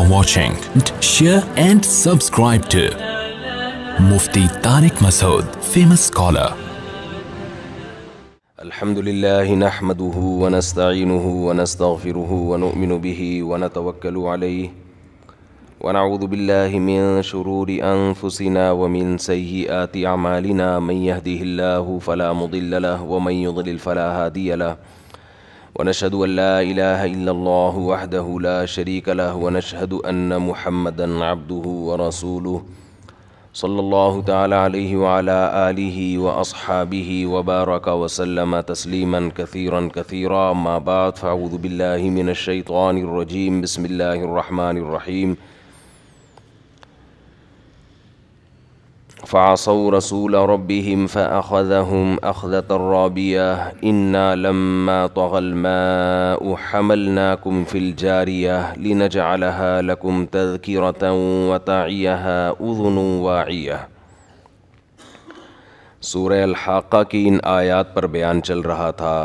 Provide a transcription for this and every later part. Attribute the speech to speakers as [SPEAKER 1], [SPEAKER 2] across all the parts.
[SPEAKER 1] for watching. And share and subscribe to Mufti Tariq Masood, famous scholar. الحمد لله نحمده ونستعينه ونستغفره ونؤمن به ونتوكل عليه ونعوذ بالله من شرور أنفسنا ومن سيئات أعمالنا من يهده الله فلا مضل له ومن يضلل فلا هادي له ونشهد أن لا إله إلا الله وحده لا شريك له ونشهد أن محمدا عبده ورسوله صلى الله تعالى عليه وعلى آله وأصحابه وبارك وسلم تسليما كثيرا كثيرا ما بعد فأعوذ بالله من الشيطان الرجيم بسم الله الرحمن الرحيم فعصوا رسول ربهم فأخذهم أخذة رابية إنا لما طغى الماء حملناكم في الجارية لنجعلها لكم تذكرة وتعيها أذن واعية सूर्य अलहाक़ा की इन आयात पर बयान चल रहा था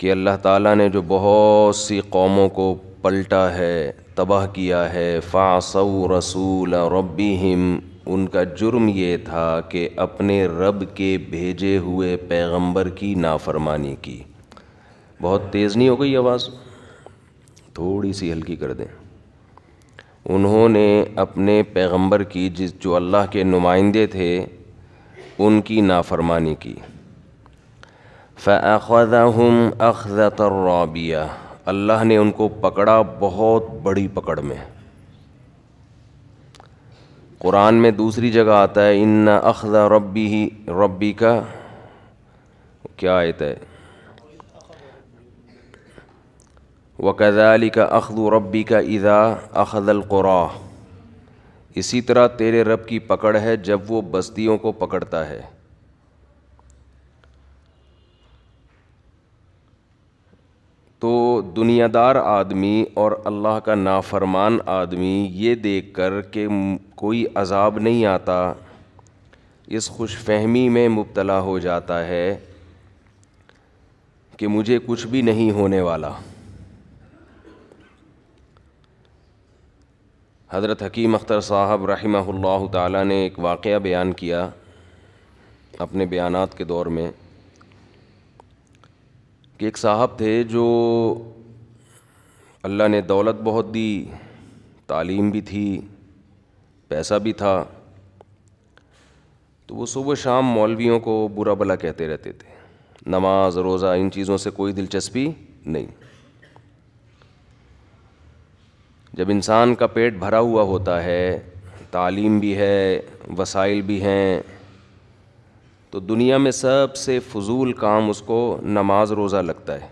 [SPEAKER 1] कि अल्लाह ताला ने जो बहुत सी कौमों को पलटा है तबाह किया है फ़ासव रसूल रब्बिहिम उनका जुर्म ये था कि अपने रब के भेजे हुए पैगंबर की नाफरमानी की बहुत तेज़ नहीं हो गई आवाज़ थोड़ी सी हल्की कर दें उन्होंने अपने पैगंबर की जिस जो अल्लाह के नुमाइंदे थे उनकी नाफरमानी की फ़ाखम अखज़तर रबिया अल्लाह ने उनको पकड़ा बहुत बड़ी पकड़ में कुरान में दूसरी जगह आता है इन अखद रब्बी ही रब्बी का क्या आयत है वकजाली का अखद रब्बी का इदा क़ुरा इसी तरह तेरे रब की पकड़ है जब वो बस्तियों को पकड़ता है तो दुनियादार आदमी और अल्लाह का नाफरमान आदमी ये देख कर के कोई अजाब नहीं आता इस खुश फहमी में मुबतला हो जाता है कि मुझे कुछ भी नहीं होने वाला हज़रत हकीम अख्तर साहब रही ताला ने एक वाक़ बयान किया अपने बयान के दौर में कि एक साहब थे जो अल्लाह ने दौलत बहुत दी तालीम भी थी पैसा भी था तो वो सुबह शाम मौलवियों को बुरा भला कहते रहते थे नमाज रोज़ा इन चीज़ों से कोई दिलचस्पी नहीं जब इंसान का पेट भरा हुआ होता है तालीम भी है वसाइल भी हैं तो दुनिया में सबसे फजूल काम उसको नमाज रोज़ा लगता है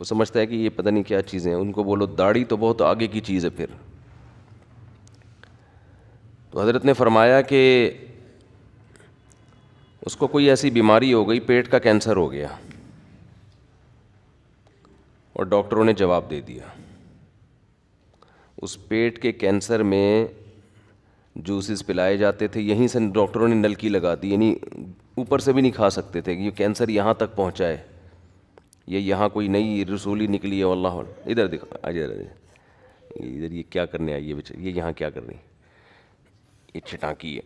[SPEAKER 1] वो समझता है कि ये पता नहीं क्या चीज़ें हैं उनको बोलो दाढ़ी तो बहुत आगे की चीज़ है फिर तो हज़रत ने फरमाया कि उसको कोई ऐसी बीमारी हो गई पेट का कैंसर हो गया और डॉक्टरों ने जवाब दे दिया उस पेट के कैंसर में जूसेस पिलाए जाते थे यहीं से डॉक्टरों ने नलकी लगा दी यानी ऊपर से भी नहीं खा सकते थे कि ये कैंसर यहाँ तक पहुँचा है ये यहाँ कोई नई रसूली निकली है अल्लाह इधर दिखा अजय इधर ये क्या करने आई है बेचारे ये यहाँ क्या कर रही ये छिटाकी है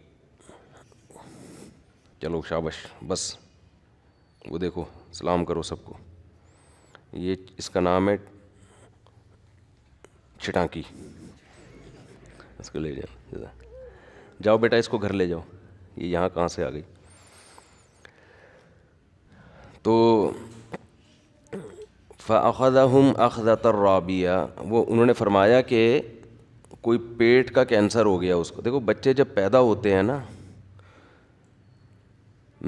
[SPEAKER 1] चलो शाबाश बस वो देखो सलाम करो सबको ये इसका नाम है छिटाकी इसको ले जाओ जाओ बेटा इसको घर ले जाओ ये यहाँ कहाँ से आ गई तो फ़ाखदम रबिया वो उन्होंने फरमाया कि कोई पेट का कैंसर हो गया उसको देखो बच्चे जब पैदा होते हैं ना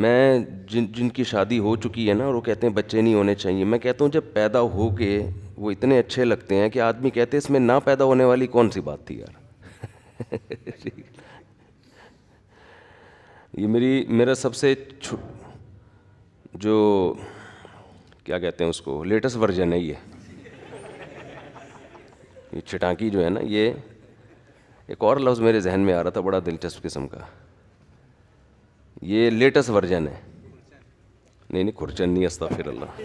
[SPEAKER 1] मैं जिन जिनकी शादी हो चुकी है ना और वो कहते हैं बच्चे नहीं होने चाहिए मैं कहता हूँ जब पैदा हो के वो इतने अच्छे लगते हैं कि आदमी कहते हैं इसमें ना पैदा होने वाली कौन सी बात थी यार ये मेरी मेरा सबसे जो क्या कहते हैं उसको लेटेस्ट वर्जन है ये ये छिटाकी जो है ना ये एक और लफ्ज़ मेरे जहन में आ रहा था बड़ा दिलचस्प किस्म का ये लेटेस्ट वर्जन है नहीं नहीं खुरचन नहीं हस्ता फिर अल्लाह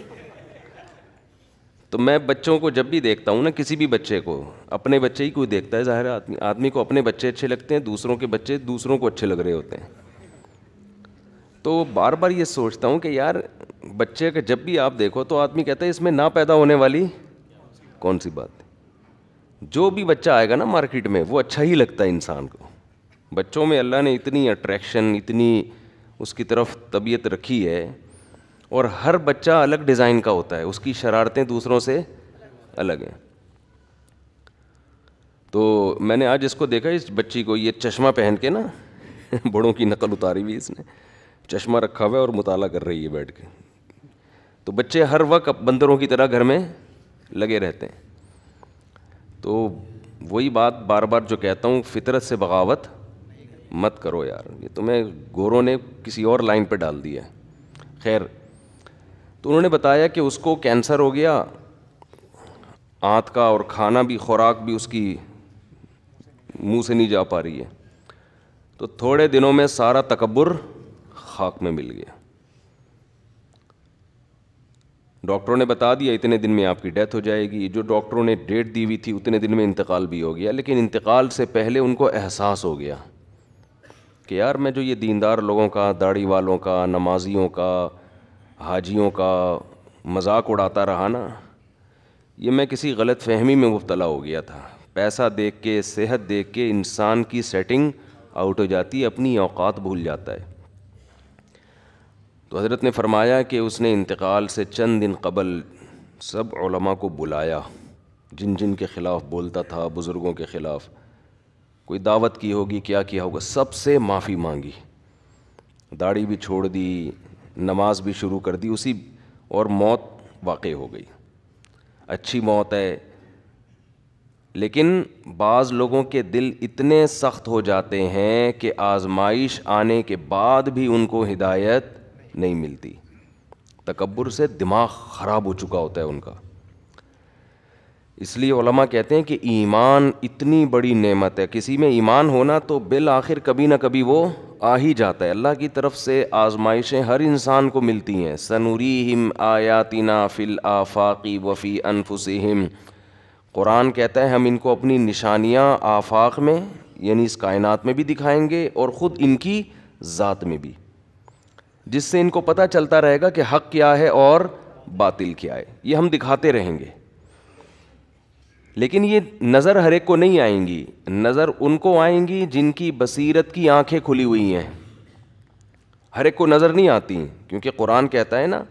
[SPEAKER 1] तो मैं बच्चों को जब भी देखता हूँ ना किसी भी बच्चे को अपने बच्चे ही कोई देखता है ज़ाहिर आदमी आदमी को अपने बच्चे अच्छे लगते हैं दूसरों के बच्चे दूसरों को अच्छे लग रहे होते हैं तो बार बार ये सोचता हूँ कि यार बच्चे का जब भी आप देखो तो आदमी कहता है इसमें ना पैदा होने वाली कौन सी बात जो भी बच्चा आएगा ना मार्केट में वो अच्छा ही लगता है इंसान को बच्चों में अल्लाह ने इतनी अट्रैक्शन इतनी उसकी तरफ तबीयत रखी है और हर बच्चा अलग डिज़ाइन का होता है उसकी शरारतें दूसरों से अलग हैं तो मैंने आज इसको देखा इस बच्ची को ये चश्मा पहन के ना बड़ों की नकल उतारी हुई इसने चश्मा रखा हुआ है और मुताला कर रही है बैठ के तो बच्चे हर वक्त बंदरों की तरह घर में लगे रहते हैं तो वही बात बार बार जो कहता हूँ फितरत से बगावत मत करो यार ये तुम्हें तो गोरों ने किसी और लाइन पर डाल दिया खैर तो उन्होंने बताया कि उसको कैंसर हो गया आँत का और खाना भी खुराक भी उसकी मुंह से नहीं जा पा रही है तो थोड़े दिनों में सारा तकबर खाक में मिल गया डॉक्टरों ने बता दिया इतने दिन में आपकी डेथ हो जाएगी जो डॉक्टरों ने डेट दी हुई थी उतने दिन में इंतकाल भी हो गया लेकिन इंतकाल से पहले उनको एहसास हो गया कि यार मैं जो ये दीनदार लोगों का दाढ़ी वालों का नमाजियों का हाजियों का मजाक उड़ाता रहा ना ये मैं किसी गलत फहमी में मुबतला हो गया था पैसा देख के सेहत देख के इंसान की सेटिंग आउट हो जाती है अपनी औकात भूल जाता है तो हज़रत ने फरमाया कि उसने इंतकाल से चंद दिन कबल सब उलमा को बुलाया जिन जिन के ख़िलाफ़ बोलता था बुज़ुर्गों के ख़िलाफ़ कोई दावत की होगी क्या किया होगा सबसे माफ़ी मांगी दाढ़ी भी छोड़ दी नमाज भी शुरू कर दी उसी और मौत वाक़ हो गई अच्छी मौत है लेकिन बाज़ लोगों के दिल इतने सख्त हो जाते हैं कि आज़माइश आने के बाद भी उनको हिदायत नहीं मिलती तकबर से दिमाग ख़राब हो चुका होता है उनका इसलिए उलमा कहते हैं कि ईमान इतनी बड़ी नेमत है किसी में ईमान होना तो बिल आखिर कभी ना कभी वो आ ही जाता है अल्लाह की तरफ से आजमाइशें हर इंसान को मिलती हैं सनूरी हिम आयातिना फ़िल आफाक़ी वफ़ी अनफुसम कुरान कहता है हम इनको अपनी निशानियाँ आफाक में यानी इस कायनात में भी दिखाएंगे और ख़ुद इनकी ज़ात में भी जिससे इनको पता चलता रहेगा कि हक क्या है और बातिल क्या है ये हम दिखाते रहेंगे लेकिन ये नज़र हर एक को नहीं आएंगी नज़र उनको आएंगी जिनकी बसीरत की आंखें खुली हुई हैं हर एक को नज़र नहीं आती क्योंकि कुरान कहता है ना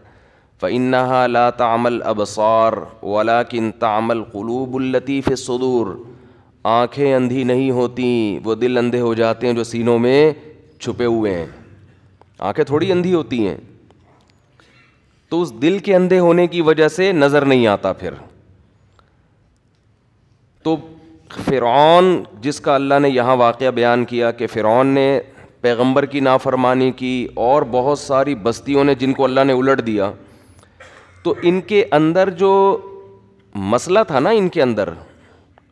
[SPEAKER 1] फ़ैन्ना ला तामल अबसार वाला किन तामल क़लूबुल्लतीफ़ सदूर आँखें अंधी नहीं होती वो दिल अंधे हो जाते हैं जो सीनों में छुपे हुए हैं आंखें थोड़ी अंधी होती हैं तो उस दिल के अंधे होने की वजह से नज़र नहीं आता फिर तो फ़िरौन जिसका अल्लाह ने यहाँ वाक़ बयान किया कि फ़िरौन ने पैगंबर की नाफरमानी की और बहुत सारी बस्तियों ने जिनको अल्लाह ने उलट दिया तो इनके अंदर जो मसला था ना इनके अंदर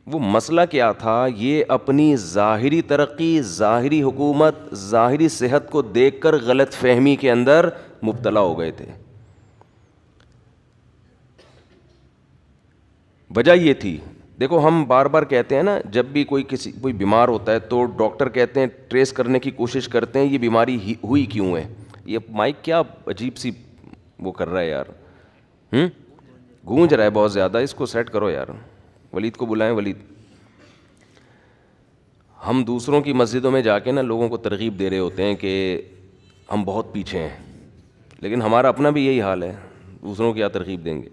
[SPEAKER 1] वो मसला क्या था ये अपनी ज़ाहरी तरक्की ज़ाहरी हुकूमत ज़ाहरी सेहत को देख कर गलत फहमी के अंदर मुबतला हो गए थे वजह ये थी देखो हम बार बार कहते हैं ना जब भी कोई किसी कोई बीमार होता है तो डॉक्टर कहते हैं ट्रेस करने की कोशिश करते हैं ये बीमारी हुई क्यों है ये माइक क्या अजीब सी वो कर रहा है यार गूंज रहा है बहुत ज़्यादा इसको सेट करो यार वलीद को बुलाएं वलीद हम दूसरों की मस्जिदों में जाके ना लोगों को तरगीब दे रहे होते हैं कि हम बहुत पीछे हैं लेकिन हमारा अपना भी यही हाल है दूसरों को क्या तरगीब देंगे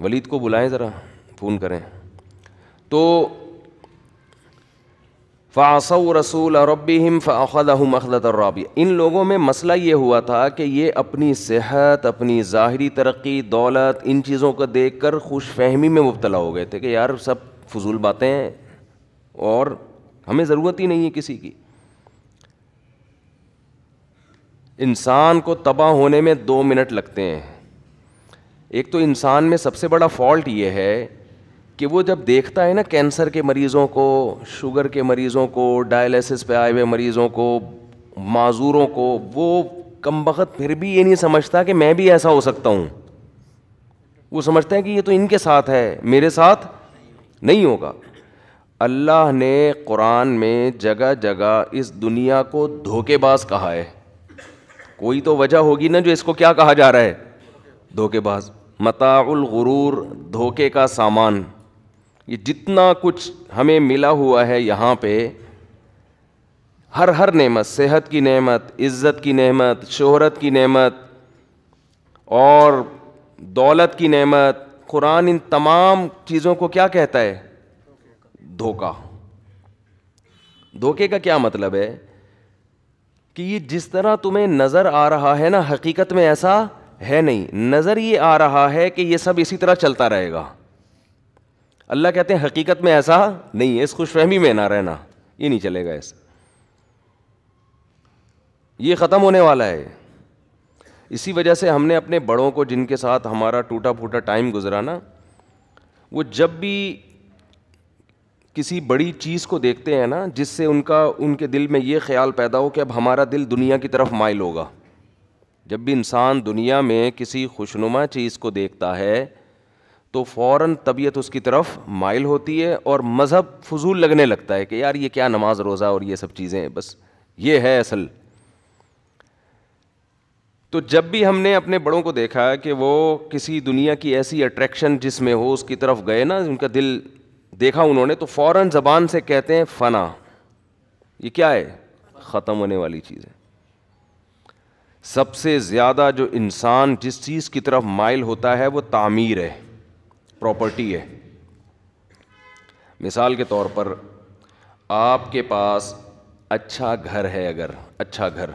[SPEAKER 1] वलीद को बुलाएं ज़रा फ़ोन करें तो फ़ासव रसूल हम रबिम फ़ाखदम अखदतर्राबिया इन लोगों में मसला ये हुआ था कि ये अपनी सेहत अपनी ज़ाहरी तरक्की दौलत इन चीज़ों को देख कर खुश फहमी में मुबतला हो गए थे कि यार सब फजूल बातें हैं और हमें ज़रूरत ही नहीं है किसी की इंसान को तबाह होने में दो मिनट लगते हैं एक तो इंसान में सबसे बड़ा फॉल्ट ये है कि वो जब देखता है ना कैंसर के मरीज़ों को शुगर के मरीज़ों को डायलिसिस पे आए हुए मरीज़ों को माजूरों को वो कम वक्त फिर भी ये नहीं समझता कि मैं भी ऐसा हो सकता हूँ वो समझता है कि ये तो इनके साथ है मेरे साथ नहीं होगा अल्लाह ने कुरान में जगह जगह इस दुनिया को धोखेबाज कहा है कोई तो वजह होगी ना जो इसको क्या कहा जा रहा है धोखेबाज मताउल गुरूर धोखे का सामान ये जितना कुछ हमें मिला हुआ है यहाँ पे हर हर नेमत सेहत की नेमत इज़्ज़त की नेमत शोहरत की नेमत और दौलत की नेमत कुरान इन तमाम चीज़ों को क्या कहता है धोखा धोखे का क्या मतलब है कि ये जिस तरह तुम्हें नज़र आ रहा है ना हकीकत में ऐसा है नहीं नज़र ये आ रहा है कि ये सब इसी तरह चलता रहेगा अल्लाह कहते हैं हकीकत में ऐसा नहीं है इस खुशफहमी में ना रहना ये नहीं चलेगा ऐसा ये ख़त्म होने वाला है इसी वजह से हमने अपने बड़ों को जिनके साथ हमारा टूटा फूटा टाइम गुजरा ना वो जब भी किसी बड़ी चीज़ को देखते हैं ना जिससे उनका उनके दिल में ये ख्याल पैदा हो कि अब हमारा दिल दुनिया की तरफ माइल होगा जब भी इंसान दुनिया में किसी खुशनुमा चीज़ को देखता है तो फ़ौर तबीयत उसकी तरफ माइल होती है और मज़हब फजूल लगने लगता है कि यार ये क्या नमाज रोज़ा और ये सब चीज़ें बस ये है असल तो जब भी हमने अपने बड़ों को देखा कि वो किसी दुनिया की ऐसी अट्रैक्शन जिसमें हो उसकी तरफ गए ना उनका दिल देखा उन्होंने तो फ़ौर ज़बान से कहते हैं फ़ना ये क्या है ख़त्म होने वाली चीज़ है सबसे ज़्यादा जो इंसान जिस चीज़ की तरफ माइल होता है वो तामीर है प्रॉपर्टी है मिसाल के तौर पर आपके पास अच्छा घर है अगर अच्छा घर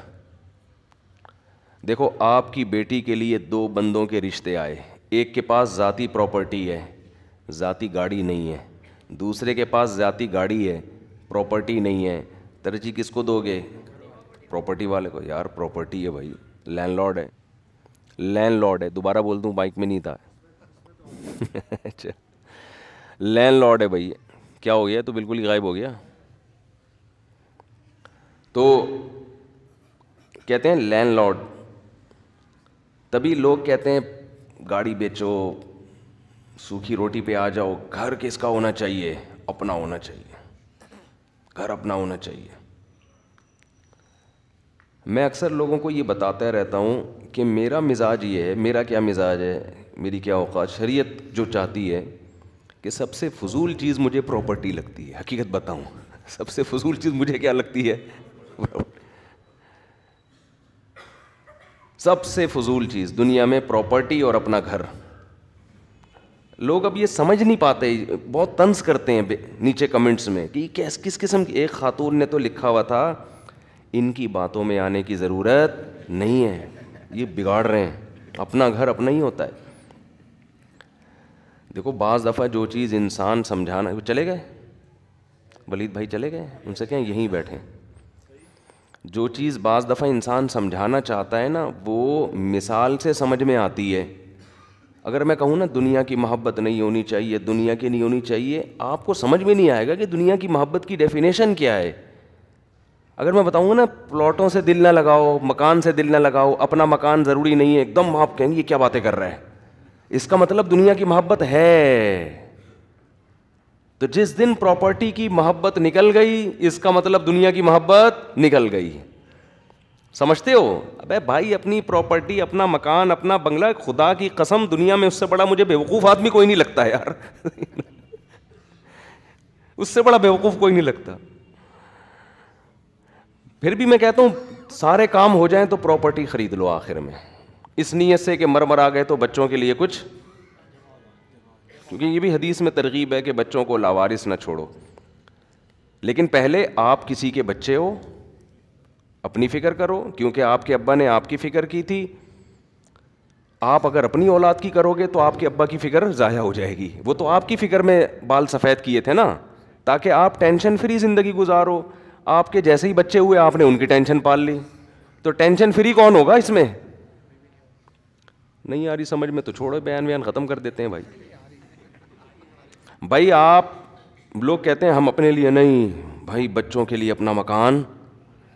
[SPEAKER 1] देखो आपकी बेटी के लिए दो बंदों के रिश्ते आए एक के पास ज़ाती प्रॉपर्टी है ज़ाती गाड़ी नहीं है दूसरे के पास ज़ाती गाड़ी है प्रॉपर्टी नहीं है तरजीह किसको दोगे प्रॉपर्टी वाले को यार प्रॉपर्टी है भाई लैंड लैंडलॉर्ड है लैंड लैंडलॉर्ड है दोबारा बोल दूँ बाइक में नहीं था अच्छा लैंड लॉर्ड है भाई क्या हो गया तो बिल्कुल ही गायब हो गया तो कहते हैं लैंड लॉर्ड तभी लोग कहते हैं गाड़ी बेचो सूखी रोटी पे आ जाओ घर किसका होना चाहिए अपना होना चाहिए घर अपना होना चाहिए मैं अक्सर लोगों को ये बताता रहता हूँ कि मेरा मिजाज ये है मेरा क्या मिजाज है मेरी क्या औकात शरीयत जो चाहती है कि सबसे फजूल चीज़ मुझे प्रॉपर्टी लगती है हकीकत बताऊँ सबसे फजूल चीज़ मुझे क्या लगती है सबसे फजूल चीज़ दुनिया में प्रॉपर्टी और अपना घर लोग अब ये समझ नहीं पाते बहुत तंज करते हैं नीचे कमेंट्स में कि किस किस्म की एक खातून ने तो लिखा हुआ था इनकी बातों में आने की ज़रूरत नहीं है ये बिगाड़ रहे हैं अपना घर अपना ही होता है देखो बाज़ दफ़ा जो चीज़ इंसान समझाना वो चले गए वलीद भाई चले गए उनसे कहें यहीं बैठें जो चीज़ बाज़ दफ़ा इंसान समझाना चाहता है ना वो मिसाल से समझ में आती है अगर मैं कहूँ ना दुनिया की मोहब्बत नहीं होनी चाहिए दुनिया की नहीं होनी चाहिए आपको समझ में नहीं आएगा कि दुनिया की मोहब्बत की डेफिनेशन क्या है अगर मैं बताऊँगा ना प्लॉटों से दिल ना लगाओ मकान से दिल ना लगाओ अपना मकान ज़रूरी नहीं है एकदम आप कहेंगे ये क्या बातें कर रहा है इसका मतलब दुनिया की मोहब्बत है तो जिस दिन प्रॉपर्टी की मोहब्बत निकल गई इसका मतलब दुनिया की मोहब्बत निकल गई समझते हो अबे भाई अपनी प्रॉपर्टी अपना मकान अपना बंगला खुदा की कसम दुनिया में उससे बड़ा मुझे बेवकूफ़ आदमी कोई नहीं लगता यार उससे बड़ा बेवकूफ़ कोई नहीं लगता फिर भी मैं कहता हूँ सारे काम हो जाएं तो प्रॉपर्टी खरीद लो आखिर में इस नीयत से कि मरमर आ गए तो बच्चों के लिए कुछ क्योंकि ये भी हदीस में तरगीब है कि बच्चों को लावारिस ना छोड़ो लेकिन पहले आप किसी के बच्चे हो अपनी फ़िक्र करो क्योंकि आपके अब्बा ने आपकी फ़िक्र की थी आप अगर अपनी औलाद की करोगे तो आपके अब्बा की फ़िक्र ज़ाया हो जाएगी वो तो आपकी फ़िक्र में बाल सफ़ेद किए थे ना ताकि आप टेंशन फ्री ज़िंदगी गुजारो आपके जैसे ही बच्चे हुए आपने उनकी टेंशन पाल ली तो टेंशन फ्री कौन होगा इसमें नहीं आ रही समझ में तो छोड़ो बयान बयान ख़त्म कर देते हैं भाई भाई आप लोग कहते हैं हम अपने लिए नहीं भाई बच्चों के लिए अपना मकान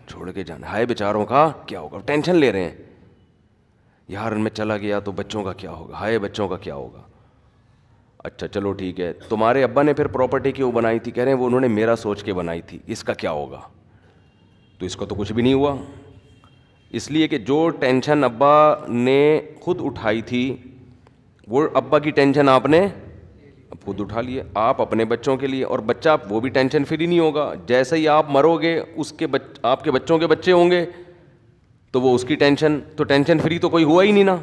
[SPEAKER 1] छोड़ के जाना हाय बेचारों का क्या होगा टेंशन ले रहे हैं यार मैं चला गया तो बच्चों का क्या होगा हाय बच्चों का क्या होगा अच्छा चलो ठीक है तुम्हारे अब्बा ने फिर प्रॉपर्टी क्यों बनाई थी कह रहे हैं वो उन्होंने मेरा सोच के बनाई थी इसका क्या होगा तो इसका तो कुछ भी नहीं हुआ इसलिए कि जो टेंशन अब्बा ने खुद उठाई थी वो अब्बा की टेंशन आपने खुद उठा लिए आप अपने बच्चों के लिए और बच्चा वो भी टेंशन फ्री नहीं होगा जैसे ही आप मरोगे उसके बच आपके बच्चों के बच्चे होंगे तो वो उसकी टेंशन तो टेंशन फ्री तो कोई हुआ ही नहीं ना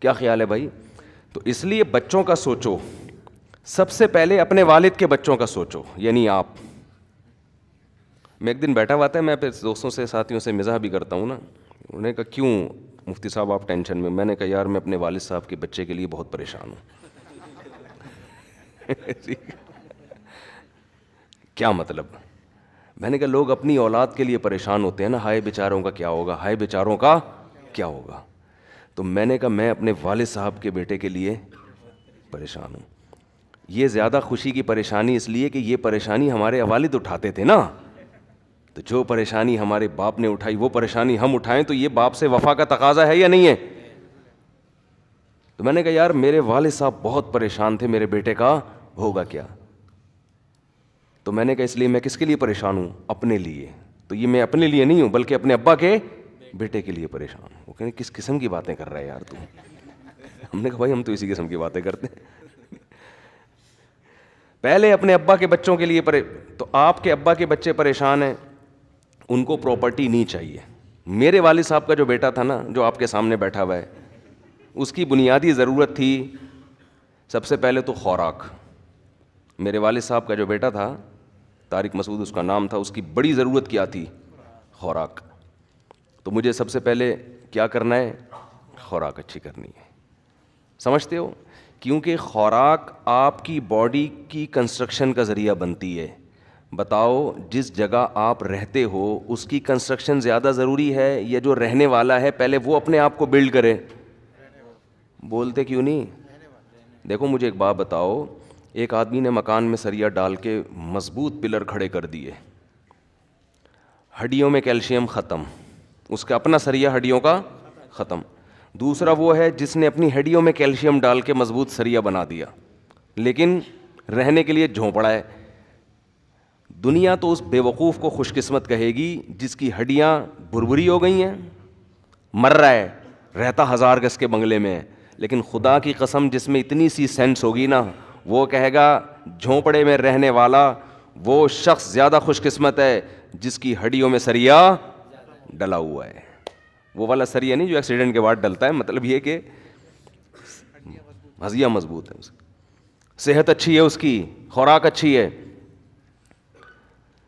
[SPEAKER 1] क्या ख्याल है भाई तो इसलिए बच्चों का सोचो सबसे पहले अपने वालिद के बच्चों का सोचो यानी आप मैं एक दिन बैठा हुआ था मैं अपने दोस्तों से साथियों से मिजा भी करता हूँ ना उन्होंने कहा क्यों मुफ्ती साहब आप टेंशन में मैंने कहा यार मैं अपने वालिद साहब के बच्चे के लिए बहुत परेशान हूँ क्या मतलब मैंने कहा लोग अपनी औलाद के लिए परेशान होते हैं ना हाय बेचारों का क्या होगा हाय बेचारों का क्या होगा तो मैंने कहा मैं अपने वाले साहब के बेटे के लिए परेशान हूँ ये ज़्यादा खुशी की परेशानी इसलिए कि ये परेशानी हमारे वालिद उठाते थे ना तो जो परेशानी हमारे बाप ने उठाई वो परेशानी हम उठाएं तो ये बाप से वफा का तकाजा है या नहीं है तो मैंने कहा यार मेरे वाले साहब बहुत परेशान थे मेरे बेटे का होगा क्या तो मैंने कहा इसलिए मैं किसके लिए परेशान हूं अपने लिए तो ये मैं अपने लिए नहीं हूं बल्कि अपने अब्बा के बेटे के लिए परेशान वो कहने किस किस्म की बातें कर रहा है यार तू हमने कहा भाई हम तो इसी किस्म की बातें करते हैं पहले अपने अब्बा के बच्चों के लिए परे तो आपके अब्बा के बच्चे परेशान हैं उनको प्रॉपर्टी नहीं चाहिए मेरे वाले साहब का जो बेटा था ना जो आपके सामने बैठा हुआ है उसकी बुनियादी ज़रूरत थी सबसे पहले तो खुराक मेरे वाले साहब का जो बेटा था तारिक मसूद उसका नाम था उसकी बड़ी ज़रूरत क्या थी खुराक तो मुझे सबसे पहले क्या करना है खुराक अच्छी करनी है समझते हो क्योंकि खुराक आपकी बॉडी की कंस्ट्रक्शन का ज़रिया बनती है बताओ जिस जगह आप रहते हो उसकी कंस्ट्रक्शन ज़्यादा ज़रूरी है या जो रहने वाला है पहले वो अपने आप को बिल्ड करे बोलते क्यों नहीं देखो मुझे एक बात बताओ एक आदमी ने मकान में सरिया डाल के मज़बूत पिलर खड़े कर दिए हड्डियों में कैल्शियम ख़त्म उसका अपना सरिया हड्डियों का ख़त्म दूसरा वो है जिसने अपनी हड्डियों में कैल्शियम डाल के मजबूत सरिया बना दिया लेकिन रहने के लिए झोंपड़ा है दुनिया तो उस बेवकूफ़ को खुशकिस्मत कहेगी जिसकी हड्डियाँ भुरभुरी हो गई हैं मर रहा है रहता हज़ार गज के बंगले में लेकिन खुदा की कसम जिसमें इतनी सी सेंस होगी ना वो कहेगा झोंपड़े में रहने वाला वो शख्स ज़्यादा खुशकिस्मत है जिसकी हड्डियों में सरिया डला हुआ है वो वाला सरिया नहीं जो एक्सीडेंट के बाद डलता है मतलब ये कि हजिया मजबूत है उसकी सेहत अच्छी है उसकी खुराक अच्छी है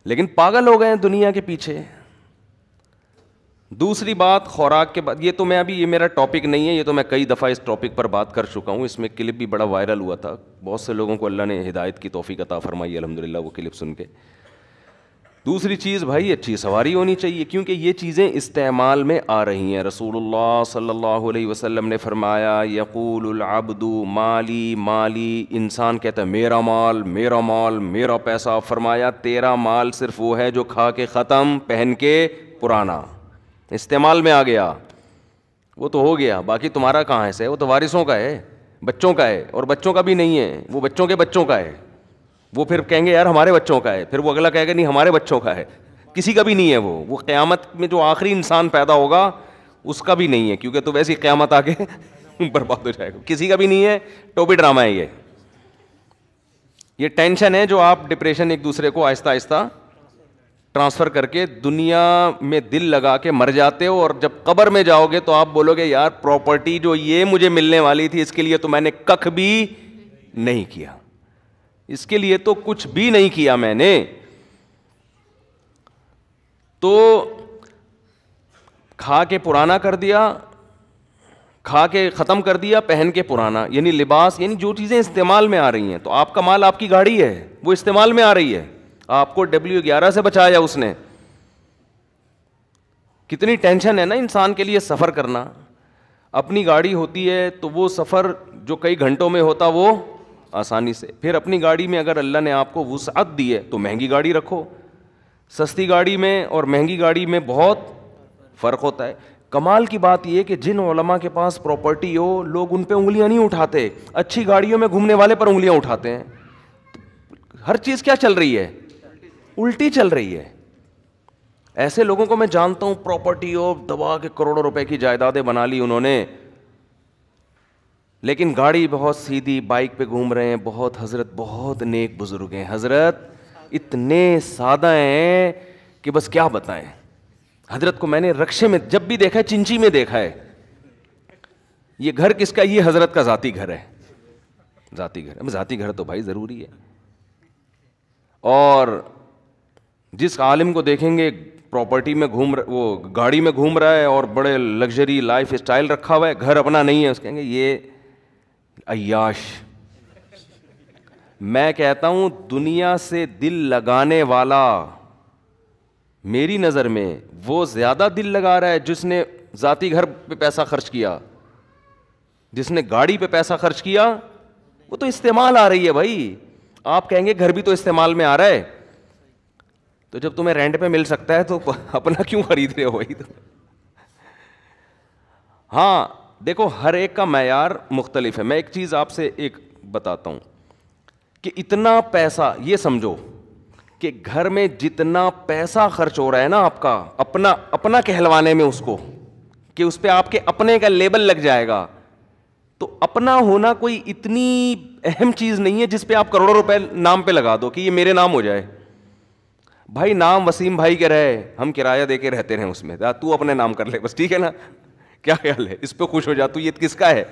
[SPEAKER 1] लेकिन पागल हो गए हैं दुनिया के पीछे दूसरी बात खुराक के बाद ये तो मैं अभी ये मेरा टॉपिक नहीं है ये तो मैं कई दफ़ा इस टॉपिक पर बात कर चुका हूँ इसमें क्लिप भी बड़ा वायरल हुआ था बहुत से लोगों को अल्लाह ने हिदायत की तोफ़ी अता फरमाई अलहमदिल्ला वो क्लिप सुन के दूसरी चीज़ भाई अच्छी सवारी होनी चाहिए क्योंकि ये चीज़ें इस्तेमाल में आ रही हैं रसूलुल्लाह सल्लल्लाहु अलैहि वसल्लम ने फरमाया यकूलबदू माली माली इंसान कहता है मेरा माल मेरा माल मेरा पैसा फरमाया तेरा माल सिर्फ वो है जो खा के ख़त्म पहन के पुराना इस्तेमाल में आ गया वो तो हो गया बाकी तुम्हारा कहाँ से है वो तो वारिसों का है बच्चों का है और बच्चों का भी नहीं है वो बच्चों के बच्चों का है वो फिर कहेंगे यार हमारे बच्चों का है फिर वो अगला कहेगा नहीं हमारे बच्चों का है किसी का भी नहीं है वो वो क़्यामत में जो आखिरी इंसान पैदा होगा उसका भी नहीं है क्योंकि तो वैसी क़्यामत आके बर्बाद हो जाएगा किसी का भी नहीं है टोपी ड्रामा है ये ये टेंशन है जो आप डिप्रेशन एक दूसरे को आहिस्ता आहिस्ता ट्रांसफ़र करके दुनिया में दिल लगा के मर जाते हो और जब कब्र में जाओगे तो आप बोलोगे यार प्रॉपर्टी जो ये मुझे मिलने वाली थी इसके लिए तो मैंने कख भी नहीं किया इसके लिए तो कुछ भी नहीं किया मैंने तो खा के पुराना कर दिया खा के ख़त्म कर दिया पहन के पुराना यानी लिबास यानी जो चीज़ें इस्तेमाल में आ रही हैं तो आपका माल आपकी गाड़ी है वो इस्तेमाल में आ रही है आपको डब्ल्यू ग्यारह से बचाया उसने कितनी टेंशन है ना इंसान के लिए सफ़र करना अपनी गाड़ी होती है तो वो सफ़र जो कई घंटों में होता वो आसानी से फिर अपनी गाड़ी में अगर अल्लाह ने आपको वसअत दी है तो महंगी गाड़ी रखो सस्ती गाड़ी में और महंगी गाड़ी में बहुत फ़र्क होता है कमाल की बात यह कि जिन ओलमा के पास प्रॉपर्टी हो लोग उन पर उंगलियाँ नहीं उठाते अच्छी गाड़ियों में घूमने वाले पर उंगलियाँ उठाते हैं हर चीज़ क्या चल रही है उल्टी चल रही है ऐसे लोगों को मैं जानता हूँ प्रॉपर्टी हो दबा के करोड़ों रुपए की जायदादें बना ली उन्होंने लेकिन गाड़ी बहुत सीधी बाइक पे घूम रहे हैं बहुत हजरत बहुत नेक बुजुर्ग हैं हजरत इतने सादा हैं कि बस क्या बताएं हजरत को मैंने रक्षे में जब भी देखा है चिंची में देखा है ये घर किसका ये हजरत का जाती घर है जाती घर है जाती घर तो भाई ज़रूरी है और जिस आलिम को देखेंगे प्रॉपर्टी में घूम वो गाड़ी में घूम रहा है और बड़े लग्जरी लाइफ स्टाइल रखा हुआ है घर अपना नहीं है उस कहेंगे ये अयाश मैं कहता हूं दुनिया से दिल लगाने वाला मेरी नज़र में वो ज़्यादा दिल लगा रहा है जिसने जाति घर पे पैसा खर्च किया जिसने गाड़ी पे पैसा खर्च किया वो तो इस्तेमाल आ रही है भाई आप कहेंगे घर भी तो इस्तेमाल में आ रहा है तो जब तुम्हें रेंट पे मिल सकता है तो अपना क्यों खरीद रहे हो भाई तो हाँ देखो हर एक का मैार मुख्तलिफ है मैं एक चीज़ आपसे एक बताता हूं कि इतना पैसा यह समझो कि घर में जितना पैसा खर्च हो रहा है ना आपका अपना अपना कहलवाने में उसको कि उस पर आपके अपने का लेबल लग जाएगा तो अपना होना कोई इतनी अहम चीज़ नहीं है जिसपे आप करोड़ों रुपए नाम पे लगा दो कि ये मेरे नाम हो जाए भाई नाम वसीम भाई के रहे हम किराया दे के रहते रहे उसमें तू अपने नाम कर ले बस ठीक है ना क्या ख्याल है इस पर खुश हो जा तू ये किसका है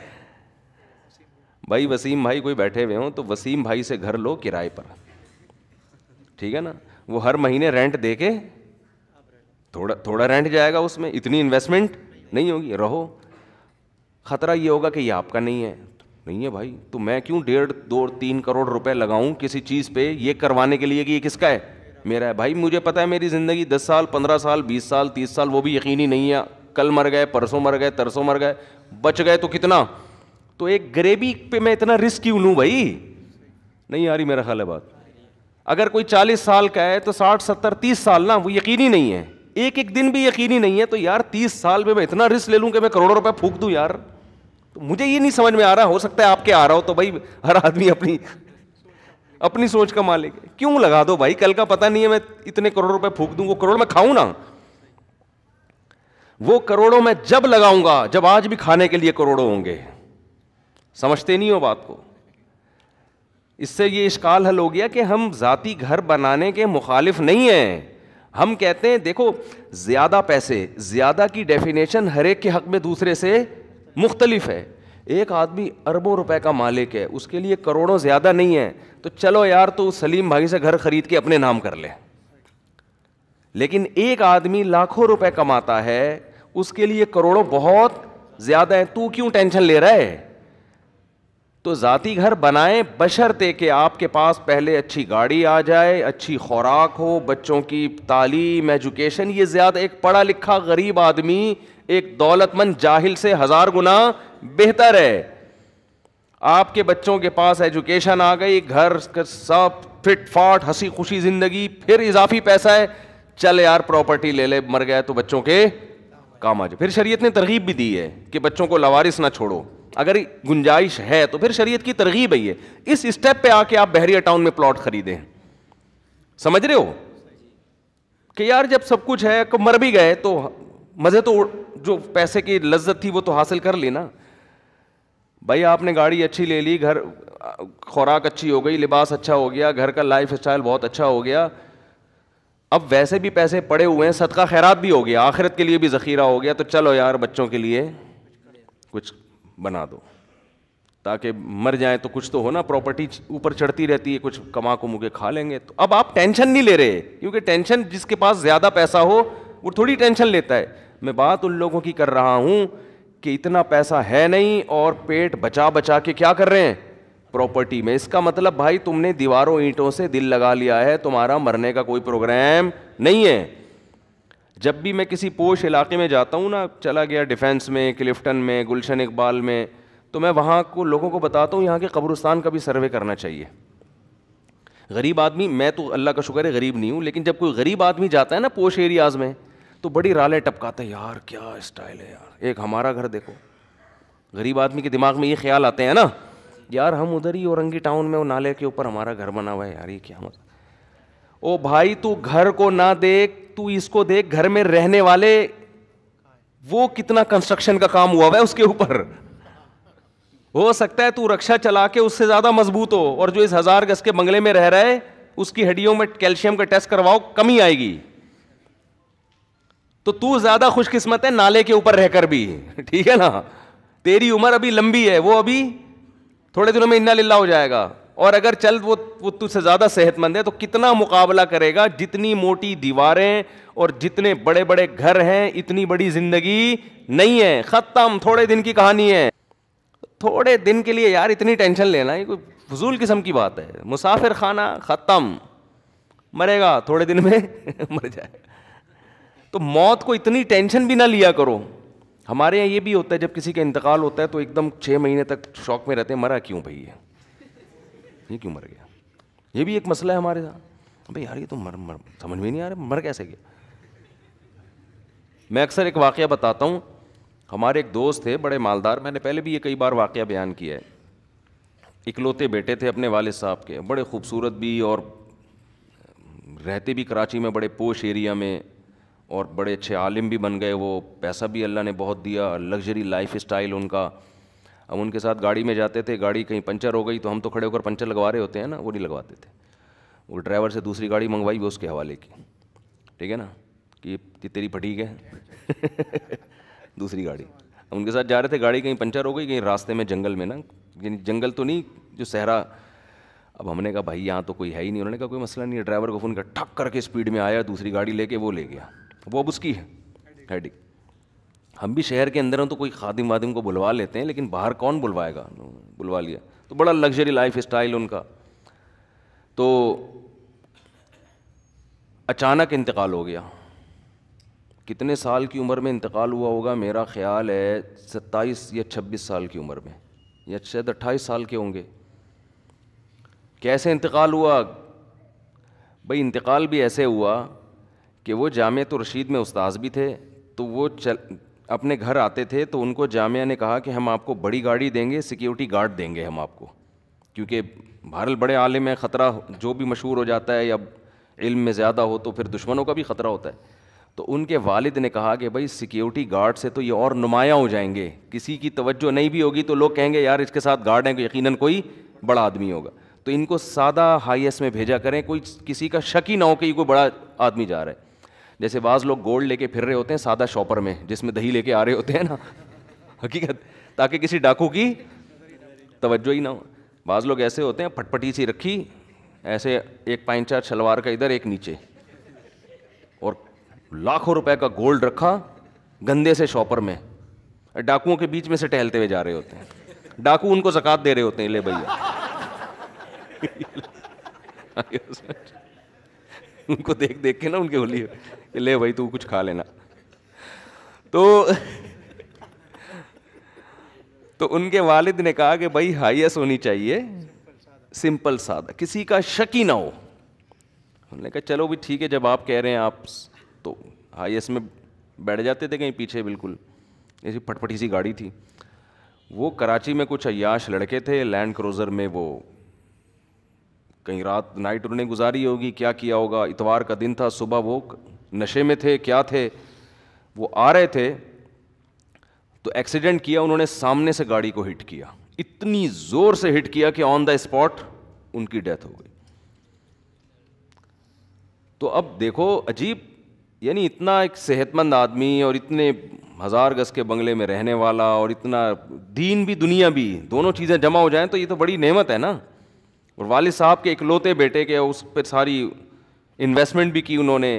[SPEAKER 1] भाई वसीम भाई कोई बैठे हुए हो तो वसीम भाई से घर लो किराए पर ठीक है ना वो हर महीने रेंट दे के थोड़ा थोड़ा रेंट जाएगा उसमें इतनी इन्वेस्टमेंट नहीं होगी रहो खतरा ये होगा कि ये आपका नहीं है नहीं है भाई तो मैं क्यों डेढ़ दो तीन करोड़ रुपए लगाऊं किसी चीज़ पे ये करवाने के लिए कि ये किसका है मेरा है भाई मुझे पता है मेरी ज़िंदगी दस साल पंद्रह साल बीस साल तीस साल वो भी यकीनी नहीं है कल मर गए परसों मर गए तरसों मर गए बच गए तो कितना तो एक गरीबी पे मैं इतना रिस्क क्यों लूँ भाई नहीं आ रही मेरा ख्याल है बात अगर कोई चालीस साल का है तो साठ सत्तर तीस साल ना वो यकीनी नहीं है एक एक दिन भी यकीनी नहीं है तो यार तीस साल में मैं इतना रिस्क ले लूँ कि मैं करोड़ों रुपये फूक दूँ यार तो मुझे ये नहीं समझ में आ रहा हो सकता है आपके आ रहा हो तो भाई हर आदमी अपनी अपनी सोच का मालिक क्यों लगा दो भाई कल का पता नहीं है मैं इतने करोड़ रुपए फूक दूँ वो करोड़ मैं खाऊं ना वो करोड़ों में जब लगाऊंगा जब आज भी खाने के लिए करोड़ों होंगे समझते नहीं हो बात को इससे ये इश्काल हल हो गया कि हम ज़ाती घर बनाने के मुखालिफ नहीं हैं हम कहते हैं देखो ज़्यादा पैसे ज़्यादा की डेफिनेशन हर एक के हक में दूसरे से मुख्तलिफ है एक आदमी अरबों रुपए का मालिक है उसके लिए करोड़ों ज़्यादा नहीं है तो चलो यार तो सलीम भाई से घर खरीद के अपने नाम कर ले लेकिन एक आदमी लाखों रुपए कमाता है उसके लिए करोड़ों बहुत ज्यादा है तू क्यों टेंशन ले रहा है तो ज़ाती घर बनाएं बशर्ते कि आपके पास पहले अच्छी गाड़ी आ जाए अच्छी खुराक हो बच्चों की तालीम एजुकेशन ये ज़्यादा एक पढ़ा लिखा गरीब आदमी एक दौलतमंद जाहिल से हज़ार गुना बेहतर है आपके बच्चों के पास एजुकेशन आ गई घर का सब फिट फाट हंसी खुशी ज़िंदगी फिर इजाफी पैसा है चल यार प्रॉपर्टी ले ले मर गया तो बच्चों के काम आ जाए फिर शरीयत ने तरगीब भी दी है कि बच्चों को लवारिस ना छोड़ो अगर गुंजाइश है तो फिर शरीयत की तरगीब है इस स्टेप पे आके आप बहरिया टाउन में प्लॉट खरीदें समझ रहे हो कि यार जब सब कुछ है कब मर भी गए तो मज़े तो जो पैसे की लज्जत थी वो तो हासिल कर ली ना भाई आपने गाड़ी अच्छी ले ली घर खुराक अच्छी हो गई लिबास अच्छा हो गया घर का लाइफ स्टाइल बहुत अच्छा हो गया अब वैसे भी पैसे पड़े हुए हैं सदका खैरात भी हो गया आखिरत के लिए भी ज़ख़ीरा हो गया तो चलो यार बच्चों के लिए कुछ बना दो ताकि मर जाए तो कुछ तो हो ना प्रॉपर्टी ऊपर चढ़ती रहती है कुछ कमा को मुके खा लेंगे तो अब आप टेंशन नहीं ले रहे क्योंकि टेंशन जिसके पास ज़्यादा पैसा हो वो थोड़ी टेंशन लेता है मैं बात उन लोगों की कर रहा हूँ कि इतना पैसा है नहीं और पेट बचा बचा के क्या कर रहे हैं प्रॉपर्टी में इसका मतलब भाई तुमने दीवारों ईंटों से दिल लगा लिया है तुम्हारा मरने का कोई प्रोग्राम नहीं है जब भी मैं किसी पोश इलाके में जाता हूँ ना चला गया डिफेंस में क्लिफ्टन में गुलशन इकबाल में तो मैं वहाँ को लोगों को बताता हूँ यहाँ के कब्रस्तान का भी सर्वे करना चाहिए गरीब आदमी मैं तो अल्लाह का शुक्र है गरीब नहीं हूँ लेकिन जब कोई गरीब आदमी जाता है ना पोश एरियाज़ में तो बड़ी राले टपकाता है यार क्या स्टाइल है यार एक हमारा घर देखो गरीब आदमी के दिमाग में ये ख्याल आते हैं ना यार हम उधर ही औरंगी टाउन में वो नाले के ऊपर हमारा घर बना हुआ है यार ये क्या मतलब ओ भाई तू घर को ना देख तू इसको देख घर में रहने वाले वो कितना कंस्ट्रक्शन का काम हुआ हुआ है उसके ऊपर हो सकता है तू रक्षा चला के उससे ज़्यादा मजबूत हो और जो इस हज़ार गज के बंगले में रह रहा है उसकी हड्डियों में कैल्शियम का टेस्ट करवाओ कमी आएगी तो तू ज़्यादा खुशकिस्मत है नाले के ऊपर रहकर भी ठीक है ना तेरी उम्र अभी लंबी है वो अभी थोड़े दिनों में इन्ना लिल्ला हो जाएगा और अगर चल वो वो तुझसे ज़्यादा सेहतमंद है तो कितना मुकाबला करेगा जितनी मोटी दीवारें और जितने बड़े बड़े घर हैं इतनी बड़ी ज़िंदगी नहीं है ख़त्म थोड़े दिन की कहानी है थोड़े दिन के लिए यार इतनी टेंशन लेना ये कोई फजूल किस्म की बात है मुसाफिर खाना ख़त्म मरेगा थोड़े दिन में मर जाएगा तो मौत को इतनी टेंशन भी ना लिया करो हमारे यहाँ ये भी होता है जब किसी का इंतकाल होता है तो एकदम छः महीने तक शौक में रहते हैं मरा क्यों भाई ये ये क्यों मर गया ये भी एक मसला है हमारे यहाँ भाई यार ये तो मर मर समझ में नहीं आ रहा मर कैसे गया मैं अक्सर एक वाक़ बताता हूँ हमारे एक दोस्त थे बड़े मालदार मैंने पहले भी ये कई बार वाक़ बयान किया है इकलौते बेटे थे अपने वाले साहब के बड़े खूबसूरत भी और रहते भी कराची में बड़े पोश एरिया में और बड़े अच्छे आलिम भी बन गए वो पैसा भी अल्लाह ने बहुत दिया लग्जरी लाइफ स्टाइल उनका हम उनके साथ गाड़ी में जाते थे गाड़ी कहीं पंचर हो गई तो हम तो खड़े होकर पंचर लगवा रहे होते हैं ना वो नहीं लगवाते थे वो ड्राइवर से दूसरी गाड़ी मंगवाई भी उसके हवाले की ठीक है ना कि ये तेरी फटीक है दूसरी गाड़ी हम उनके साथ जा रहे थे गाड़ी कहीं पंचर हो गई कहीं रास्ते में जंगल में ना जंगल तो नहीं जो सहरा अब हमने कहा भाई यहाँ तो कोई है ही नहीं उन्होंने कहा कोई मसला नहीं है ड्राइवर को फ़ोन कर ठक करके स्पीड में आया दूसरी गाड़ी लेके वो ले गया वो अब उसकी है हेडिंग हम भी शहर के अंदर हैं तो कोई खादिम वादिम को बुलवा लेते हैं लेकिन बाहर कौन बुलवाएगा बुलवा लिया तो बड़ा लग्जरी लाइफ स्टाइल उनका तो अचानक इंतकाल हो गया कितने साल की उम्र में इंतकाल हुआ होगा मेरा ख्याल है सत्ताईस या छब्बीस साल की उम्र में या शायद अट्ठाईस साल के होंगे कैसे इंतकाल हुआ भाई इंतकाल भी ऐसे हुआ कि वो जाम तो रशीद में उस्ताद भी थे तो वो चल अपने घर आते थे तो उनको जामिया ने कहा कि हम आपको बड़ी गाड़ी देंगे सिक्योरिटी गार्ड देंगे हम आपको क्योंकि भारल बड़े आलम है ख़तरा जो भी मशहूर हो जाता है या इल्म में ज़्यादा हो तो फिर दुश्मनों का भी ख़तरा होता है तो उनके वालिद ने कहा कि भाई सिक्योरिटी गार्ड से तो ये और नुमायाँ हो जाएंगे किसी की तवज्जो नहीं भी होगी तो लोग कहेंगे यार इसके साथ गार्ड हैं यकीन कोई बड़ा आदमी होगा तो इनको सादा हाइस में भेजा करें कोई किसी का शक ही ना हो कि कोई बड़ा आदमी जा रहा है जैसे बाज़ लोग गोल्ड लेके फिर रहे होते हैं सादा शॉपर में जिसमें दही लेके आ रहे होते हैं ना हकीकत ताकि किसी डाकू की तवज्जो ही ना हो बाज़ लोग ऐसे होते हैं फटपटी सी रखी ऐसे एक चार शलवार का इधर एक नीचे और लाखों रुपए का गोल्ड रखा गंदे से शॉपर में डाकुओं के बीच में से टहलते हुए जा रहे होते हैं डाकू उनको जक़ात दे रहे होते हैं ले भैया उनको देख देख के ना उनके होली ले भाई तू कुछ खा लेना तो तो उनके वालिद ने कहा कि भाई हाइएस होनी चाहिए सिंपल सादा किसी का शक ही ना हो उन्होंने कहा चलो भी ठीक है जब आप कह रहे हैं आप तो हाइएस में बैठ जाते थे कहीं पीछे बिल्कुल ऐसी फटफटी सी गाड़ी थी वो कराची में कुछ अयाश लड़के थे लैंड क्रोज़र में वो कहीं रात नाइट उन्होंने गुजारी होगी क्या किया होगा इतवार का दिन था सुबह वो नशे में थे क्या थे वो आ रहे थे तो एक्सीडेंट किया उन्होंने सामने से गाड़ी को हिट किया इतनी जोर से हिट किया कि ऑन द स्पॉट उनकी डेथ हो गई तो अब देखो अजीब यानी इतना एक सेहतमंद आदमी और इतने हज़ार गज के बंगले में रहने वाला और इतना दीन भी दुनिया भी दोनों चीज़ें जमा हो जाएं तो ये तो बड़ी नेमत है ना और वालिद साहब के इकलौते बेटे के उस पर सारी इन्वेस्टमेंट भी की उन्होंने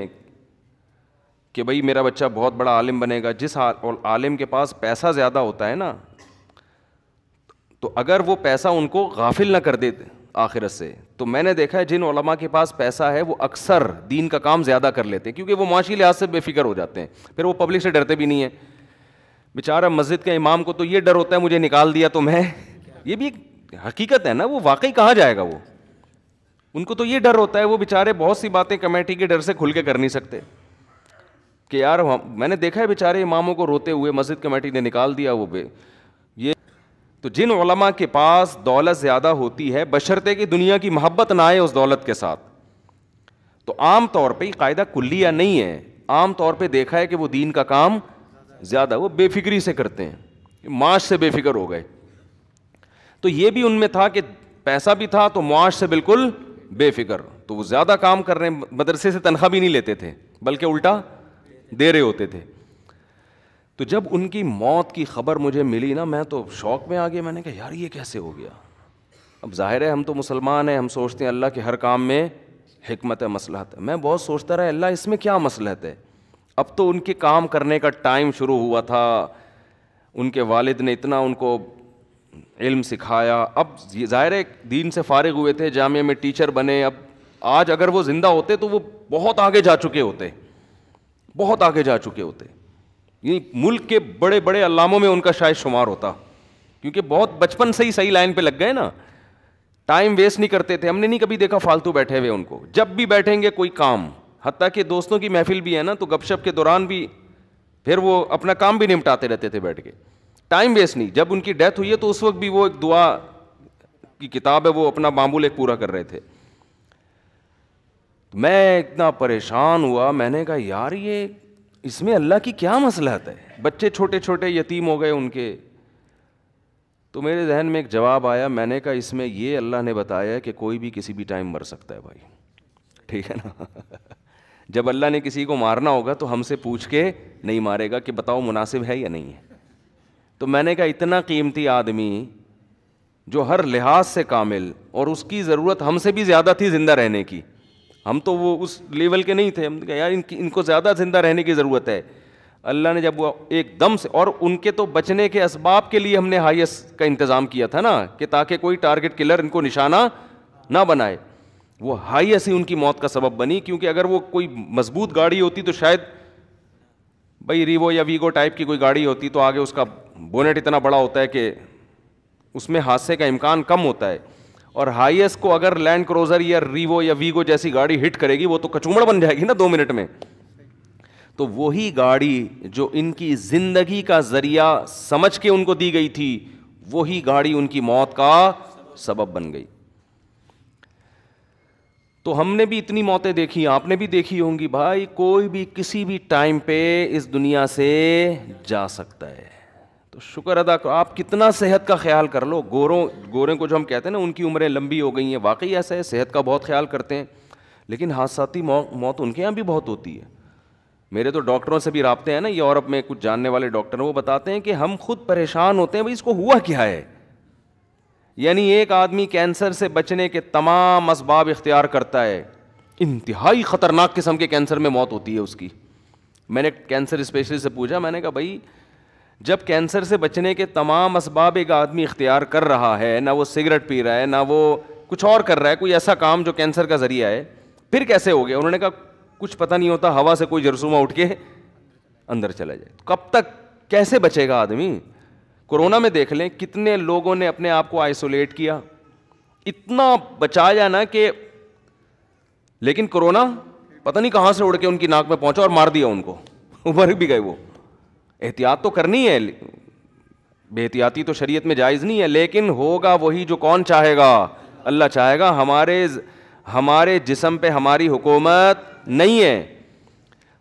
[SPEAKER 1] कि भाई मेरा बच्चा बहुत बड़ा आलिम बनेगा जिस आ, आलिम के पास पैसा ज़्यादा होता है ना तो अगर वो पैसा उनको गाफिल ना कर दे आखिरत से तो मैंने देखा है जिन ओलमा के पास पैसा है वो अक्सर दीन का काम ज़्यादा कर लेते हैं क्योंकि वो माशी लिहाज से बेफिक्र हो जाते हैं फिर वो पब्लिक से डरते भी नहीं हैं बेचारा मस्जिद के इमाम को तो ये डर होता है मुझे निकाल दिया तो मैं ये भी एक हकीकत है ना वो वाकई कहाँ जाएगा वो उनको तो ये डर होता है वो बेचारे बहुत सी बातें कमेटी के डर से खुल के कर नहीं सकते कि यार मैंने देखा है बेचारे इमामों को रोते हुए मस्जिद कमेटी ने निकाल दिया वो बे ये तो जिन ओलमा के पास दौलत ज़्यादा होती है बशरते कि दुनिया की मोहब्बत ना आए उस दौलत के साथ तो आम तौर पे कायदा कुल्लिया नहीं है आम तौर पे देखा है कि वो दीन का काम ज़्यादा वो बेफिक्री से करते हैं माश से बेफिक्र हो गए तो ये भी उनमें था कि पैसा भी था तो मुआश से बिल्कुल बेफिक्र तो वो ज़्यादा काम कर रहे हैं मदरसे से तनख्वाह भी नहीं लेते थे बल्कि उल्टा दे रहे होते थे तो जब उनकी मौत की खबर मुझे मिली ना मैं तो शौक में आ गया मैंने कहा यार ये कैसे हो गया अब जाहिर है हम तो मुसलमान हैं हम सोचते हैं अल्लाह के हर काम में हमत है मसलहत है मैं बहुत सोचता रहा अल्लाह इसमें क्या मसलहत है अब तो उनके काम करने का टाइम शुरू हुआ था उनके वालिद ने इतना उनको इल्म सिखाया अब ज़ाहिर दीन से फ़ारिग हुए थे जामिया में टीचर बने अब आज अगर वो ज़िंदा होते तो वो बहुत आगे जा चुके होते बहुत आगे जा चुके होते ये मुल्क के बड़े बड़े अलामों में उनका शायद शुमार होता क्योंकि बहुत बचपन से ही सही लाइन पे लग गए ना टाइम वेस्ट नहीं करते थे हमने नहीं कभी देखा फालतू बैठे हुए उनको जब भी बैठेंगे कोई काम हती कि दोस्तों की महफिल भी है ना तो गपशप के दौरान भी फिर वो अपना काम भी निपटाते रहते थे बैठ के टाइम वेस्ट नहीं जब उनकी डेथ हुई है तो उस वक्त भी वो एक दुआ की किताब है वो अपना मामूल एक पूरा कर रहे थे तो मैं इतना परेशान हुआ मैंने कहा यार ये इसमें अल्लाह की क्या मसलहत है बच्चे छोटे छोटे यतीम हो गए उनके तो मेरे जहन में एक जवाब आया मैंने कहा इसमें ये अल्लाह ने बताया कि कोई भी किसी भी टाइम मर सकता है भाई ठीक है ना जब अल्लाह ने किसी को मारना होगा तो हमसे पूछ के नहीं मारेगा कि बताओ मुनासिब है या नहीं है तो मैंने कहा इतना कीमती आदमी जो हर लिहाज से कामिल और उसकी ज़रूरत हमसे भी ज़्यादा थी ज़िंदा रहने की हम तो वो उस लेवल के नहीं थे हम कहा यार इनकी इनको ज़्यादा ज़िंदा रहने की ज़रूरत है अल्लाह ने जब वो एकदम से और उनके तो बचने के इसबाब के लिए हमने हाइस का इंतज़ाम किया था ना कि ताकि कोई टारगेट किलर इनको निशाना ना बनाए वो हाइस ही उनकी मौत का सबब बनी क्योंकि अगर वो कोई मजबूत गाड़ी होती तो शायद भाई रीवो या वीगो टाइप की कोई गाड़ी होती तो आगे उसका बोनेट इतना बड़ा होता है कि उसमें हादसे का इम्कान कम होता है और हाईएस्ट को अगर लैंड क्रोज़र या रीवो या वीगो जैसी गाड़ी हिट करेगी वो तो कचूमड़ बन जाएगी ना दो मिनट में तो वही गाड़ी जो इनकी ज़िंदगी का ज़रिया समझ के उनको दी गई थी वही गाड़ी उनकी मौत का सबब बन गई तो हमने भी इतनी मौतें देखी आपने भी देखी होंगी भाई कोई भी किसी भी टाइम पे इस दुनिया से जा सकता है तो शुक्र अदा करो आप कितना सेहत का ख्याल कर लो गोरों गोरों को जो हम कहते हैं ना उनकी उम्रें लंबी हो गई हैं वाकई ऐसा है सेहत का बहुत ख्याल करते हैं लेकिन हादसाती मौत उनके यहाँ भी बहुत होती है मेरे तो डॉक्टरों से भी रबते हैं ना यूरोप में कुछ जानने वाले डॉक्टर वो बताते हैं कि हम खुद परेशान होते हैं भाई इसको हुआ क्या है यानी एक आदमी कैंसर से बचने के तमाम इसबाब इख्तियार करता है इंतहाई ख़तरनाक किस्म के कैंसर में मौत होती है उसकी मैंने कैंसर स्पेशलिस्ट से पूछा मैंने कहा भाई जब कैंसर से बचने के तमाम इसबाब एक आदमी इख्तियार कर रहा है ना वो सिगरेट पी रहा है ना वो कुछ और कर रहा है कोई ऐसा काम जो कैंसर का ज़रिया है फिर कैसे हो गया उन्होंने कहा कुछ पता नहीं होता हवा से कोई जरसुमा उठ के अंदर चला जाए तो कब तक कैसे बचेगा आदमी कोरोना में देख लें कितने लोगों ने अपने आप को आइसोलेट किया इतना बचा बचाया ना कि लेकिन कोरोना पता नहीं कहाँ से उड़ के उनकी नाक में पहुंचा और मार दिया उनको उभर भी गए वो एहतियात तो करनी है बेहतियाती तो शरीयत में जायज़ नहीं है लेकिन होगा वही जो कौन चाहेगा अल्लाह चाहेगा हमारे हमारे जिसम पे हमारी हुकूमत नहीं है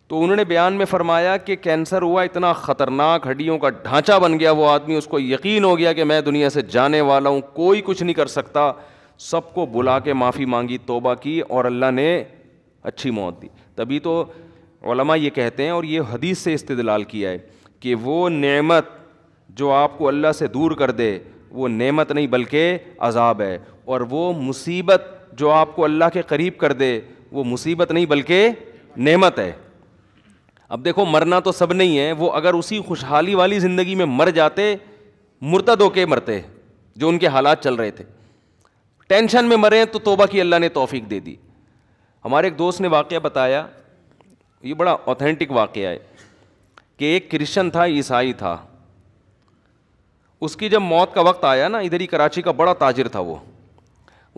[SPEAKER 1] तो उन्होंने बयान में फरमाया कि कैंसर हुआ इतना ख़तरनाक हड्डियों का ढांचा बन गया वो आदमी उसको यकीन हो गया कि मैं दुनिया से जाने वाला हूँ कोई कुछ नहीं कर सकता सबको बुला के माफ़ी मांगी तोबा की और अल्लाह ने अच्छी मौत दी तभी तो ये कहते हैं और ये हदीस से इस्तलाल किया है कि वो नेमत जो आपको अल्लाह से दूर कर दे वो नेमत नहीं बल्कि अजाब है और वो मुसीबत जो आपको अल्लाह के करीब कर दे वो मुसीबत नहीं बल्कि नेमत है अब देखो मरना तो सब नहीं है वो अगर उसी खुशहाली वाली ज़िंदगी में मर जाते मुर्तद होके मरते जो उनके हालात चल रहे थे टेंशन में मरे तो तोबा की अल्लाह ने तोफ़ी दे दी हमारे एक दोस्त ने वाक़ बताया ये बड़ा ऑथेंटिक वाक़ है कि एक क्रिश्चन था ईसाई था उसकी जब मौत का वक्त आया ना इधर ही कराची का बड़ा ताजिर था वो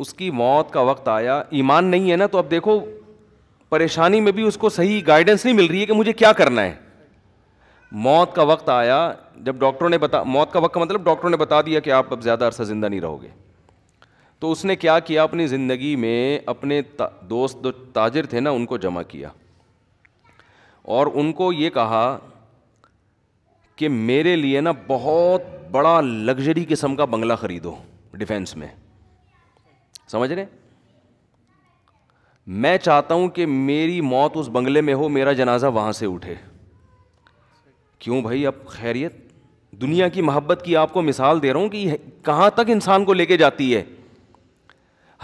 [SPEAKER 1] उसकी मौत का वक्त आया ईमान नहीं है ना तो अब देखो परेशानी में भी उसको सही गाइडेंस नहीं मिल रही है कि मुझे क्या करना है मौत का वक्त आया जब डॉक्टरों ने बता मौत का वक्त का मतलब डॉक्टरों ने बता दिया कि आप अब ज़्यादा अरसा ज़िंदा नहीं रहोगे तो उसने क्या किया अपनी ज़िंदगी में अपने दोस्त जो ताजिर थे ना उनको जमा किया और उनको ये कहा कि मेरे लिए ना बहुत बड़ा लग्जरी किस्म का बंगला खरीदो डिफेंस में समझ रहे मैं चाहता हूं कि मेरी मौत उस बंगले में हो मेरा जनाजा वहां से उठे क्यों भाई अब खैरियत दुनिया की मोहब्बत की आपको मिसाल दे रहा हूं कि कहां तक इंसान को लेके जाती है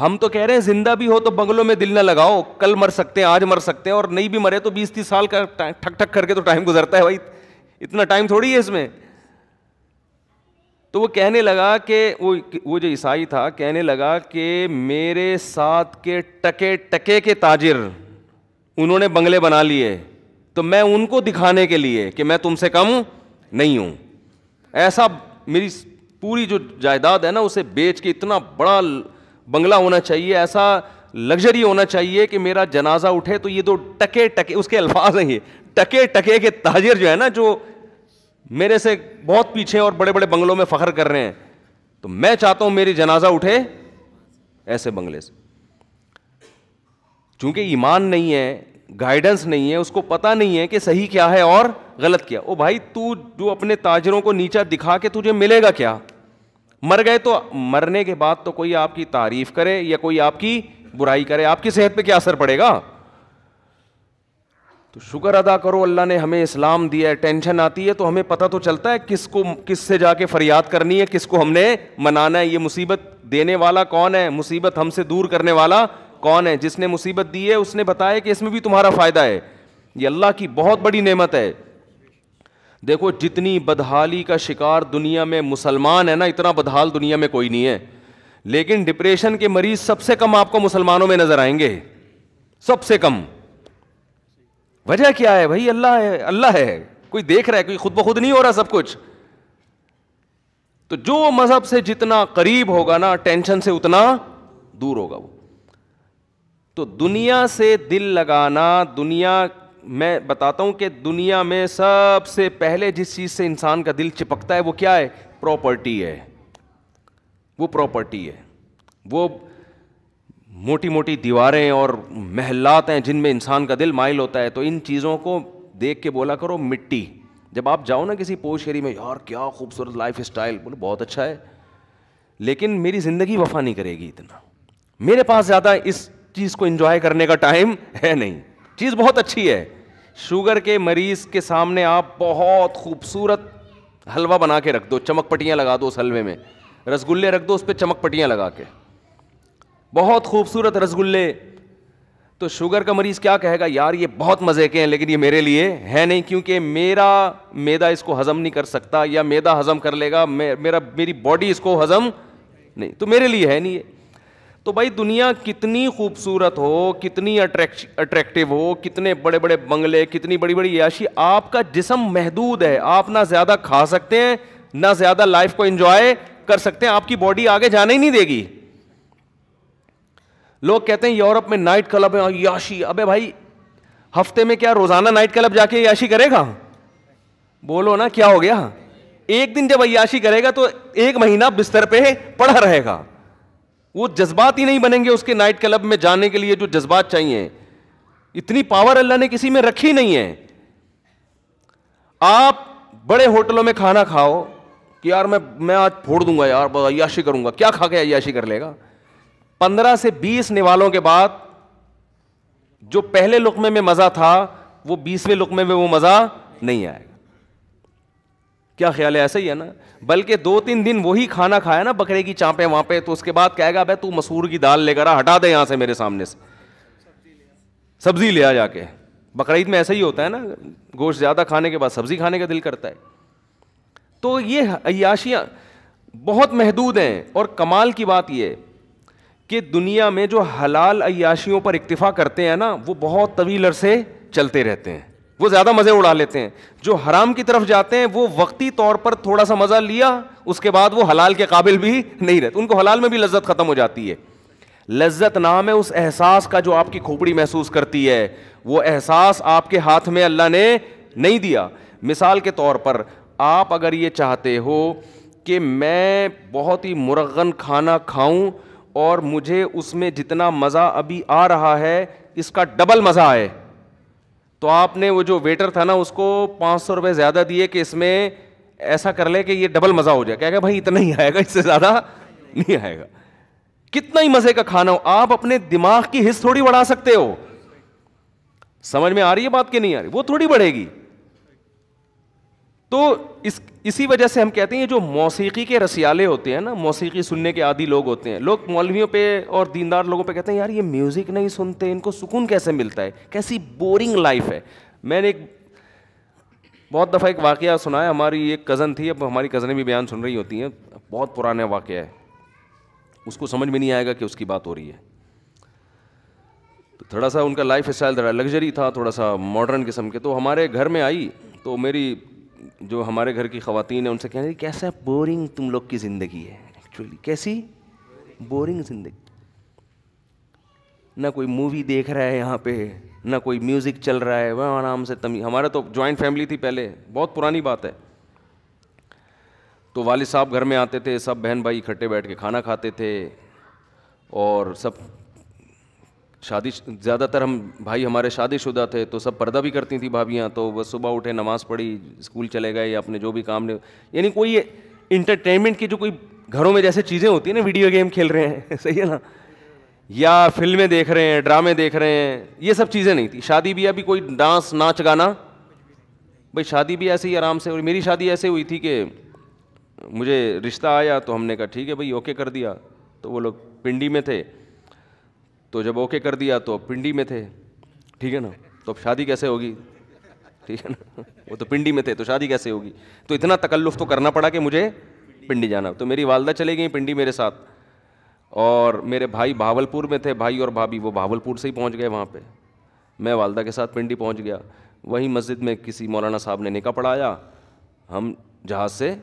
[SPEAKER 1] हम तो कह रहे हैं जिंदा भी हो तो बंगलों में दिल ना लगाओ कल मर सकते हैं आज मर सकते हैं और नहीं भी मरे तो बीस तीस साल का ठक ठक करके तो टाइम गुजरता है भाई इतना टाइम थोड़ी है इसमें तो वो कहने लगा कि वो वो जो ईसाई था कहने लगा कि मेरे साथ के टके टके के ताजिर उन्होंने बंगले बना लिए तो मैं उनको दिखाने के लिए कि मैं तुमसे कम नहीं हूं ऐसा मेरी पूरी जो जायदाद है ना उसे बेच के इतना बड़ा बंगला होना चाहिए ऐसा लग्जरी होना चाहिए कि मेरा जनाजा उठे तो ये दो टके टके उसके अल्फाज हैं ये टके टके के ताजिर जो है ना जो मेरे से बहुत पीछे और बड़े बड़े बंगलों में फखर कर रहे हैं तो मैं चाहता हूं मेरी जनाजा उठे ऐसे बंगले से चूंकि ईमान नहीं है गाइडेंस नहीं है उसको पता नहीं है कि सही क्या है और गलत क्या ओ भाई तू जो अपने ताजरों को नीचा दिखा के तुझे मिलेगा क्या मर गए तो मरने के बाद तो कोई आपकी तारीफ करे या कोई आपकी बुराई करे आपकी सेहत पे क्या असर पड़ेगा तो शुक्र अदा करो अल्लाह ने हमें इस्लाम दिया है टेंशन आती है तो हमें पता तो चलता है किसको से जाके फरियाद करनी है किसको हमने मनाना है ये मुसीबत देने वाला कौन है मुसीबत हमसे दूर करने वाला कौन है जिसने मुसीबत दी है उसने बताया कि इसमें भी तुम्हारा फ़ायदा है ये अल्लाह की बहुत बड़ी नेमत है देखो जितनी बदहाली का शिकार दुनिया में मुसलमान है ना इतना बदहाल दुनिया में कोई नहीं है लेकिन डिप्रेशन के मरीज सबसे कम आपको मुसलमानों में नज़र आएंगे सबसे कम वजह क्या है भाई अल्लाह है अल्लाह है कोई देख रहा है कोई खुद ब खुद नहीं हो रहा सब कुछ तो जो मजहब से जितना करीब होगा ना टेंशन से उतना दूर होगा वो तो दुनिया से दिल लगाना दुनिया मैं बताता हूं कि दुनिया में सबसे पहले जिस चीज़ से इंसान का दिल चिपकता है वो क्या है प्रॉपर्टी है वो प्रॉपर्टी है वो मोटी मोटी दीवारें और महलात हैं जिनमें इंसान का दिल माइल होता है तो इन चीज़ों को देख के बोला करो मिट्टी जब आप जाओ ना किसी पोश एरिया में यार क्या खूबसूरत लाइफ स्टाइल बोलो बहुत अच्छा है लेकिन मेरी ज़िंदगी वफा नहीं करेगी इतना मेरे पास ज़्यादा इस चीज़ को इन्जॉय करने का टाइम है नहीं चीज़ बहुत अच्छी है शुगर के मरीज़ के सामने आप बहुत खूबसूरत हलवा बना के रख दो चमक पट्टियाँ लगा दो उस हलवे में रसगुल्ले रख दो उस पर चमक पट्टियाँ लगा के बहुत खूबसूरत रसगुल्ले तो शुगर का मरीज़ क्या कहेगा यार ये बहुत मज़े के हैं लेकिन ये मेरे लिए है नहीं क्योंकि मेरा मेदा इसको हज़म नहीं कर सकता या मेदा हज़म कर लेगा मे, मेरा मेरी बॉडी इसको हज़म नहीं तो मेरे लिए है नहीं ये तो भाई दुनिया कितनी खूबसूरत हो कितनी अट्रैक्टिव हो कितने बड़े बड़े बंगले कितनी बड़ी बड़ी याशी आपका जिसम महदूद है आप ना ज़्यादा खा सकते हैं ना ज़्यादा लाइफ को इन्जॉय कर सकते हैं आपकी बॉडी आगे जाने ही नहीं देगी लोग कहते हैं यूरोप में नाइट क्लब है याशी अबे भाई हफ्ते में क्या रोजाना नाइट क्लब जाके याशी करेगा बोलो ना क्या हो गया एक दिन जब अयाशी करेगा तो एक महीना बिस्तर पे पड़ा रहेगा वो जज्बात ही नहीं बनेंगे उसके नाइट क्लब में जाने के लिए जो जज्बात चाहिए इतनी पावर अल्लाह ने किसी में रखी नहीं है आप बड़े होटलों में खाना खाओ कि यार मैं मैं आज फोड़ दूंगा यार अयाशी करूंगा क्या खा के अयाशी कर लेगा पंद्रह से बीस निवालों के बाद जो पहले लुकमे में मजा था वो बीसवें लुकमे में वो मजा नहीं आएगा क्या ख्याल है ऐसा ही है ना बल्कि दो तीन दिन वही खाना खाया ना बकरे की चांपे वहां पे तो उसके बाद कहेगा भाई तू मसूर की दाल लेकर आ हटा दे यहां से मेरे सामने से सब्जी ले आ जाके बकर में ऐसा ही होता है ना गोश्त ज़्यादा खाने के बाद सब्जी खाने का दिल करता है तो ये अयाशियाँ बहुत महदूद हैं और कमाल की बात यह कि दुनिया में जो हलाल अयाशियों पर इक्तफा करते हैं ना वो बहुत तवील अरसे चलते रहते हैं वो ज़्यादा मज़े उड़ा लेते हैं जो हराम की तरफ जाते हैं वो वक्ती तौर पर थोड़ा सा मज़ा लिया उसके बाद वो हलाल के काबिल भी नहीं रहते उनको हलाल में भी लज्जत ख़त्म हो जाती है लज्जत नाम है उस एहसास का जो आपकी खोपड़ी महसूस करती है वो एहसास आपके हाथ में अल्लाह ने नहीं दिया मिसाल के तौर पर आप अगर ये चाहते हो कि मैं बहुत ही मुरगन खाना खाऊं और मुझे उसमें जितना मज़ा अभी आ रहा है इसका डबल मज़ा आए तो आपने वो जो वेटर था ना उसको पांच सौ रुपए ज़्यादा दिए कि इसमें ऐसा कर ले कि ये डबल मज़ा हो जाए क्या क्या भाई इतना ही आएगा इससे ज़्यादा नहीं आएगा कितना ही मज़े का खाना हो आप अपने दिमाग की हिस्स थोड़ी बढ़ा सकते हो समझ में आ रही है बात की नहीं आ रही वो थोड़ी बढ़ेगी तो इस इसी वजह से हम कहते हैं ये जो मौसीकी के रसियाले होते हैं ना मौसीकी सुनने के आदि लोग होते हैं लोग मौलवियों पे और दीनदार लोगों पे कहते हैं यार ये म्यूज़िक नहीं सुनते इनको सुकून कैसे मिलता है कैसी बोरिंग लाइफ है मैंने एक बहुत दफ़ा एक वाक़ सुना है हमारी एक कज़न थी अब हमारी कज़नें भी बयान सुन रही होती हैं बहुत पुराना वाक़ है उसको समझ में नहीं आएगा कि उसकी बात हो रही है तो थोड़ा सा उनका लाइफ स्टाइल थोड़ा लग्जरी था थोड़ा सा मॉडर्न किस्म के तो हमारे घर में आई तो मेरी जो हमारे घर की खातन हैं उनसे कह रही कैसा बोरिंग तुम लोग की ज़िंदगी है एक्चुअली कैसी बोरिंग ज़िंदगी ना कोई मूवी देख रहा है यहाँ पे ना कोई म्यूज़िक चल रहा है वह आराम से तमी हमारा तो जॉइंट फैमिली थी पहले बहुत पुरानी बात है तो वालिद साहब घर में आते थे सब बहन भाई इकट्ठे बैठ के खाना खाते थे और सब शादी ज़्यादातर हम भाई हमारे शादीशुदा थे तो सब पर्दा भी करती थी भाभियाँ तो वह सुबह उठे नमाज़ पढ़ी स्कूल चले गए या अपने जो भी काम ने यानी कोई इंटरटेनमेंट की जो कोई घरों में जैसे चीज़ें होती हैं ना वीडियो गेम खेल रहे हैं सही है ना या फिल्में देख रहे हैं ड्रामे देख रहे हैं ये सब चीज़ें नहीं थी शादी भी अभी कोई डांस नाच गाना भाई शादी भी ऐसे ही आराम से और मेरी शादी ऐसे हुई थी कि मुझे रिश्ता आया तो हमने कहा ठीक है भाई ओके कर दिया तो वो लोग पिंडी में थे तो जब ओके कर दिया तो पिंडी में थे ठीक है ना तो अब शादी कैसे होगी ठीक है ना वो तो पिंडी में थे तो शादी कैसे होगी तो इतना तकल्लुफ़ तो करना पड़ा कि मुझे पिंडी जाना तो मेरी वालदा चले गई पिंडी मेरे साथ और मेरे भाई भावलपुर में थे भाई और भाभी वो भावलपुर से ही पहुंच गए वहाँ पे मैं वालदा के साथ पिंडी पहुंच गया वहीं मस्जिद में किसी मौलाना साहब ने निका पढ़ाया हम जहाज़ से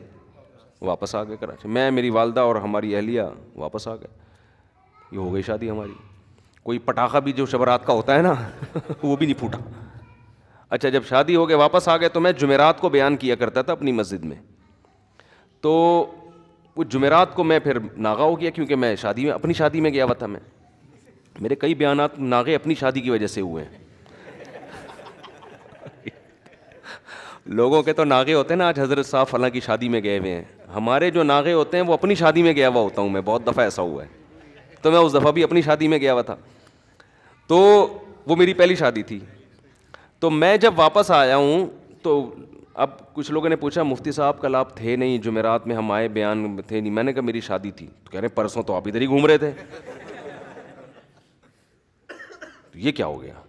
[SPEAKER 1] वापस आ गए कराची मैं मेरी वालदा और हमारी अहलिया वापस आ गए ये हो गई शादी हमारी कोई पटाखा भी जो शबरात का होता है ना वो भी नहीं फूटा अच्छा जब शादी हो गए वापस आ गए तो मैं जुमेरात को बयान किया करता था अपनी मस्जिद में तो वो जुमेरात को मैं फिर नागा हो गया क्योंकि मैं शादी में अपनी शादी में गया हुआ था मैं मेरे कई बयान नागे अपनी शादी की वजह से हुए हैं लोगों के तो नागे होते हैं ना आज हज़रत साहब फला की शादी में गए हुए हैं हमारे जो नागे होते हैं वो अपनी शादी में गया हुआ होता हूँ मैं बहुत दफ़ा ऐसा हुआ है तो मैं उस दफ़ा भी अपनी शादी में गया हुआ था तो वो मेरी पहली शादी थी तो मैं जब वापस आया हूँ तो अब कुछ लोगों ने पूछा मुफ्ती साहब कल आप थे नहीं जुमेरात में हम आए बयान थे नहीं मैंने कहा मेरी शादी थी तो कह रहे परसों तो आप इधर ही घूम रहे थे तो ये क्या हो गया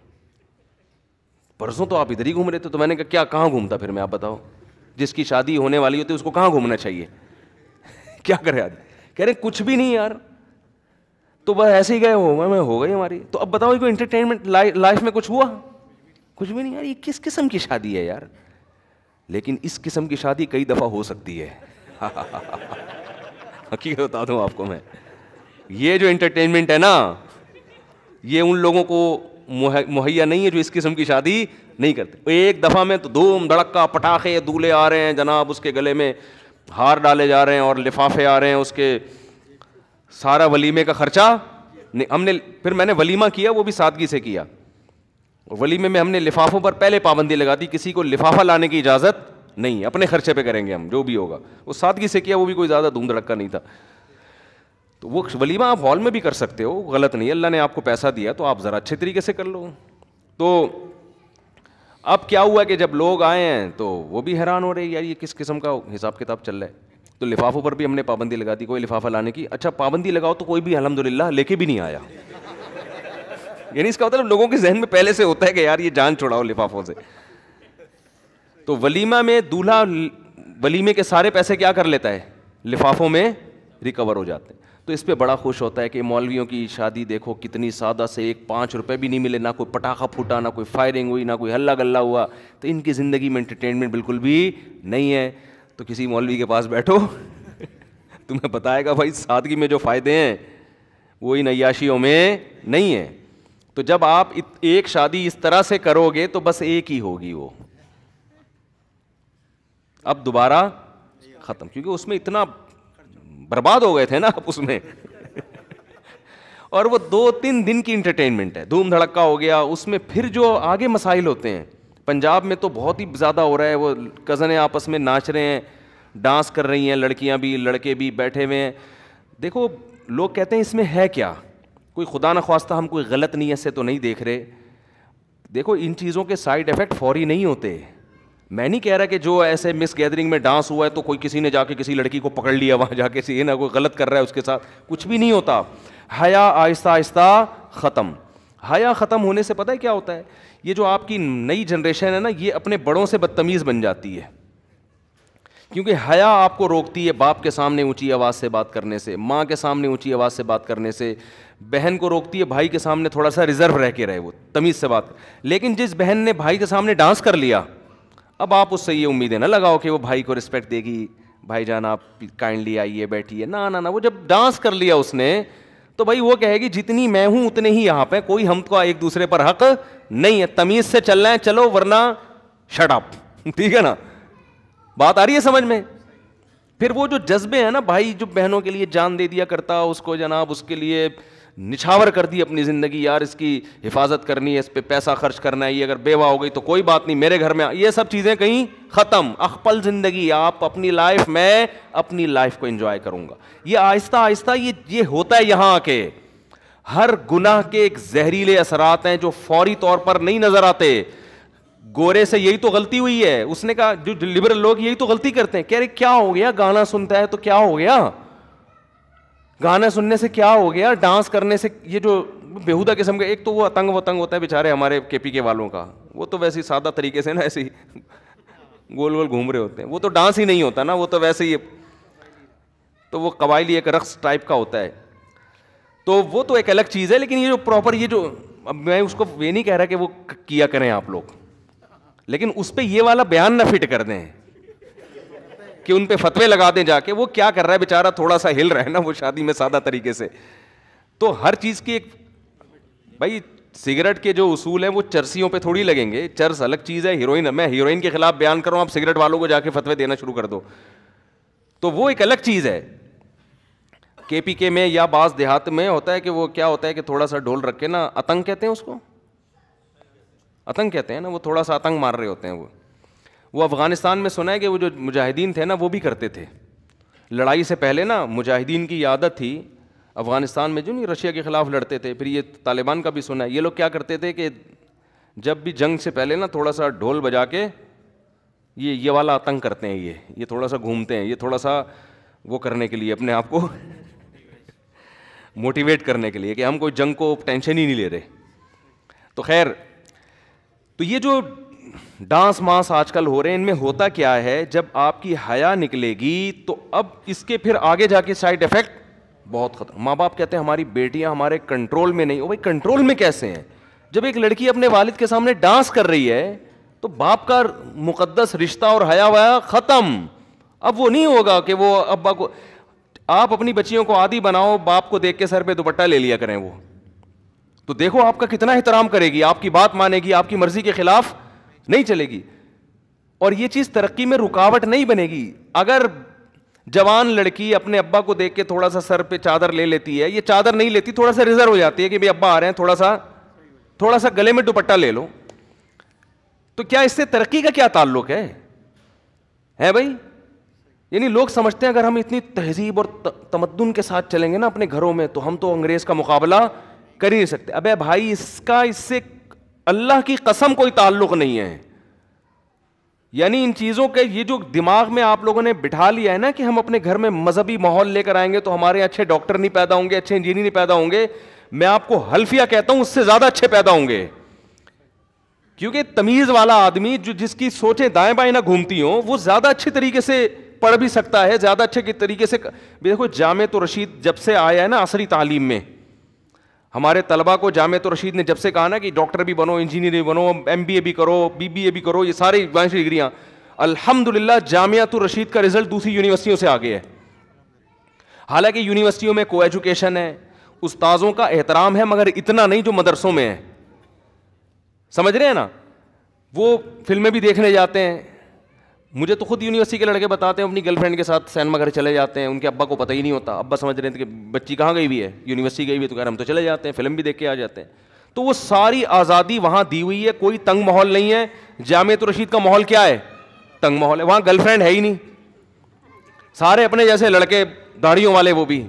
[SPEAKER 1] परसों तो आप इधर ही घूम रहे थे तो मैंने कहा क्या कहाँ घूमता फिर मैं आप बताओ जिसकी शादी होने वाली होती उसको कहाँ घूमना चाहिए क्या करे आदमी कह रहे कुछ भी नहीं यार तो बस ऐसे ही गए हो मैं हो गई हमारी तो अब बताओ कोई इंटरटेनमेंट लाइफ में कुछ हुआ कुछ भी नहीं यार ये किस किस्म की शादी है यार लेकिन इस किस्म की शादी कई दफ़ा हो सकती है हकीकत बता दूँ आपको मैं ये जो इंटरटेनमेंट है ना ये उन लोगों को मुहैया नहीं है जो इस किस्म की शादी नहीं करते एक दफ़ा में तो धूम धड़क्का पटाखे दूल्हे आ रहे हैं जनाब उसके गले में हार डाले जा रहे हैं और लिफाफे आ रहे हैं उसके सारा वलीमे का खर्चा नहीं हमने फिर मैंने वलीमा किया वो भी सादगी से किया वलीमे में हमने लिफाफों पर पहले पाबंदी लगा दी किसी को लिफाफा लाने की इजाज़त नहीं अपने खर्चे पे करेंगे हम जो भी होगा वो सादगी से किया वो भी कोई ज़्यादा धूम धड़का नहीं था तो वो वलीमा आप हॉल में भी कर सकते हो गलत नहीं अल्लाह ने आपको पैसा दिया तो आप ज़रा अच्छे तरीके से कर लो तो अब क्या हुआ कि जब लोग आए हैं तो वो भी हैरान हो रहे यार ये किस किस्म का हिसाब किताब चल रहा है तो लिफाफों पर भी हमने पाबंदी लगा दी कोई लिफाफा लाने की अच्छा पाबंदी लगाओ तो कोई भी अलहमदिल्ला लेके भी नहीं आया यानी इसका मतलब लोगों के जहन में पहले से होता है कि यार ये जान छुड़ाओ लिफाफों से तो वलीमा में दूल्हा वलीमे के सारे पैसे क्या कर लेता है लिफाफों में रिकवर हो जाते हैं तो इस पर बड़ा खुश होता है कि मौलवियों की शादी देखो कितनी सादा से एक पाँच रुपए भी नहीं मिले ना कोई पटाखा फूटा ना कोई फायरिंग हुई ना कोई हल्ला गल्ला हुआ तो इनकी ज़िंदगी में एंटरटेनमेंट बिल्कुल भी नहीं है तो किसी मौलवी के पास बैठो तुम्हें बताएगा भाई सादगी में जो फ़ायदे हैं वो इन अयाशियों में नहीं है तो जब आप एक शादी इस तरह से करोगे तो बस एक ही होगी वो अब दोबारा ख़त्म क्योंकि उसमें इतना बर्बाद हो गए थे ना आप उसमें और वो दो तीन दिन की इंटरटेनमेंट है धूम धड़का हो गया उसमें फिर जो आगे मसाइल होते हैं पंजाब में तो बहुत ही ज़्यादा हो रहा है वो कज़नें आपस में नाच रहे हैं डांस कर रही हैं लड़कियाँ भी लड़के भी बैठे हुए हैं देखो लोग कहते हैं इसमें है क्या कोई खुदा ना खास्ता हम कोई गलत नीयत से तो नहीं देख रहे देखो इन चीज़ों के साइड इफ़ेक्ट फौरी नहीं होते मैं नहीं कह रहा कि जो ऐसे मिस गैदरिंग में डांस हुआ है तो कोई किसी ने जाके किसी लड़की को पकड़ लिया वहाँ जाके से ना कोई गलत कर रहा है उसके साथ कुछ भी नहीं होता हया आहिस्ता आहिस्ता ख़त्म हया ख़त्म होने से पता है क्या होता है ये जो आपकी नई जनरेशन है ना ये अपने बड़ों से बदतमीज़ बन जाती है क्योंकि हया आपको रोकती है बाप के सामने ऊंची आवाज़ से बात करने से माँ के सामने ऊंची आवाज़ से बात करने से बहन को रोकती है भाई के सामने थोड़ा सा रिजर्व रह के रहे वो तमीज़ से बात लेकिन जिस बहन ने भाई के सामने डांस कर लिया अब आप उससे ये उम्मीद है ना लगाओ कि वो भाई को रिस्पेक्ट देगी भाईजान आप काइंडली आइए बैठिए ना ना ना वो जब डांस कर लिया उसने तो भाई वो कहेगी जितनी मैं हूं उतने ही यहां पे कोई हमको एक दूसरे पर हक नहीं है तमीज से चलना है चलो वरना शट अप ठीक है ना बात आ रही है समझ में फिर वो जो जज्बे हैं ना भाई जो बहनों के लिए जान दे दिया करता उसको जनाब उसके लिए निछावर कर दी अपनी ज़िंदगी यार इसकी हिफाजत करनी है इस पर पैसा खर्च करना है ये अगर बेवा हो गई तो कोई बात नहीं मेरे घर में ये सब चीज़ें कहीं ख़त्म अखपल ज़िंदगी आप अपनी लाइफ मैं अपनी लाइफ को इंजॉय करूंगा ये आहिस्ता आहिस्ता ये ये होता है यहां आके हर गुनाह के एक जहरीले असरात हैं जो फौरी तौर पर नहीं नज़र आते गोरे से यही तो गलती हुई है उसने कहा जो लिबरल लोग यही तो गलती करते हैं कह रहे क्या हो गया गाना सुनता है तो क्या हो गया गाना सुनने से क्या हो गया डांस करने से ये जो बेहुदा किस्म का एक तो वो अतंग वतंग होता है बेचारे हमारे के पी के वालों का वो तो वैसे ही सादा तरीके से ना ऐसे ही गोल गोल घूम रहे होते हैं वो तो डांस ही नहीं होता ना वो तो वैसे ही तो वो कबायली एक रक्स टाइप का होता है तो वो तो एक अलग चीज़ है लेकिन ये जो प्रॉपर ये जो अब मैं उसको ये नहीं कह रहा कि वो किया करें आप लोग लेकिन उस पर ये वाला बयान ना फिट कर दें कि उन पर फतवे लगा दें जाके वो क्या कर रहा है बेचारा थोड़ा सा हिल रहा है ना वो शादी में सादा तरीके से तो हर चीज़ की एक भाई सिगरेट के जो उसूल है वो चर्सियों पे थोड़ी लगेंगे चर्स अलग चीज़ है हीरोइन मैं हीरोइन के खिलाफ बयान कर रहा हूँ आप सिगरेट वालों को जाके फतवे देना शुरू कर दो तो वो एक अलग चीज़ है के पी के में या बास देहात में होता है कि वो क्या होता है कि थोड़ा सा ढोल रखे ना आतंक कहते हैं उसको आतंक कहते हैं ना वो थोड़ा सा आतंक मार रहे होते हैं वो वो अफ़गानिस्तान में सुना है कि वो जो मुजाहिदीन थे ना वो भी करते थे लड़ाई से पहले ना मुजाहिदीन की आदत थी अफ़गानिस्तान में जो नहीं रशिया के ख़िलाफ़ लड़ते थे फिर ये तालिबान का भी सुना है ये लोग क्या करते थे कि जब भी जंग से पहले ना थोड़ा सा ढोल बजा के ये ये वाला आतंक करते हैं ये ये थोड़ा सा घूमते हैं ये थोड़ा सा वो करने के लिए अपने आप को मोटिवेट करने के लिए कि हम कोई जंग को टेंशन ही नहीं ले रहे तो खैर तो ये जो डांस मांस आजकल हो रहे हैं इनमें होता क्या है जब आपकी हया निकलेगी तो अब इसके फिर आगे जाके साइड इफेक्ट बहुत खतरा माँ बाप कहते हैं हमारी बेटियां हमारे कंट्रोल में नहीं हो भाई कंट्रोल में कैसे हैं जब एक लड़की अपने वालिद के सामने डांस कर रही है तो बाप का मुकदस रिश्ता और हया वया ख़त्म अब वो नहीं होगा कि वो अब को आप अपनी बच्चियों को आदि बनाओ बाप को देख के सर पर दुपट्टा ले लिया करें वो तो देखो आपका कितना एहतराम करेगी आपकी बात मानेगी आपकी मर्जी के खिलाफ नहीं चलेगी और ये चीज़ तरक्की में रुकावट नहीं बनेगी अगर जवान लड़की अपने अब्बा को देख के थोड़ा सा सर पे चादर ले लेती है ये चादर नहीं लेती थोड़ा सा रिजर्व हो जाती है कि भाई अब्बा आ रहे हैं थोड़ा सा थोड़ा सा गले में दुपट्टा ले लो तो क्या इससे तरक्की का क्या ताल्लुक है है भाई यानी लोग समझते हैं अगर हम इतनी तहजीब और तमद्दन के साथ चलेंगे ना अपने घरों में तो हम तो अंग्रेज का मुकाबला कर ही नहीं सकते अब भाई इसका इससे अल्लाह की कसम कोई ताल्लुक नहीं है यानी इन चीज़ों के ये जो दिमाग में आप लोगों ने बिठा लिया है ना कि हम अपने घर में मजहबी माहौल लेकर आएंगे तो हमारे अच्छे डॉक्टर नहीं पैदा होंगे अच्छे इंजीनियर नहीं पैदा होंगे मैं आपको हल्फिया कहता हूं उससे ज़्यादा अच्छे पैदा होंगे क्योंकि तमीज़ वाला आदमी जो जिसकी सोचें दाएं बाएं ना घूमती हों वो ज़्यादा अच्छे तरीके से पढ़ भी सकता है ज़्यादा अच्छे तरीके से देखो जामे तो रशीद जब से आया है ना असरी तालीम में हमारे तलबा को जामत रशीद ने जब से कहा ना कि डॉक्टर भी बनो इंजीनियर भी बनो एम भी करो बी भी करो ये सारी वांशी डिग्रियाँ अल्हम्दुलिल्लाह जामियात रशीद का रिजल्ट दूसरी यूनिवर्सिटियों से आगे है हालांकि यूनिवर्सिटियों में को एजुकेशन है उस्ताजों का एहतराम है मगर इतना नहीं जो मदरसों में है समझ रहे हैं ना वो फिल्में भी देखने जाते हैं मुझे तो खुद यूनिवर्सिटी के लड़के बताते हैं अपनी गर्लफ्रेंड के साथ सैनमा घर चले जाते हैं उनके अब्बा को पता ही नहीं होता अब्बा समझ रहे थे कि बच्ची कहाँ गई हुई है यूनिवर्सिटी गई हुई है तो कह रहे हम तो चले जाते हैं फिल्म भी देख के आ जाते हैं तो वो सारी आज़ादी वहाँ दी हुई है कोई तंग माहौल नहीं है जामत रशीद का माहौल क्या है तंग माहौल है वहाँ गर्लफ्रेंड है ही नहीं सारे अपने जैसे लड़के दाढ़ियों वाले वो भी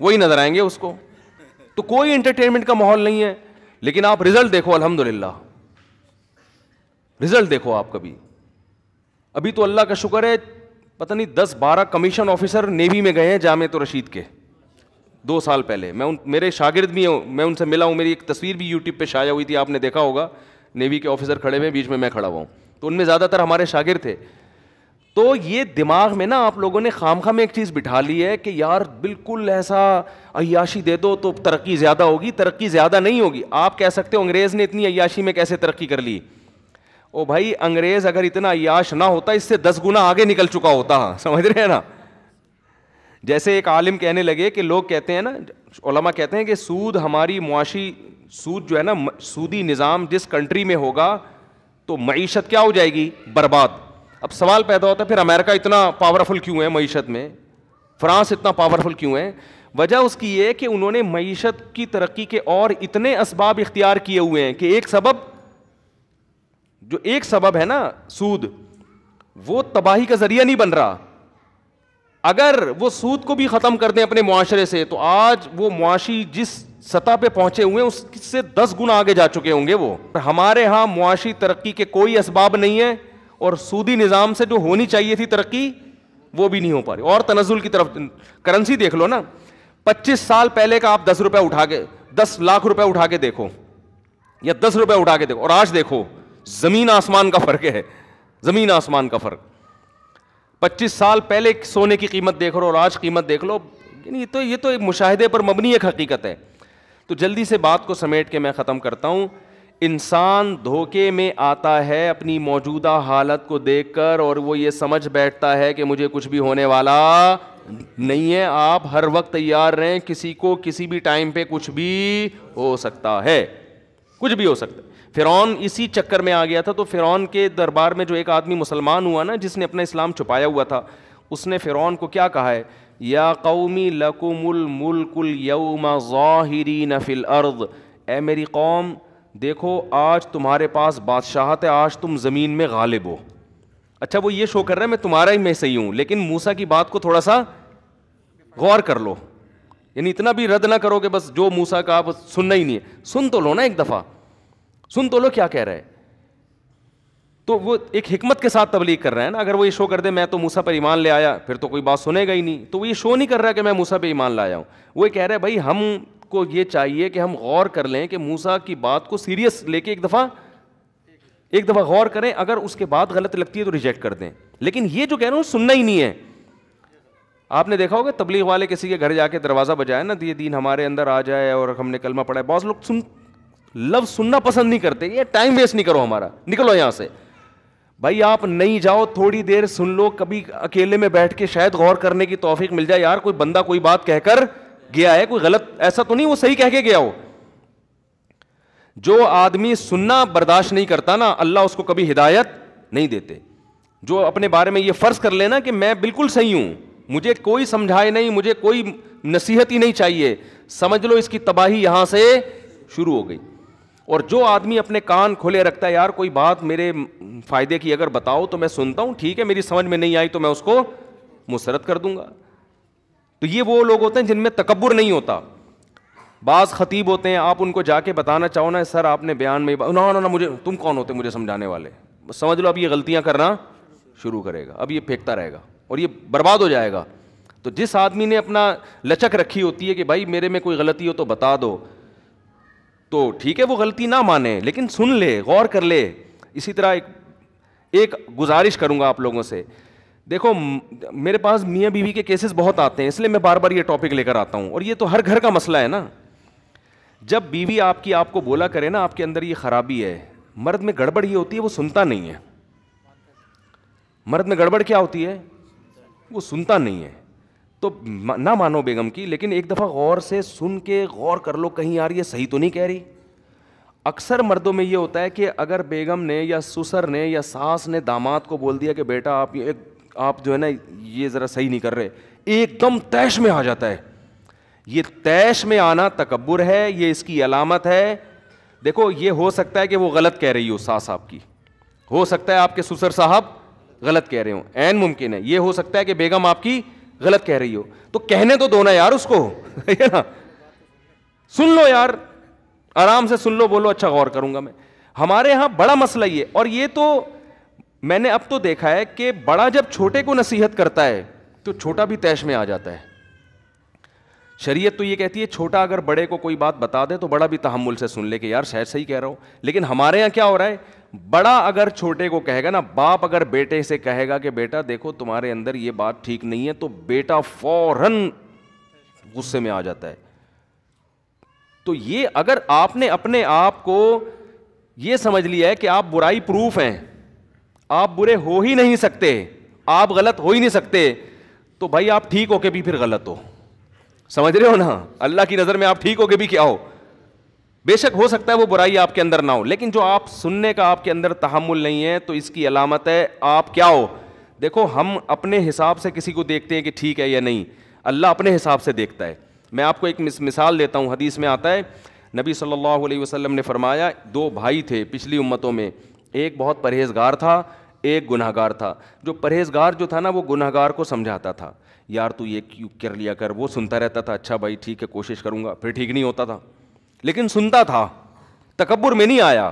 [SPEAKER 1] वही नज़र आएंगे उसको तो कोई इंटरटेनमेंट का माहौल नहीं है लेकिन आप रिजल्ट देखो अल्हम्दुलिल्लाह रिजल्ट देखो आप कभी अभी तो अल्लाह का शुक्र है पता नहीं दस बारह कमीशन ऑफिसर नेवी में गए हैं जामे तो रशीद के दो साल पहले मैं उन मेरे शागिर्द भी हूँ मैं उनसे मिला हूँ मेरी एक तस्वीर भी यूट्यूब पर शाया हुई थी आपने देखा होगा नेवी के ऑफिसर खड़े हुए बीच में मैं खड़ा हुआ हूँ तो उनमें ज़्यादातर हमारे शागिर थे तो ये दिमाग में ना आप लोगों ने खाम में एक चीज़ बिठा ली है कि यार बिल्कुल ऐसा अयाशी दे दो तो तरक्की ज़्यादा होगी तरक्की ज़्यादा नहीं होगी आप कह सकते हो अंग्रेज़ ने इतनी अयाशी में कैसे तरक्की कर ली ओ भाई अंग्रेज अगर इतना याश ना होता इससे दस गुना आगे निकल चुका होता समझ रहे हैं ना जैसे एक आलिम कहने लगे कि लोग कहते हैं ना ओलमा कहते हैं कि सूद हमारी मुआशी सूद जो है ना सूदी निज़ाम जिस कंट्री में होगा तो मीशत क्या हो जाएगी बर्बाद अब सवाल पैदा होता है फिर अमेरिका इतना पावरफुल क्यों है मीशत में फ्रांस इतना पावरफुल क्यों है वजह उसकी ये कि उन्होंने मीशत की तरक्की के और इतने इसबाब इख्तियार किए हुए हैं कि एक सबब जो एक सबब है ना सूद वो तबाही का जरिया नहीं बन रहा अगर वो सूद को भी ख़त्म कर दें अपने माशरे से तो आज वो मुआशी जिस सतह पे पहुंचे हुए उससे दस गुना आगे जा चुके होंगे वो हमारे यहां मुआशी तरक्की के कोई इसबाब नहीं है और सूदी निज़ाम से जो होनी चाहिए थी तरक्की वो भी नहीं हो पा रही और तनजुल की तरफ करेंसी देख लो ना पच्चीस साल पहले का आप दस रुपए उठा के दस लाख रुपए उठा के देखो या दस रुपए उठा के देखो और आज देखो जमीन आसमान का फर्क है जमीन आसमान का फर्क 25 साल पहले सोने की कीमत देख लो और आज कीमत देख लो ये तो ये तो एक मुशाहदे पर मबनी एक हकीकत है तो जल्दी से बात को समेट के मैं ख़त्म करता हूं इंसान धोखे में आता है अपनी मौजूदा हालत को देखकर और वो ये समझ बैठता है कि मुझे कुछ भी होने वाला नहीं है आप हर वक्त तैयार रहें किसी को किसी भी टाइम पे कुछ भी हो सकता है कुछ भी हो सकता फ़िरौन इसी चक्कर में आ गया था तो फ़िरौन के दरबार में जो एक आदमी मुसलमान हुआ ना जिसने अपना इस्लाम छुपाया हुआ था उसने फ़िरौन को क्या कहा है या कौमी लकुमुल मुल्कुल यौमा ज़ाहिरी नफिल अर्द ए मेरी कौम देखो आज तुम्हारे पास बादशाहत है आज तुम ज़मीन में गालिब हो अच्छा वो ये शो कर रहा है मैं तुम्हारा ही मैं सही हूँ लेकिन मूसा की बात को थोड़ा सा गौर कर लो यानी इतना भी रद्द ना करो कि बस जो मूसा का आप सुनना ही नहीं है सुन तो लो ना एक दफ़ा सुन तो लो क्या कह रहे हैं तो वो एक हिकमत के साथ तबलीग कर रहे हैं ना अगर वो ये शो कर दे मैं तो मूसा पर ईमान ले आया फिर तो कोई बात सुनेगा ही नहीं तो वो ये शो नहीं कर रहा कि मैं मूसा पर ईमान ला आया हूं वो कह रहा है भाई हम को ये चाहिए कि हम गौर कर लें कि मूसा की बात को सीरियस लेके एक दफ़ा एक दफ़ा गौर करें अगर उसके बाद गलत लगती है तो रिजेक्ट कर दें लेकिन ये जो कह रहा हूँ सुनना ही नहीं है आपने देखा होगा तबलीग वाले किसी के घर जाके दरवाज़ा बजाया ना ये दीन हमारे अंदर आ जाए और हमने कलमा पढ़ा है बहुत लोग सुन लव सुनना पसंद नहीं करते ये टाइम वेस्ट नहीं करो हमारा निकलो यहां से भाई आप नहीं जाओ थोड़ी देर सुन लो कभी अकेले में बैठ के शायद गौर करने की तोफीक मिल जाए यार कोई बंदा कोई बात कहकर गया है कोई गलत ऐसा तो नहीं वो सही कह के गया हो जो आदमी सुनना बर्दाश्त नहीं करता ना अल्लाह उसको कभी हिदायत नहीं देते जो अपने बारे में ये फर्ज कर लेना कि मैं बिल्कुल सही हूं मुझे कोई समझाए नहीं मुझे कोई नसीहत ही नहीं चाहिए समझ लो इसकी तबाही यहां से शुरू हो गई और जो आदमी अपने कान खुले रखता है यार कोई बात मेरे फायदे की अगर बताओ तो मैं सुनता हूँ ठीक है मेरी समझ में नहीं आई तो मैं उसको मुसरत कर दूंगा तो ये वो लोग होते हैं जिनमें तकबर नहीं होता बाज़ खतीब होते हैं आप उनको जाके बताना चाहो ना सर आपने बयान में ना ना ना मुझे तुम कौन होते मुझे समझाने वाले समझ लो अब ये गलतियाँ करना शुरू करेगा अब ये फेंकता रहेगा और ये बर्बाद हो जाएगा तो जिस आदमी ने अपना लचक रखी होती है कि भाई मेरे में कोई गलती हो तो बता दो तो ठीक है वो गलती ना माने लेकिन सुन ले गौर कर ले इसी तरह एक एक गुजारिश करूँगा आप लोगों से देखो मेरे पास मियाँ बीवी के केसेस बहुत आते हैं इसलिए मैं बार बार ये टॉपिक लेकर आता हूँ और ये तो हर घर का मसला है ना जब बीवी आपकी आपको बोला करे ना आपके अंदर ये ख़राबी है मर्द में गड़बड़ ये होती है वो सुनता नहीं है मर्द में गड़बड़ क्या होती है वो सुनता नहीं है तो ना मानो बेगम की लेकिन एक दफ़ा गौर से सुन के गौर कर लो कहीं यार ये सही तो नहीं कह रही अक्सर मर्दों में ये होता है कि अगर बेगम ने या सुसर ने या सास ने दामाद को बोल दिया कि बेटा आप ये आप जो है ना ये ज़रा सही नहीं कर रहे एकदम तैश में आ जाता है ये तैश में आना तकबर है ये इसकी अलामत है देखो ये हो सकता है कि वो गलत कह रही हो सास आपकी हो सकता है आपके सुसर साहब गलत कह रहे हो एन मुमकिन है ये हो सकता है कि बेगम आपकी गलत कह रही हो तो कहने तो दो ना यार उसको ना सुन लो यार आराम से सुन लो बोलो अच्छा गौर करूंगा मैं हमारे यहां बड़ा मसला ये और ये तो मैंने अब तो देखा है कि बड़ा जब छोटे को नसीहत करता है तो छोटा भी तैश में आ जाता है शरीयत तो ये कहती है छोटा अगर बड़े को कोई बात बता दे तो बड़ा भी तहमुल से सुन ले कि यार शायद सही कह रहा हूं लेकिन हमारे यहां क्या हो रहा है बड़ा अगर छोटे को कहेगा ना बाप अगर बेटे से कहेगा कि बेटा देखो तुम्हारे अंदर ये बात ठीक नहीं है तो बेटा फौरन गुस्से में आ जाता है तो ये अगर आपने अपने आप को ये समझ लिया है कि आप बुराई प्रूफ हैं आप बुरे हो ही नहीं सकते आप गलत हो ही नहीं सकते तो भाई आप ठीक होके भी फिर गलत हो समझ रहे हो ना अल्लाह की नज़र में आप ठीक होके भी क्या हो बेशक हो सकता है वो बुराई आपके अंदर ना हो लेकिन जो आप सुनने का आपके अंदर तहमुल नहीं है तो इसकी अलामत है आप क्या हो देखो हम अपने हिसाब से किसी को देखते हैं कि ठीक है या नहीं अल्लाह अपने हिसाब से देखता है मैं आपको एक मिस मिसाल देता हूँ हदीस में आता है नबी सल्लल्लाहु अलैहि वसल्लम ने फरमाया दो भाई थे पिछली उम्मतों में एक बहुत परहेजगार था एक गुनाहगार था जो परहेजगार जो था ना वो गुनाहगार को समझाता था यार तू ये क्यों कर लिया कर वो सुनता रहता था अच्छा भाई ठीक है कोशिश करूँगा फिर ठीक नहीं होता था लेकिन सुनता था तकबर में नहीं आया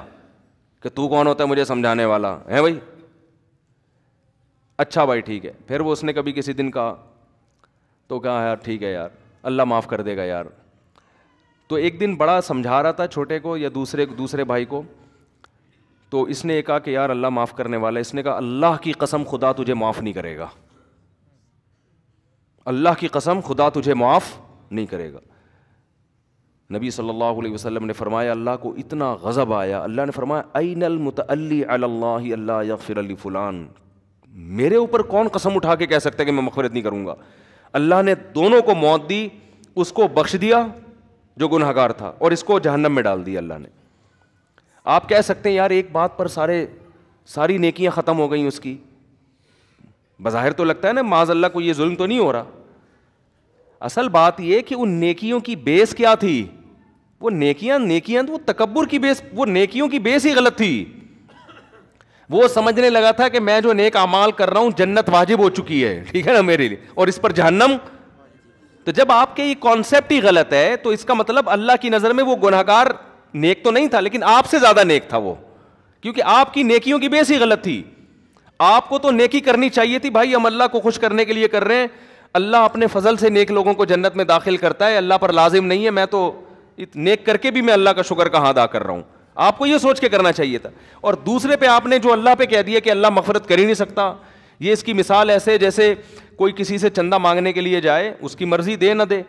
[SPEAKER 1] कि तू कौन होता है मुझे समझाने वाला है भाई अच्छा भाई ठीक है फिर वो उसने कभी किसी दिन कहा तो कहा यार ठीक है यार अल्लाह माफ़ कर देगा यार तो एक दिन बड़ा समझा रहा था छोटे को या दूसरे दूसरे भाई को तो इसने कहा कि यार अल्लाह माफ़ करने वाला इसने कहा अल्लाह की कसम खुदा तुझे माफ़ नहीं करेगा अल्लाह की कसम खुदा तुझे माफ़ नहीं करेगा नबी सल्लल्लाहु अलैहि वसल्लम ने फरमाया अल्लाह को इतना गज़ब आया अल्लाह ने फरमाया अनल मतली अल्लाह यफ़िर अली फ़ुलान मेरे ऊपर कौन कसम उठा के कह सकता है कि मैं मफफरत नहीं करूँगा अल्लाह ने दोनों को मौत दी उसको बख्श दिया जो गुनहगार था और इसको जहन्नम में डाल दिया अल्लाह ने आप कह सकते हैं यार एक बात पर सारे सारी नेकियाँ ख़त्म हो गई उसकी बज़ाहिर तो लगता है ना माज अल्लाह को ये जुल्म तो नहीं हो रहा असल बात यह कि उन नेकियों की बेस क्या थी वो नेकियां नेकियां तो वो तकबर की बेस वो नेकियों की बेस ही गलत थी वो समझने लगा था कि मैं जो नेक अमाल कर रहा हूं जन्नत वाजिब हो चुकी है ठीक है ना मेरे लिए और इस पर जहन्नम तो जब आपके ये कॉन्सेप्ट ही गलत है तो इसका मतलब अल्लाह की नज़र में वो गुनाहगार नेक तो नहीं था लेकिन आपसे ज़्यादा नेक था वो क्योंकि आपकी नेकियों की बेस ही गलत थी आपको तो नेकी करनी चाहिए थी भाई हम अल्लाह को खुश करने के लिए कर रहे हैं अल्लाह अपने फजल से नेक लोगों को जन्नत में दाखिल करता है अल्लाह पर लाजिम नहीं है मैं तो नेक करके भी मैं अल्लाह का शुक्र कहाँ अदा कर रहा हूँ आपको यह सोच के करना चाहिए था और दूसरे पे आपने जो अल्लाह पे कह दिया कि अल्लाह मफरत कर ही नहीं सकता ये इसकी मिसाल ऐसे जैसे कोई किसी से चंदा मांगने के लिए जाए उसकी मर्जी दे ना दे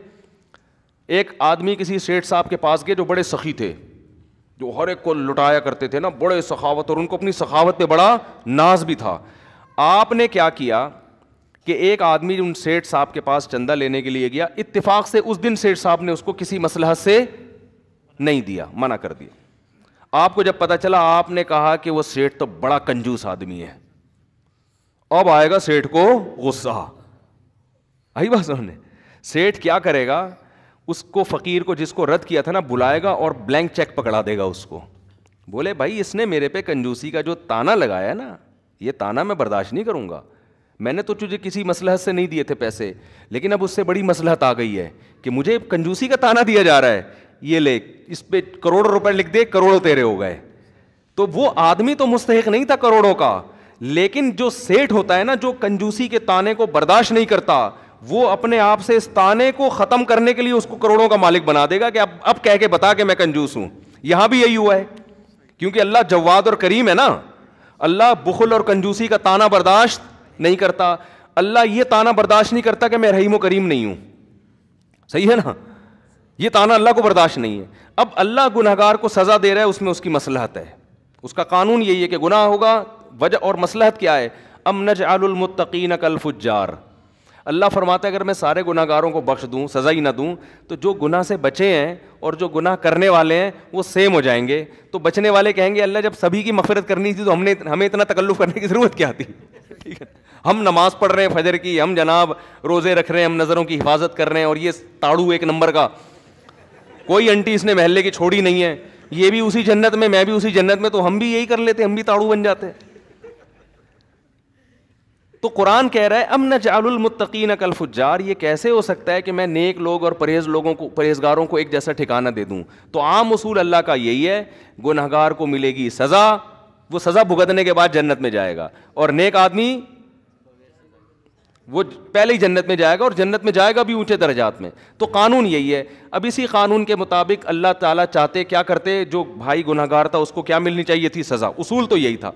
[SPEAKER 1] एक आदमी किसी सेठ साहब के पास गए जो बड़े सखी थे जो हर एक को लुटाया करते थे ना बड़े सखावत और उनको अपनी सखावत पे बड़ा नाज भी था आपने क्या किया कि एक आदमी उन सेठ साहब के पास चंदा लेने के लिए गया इत्तेफाक से उस दिन सेठ साहब ने उसको किसी मसलहत से नहीं दिया मना कर दिया आपको जब पता चला आपने कहा कि वो सेठ तो बड़ा कंजूस आदमी है अब आएगा सेठ को गुस्सा आई बात उन्होंने सेठ क्या करेगा उसको फ़कीर को जिसको रद्द किया था ना बुलाएगा और ब्लैंक चेक पकड़ा देगा उसको बोले भाई इसने मेरे पे कंजूसी का जो ताना लगाया ना ये ताना मैं बर्दाश्त नहीं करूंगा मैंने तो तुझे किसी मसलहत से नहीं दिए थे पैसे लेकिन अब उससे बड़ी मसलहत आ गई है कि मुझे कंजूसी का ताना दिया जा रहा है ये ले इस पर करोड़ों रुपए लिख दे करोड़ों तेरे हो गए तो वो आदमी तो मुस्तक नहीं था करोड़ों का लेकिन जो सेठ होता है ना जो कंजूसी के ताने को बर्दाश्त नहीं करता वो अपने आप से इस ताने को ख़त्म करने के लिए उसको करोड़ों का मालिक बना देगा कि अब अब कह के बता के मैं कंजूस हूं यहां भी यही हुआ है क्योंकि अल्लाह जवाद और करीम है ना अल्लाह बुखल और कंजूसी का ताना बर्दाश्त नहीं करता अल्लाह ये ताना बर्दाश्त नहीं करता कि मैं रहीम करीम नहीं हूं सही है ना ये ताना अल्लाह को बर्दाश्त नहीं है अब अल्लाह गुनागार को सज़ा दे रहा है उसमें उसकी मसलहत है उसका कानून यही है कि गुनाह होगा वजह और मसलहत क्या है अम नजालमतकीन कलफुजार अल्लाह फरमाता है अगर मैं सारे गुनागारों को बख्श दूँ सज़ा ही ना दूँ तो जो गुनाह से बचे हैं और जो गुनाह करने वाले हैं वो सेम हो जाएंगे तो बचने वाले कहेंगे अल्लाह जब सभी की मफरत करनी थी तो हमने हमें इतना तकल्लुफ़ करने की ज़रूरत क्या थी ठीक है हम नमाज पढ़ रहे हैं फजर की हम जनाब रोज़े रख रहे हैं हम नज़रों की हिफाजत कर रहे हैं और ये ताड़ू एक नंबर का कोई अंटी इसने महल्ले की छोड़ी नहीं है ये भी उसी जन्नत में मैं भी उसी जन्नत में तो हम भी यही कर लेते हम भी ताड़ू बन जाते तो कुरान कह रहा है अम न जालमतकीन कलफुजार ये कैसे हो सकता है कि मैं नेक लोग और परहेज लोगों को परहेजगारों को एक जैसा ठिकाना दे दूं तो आम उसूल अल्लाह का यही है गुनहगार को मिलेगी सज़ा वो सज़ा भुगतने के बाद जन्नत में जाएगा और नेक आदमी वो पहले ही जन्नत में जाएगा और जन्नत में जाएगा भी ऊंचे दर्जात में तो कानून यही है अब इसी कानून के मुताबिक अल्लाह ताला चाहते क्या करते जो भाई गुनागार था उसको क्या मिलनी चाहिए थी सज़ा उसूल तो यही था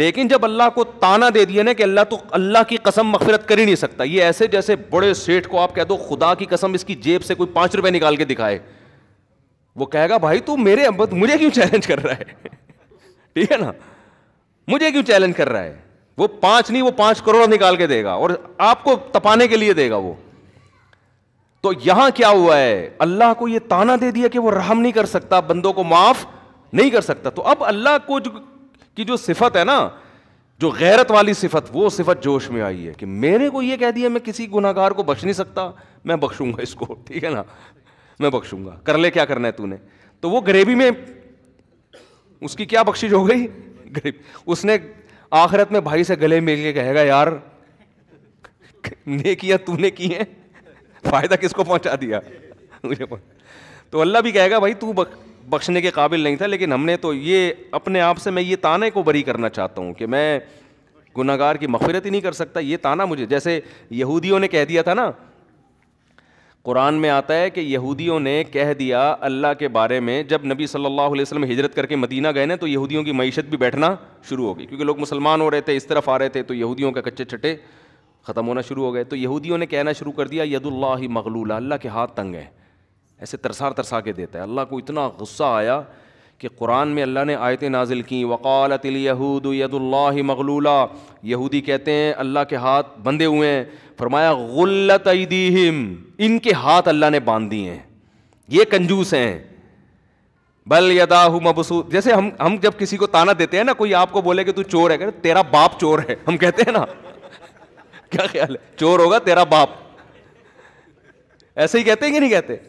[SPEAKER 1] लेकिन जब अल्लाह को ताना दे दिया ना कि अल्लाह तो अल्लाह की कसम मफफरत कर ही नहीं सकता ये ऐसे जैसे बड़े सेठ को आप कह दो खुदा की कसम इसकी जेब से कोई पांच रुपए निकाल के दिखाए वो कहेगा भाई तू मेरे अब मुझे क्यों चैलेंज कर रहा है ठीक है ना मुझे क्यों चैलेंज कर रहा है वो पांच नहीं वो पांच करोड़ निकाल के देगा और आपको तपाने के लिए देगा वो तो यहां क्या हुआ है अल्लाह को ये ताना दे दिया कि वो रहम नहीं कर सकता बंदों को माफ नहीं कर सकता तो अब अल्लाह को जो की जो सिफत है ना जो गैरत वाली सिफत वो सिफत जोश में आई है कि मेरे को ये कह दिया मैं किसी गुनाहगार को बख्श नहीं सकता मैं बख्शूंगा इसको ठीक है ना मैं बख्शूंगा कर ले क्या करना है तूने तो वो गरीबी में उसकी क्या बख्शिश हो गई गरीब उसने आखिरत में भाई से गले मिल के कहेगा यार ने किया तूने की हैं फ़ायदा किसको पहुंचा दिया तो अल्लाह भी कहेगा भाई तू बख्शने के काबिल नहीं था लेकिन हमने तो ये अपने आप से मैं ये ताने को बरी करना चाहता हूँ कि मैं गुनागार की मफफरत ही नहीं कर सकता ये ताना मुझे जैसे यहूदियों ने कह दिया था ना कुरान में आता है कि यहूदियों ने कह दिया अल्लाह के बारे में जब नबी सल्लल्लाहु अलैहि वसल्लम हिजरत करके मदीना गए ना तो यहूदियों की मीशत भी बैठना शुरू हो गई क्योंकि लोग मुसलमान हो रहे थे इस तरफ आ रहे थे तो यहूदियों का कच्चे छटे ख़त्म होना शुरू हो गए तो यहूदियों ने कहना शुरू कर दिया यदुल्ला मगलूल अल्लाह के हाथ तंग है ऐसे तरसा तरसा के देता है अल्लाह को इतना गुस्सा आया कि कुरान में अल्लाह ने आयतें नाजिल की वकालतलूद यदुल्ला मगलूला यहूदी कहते हैं अल्लाह के हाथ बंधे हुए हैं फरमाया गुल्लत ईदीम इनके हाथ अल्लाह ने बांध दिए हैं ये कंजूस हैं बल यदाह मबसू जैसे हम हम जब किसी को ताना देते हैं ना कोई आपको बोले कि तू चोर है तेरा बाप चोर है हम कहते हैं ना क्या ख्याल है चोर होगा तेरा बाप ऐसे ही कहते हैं कि नहीं कहते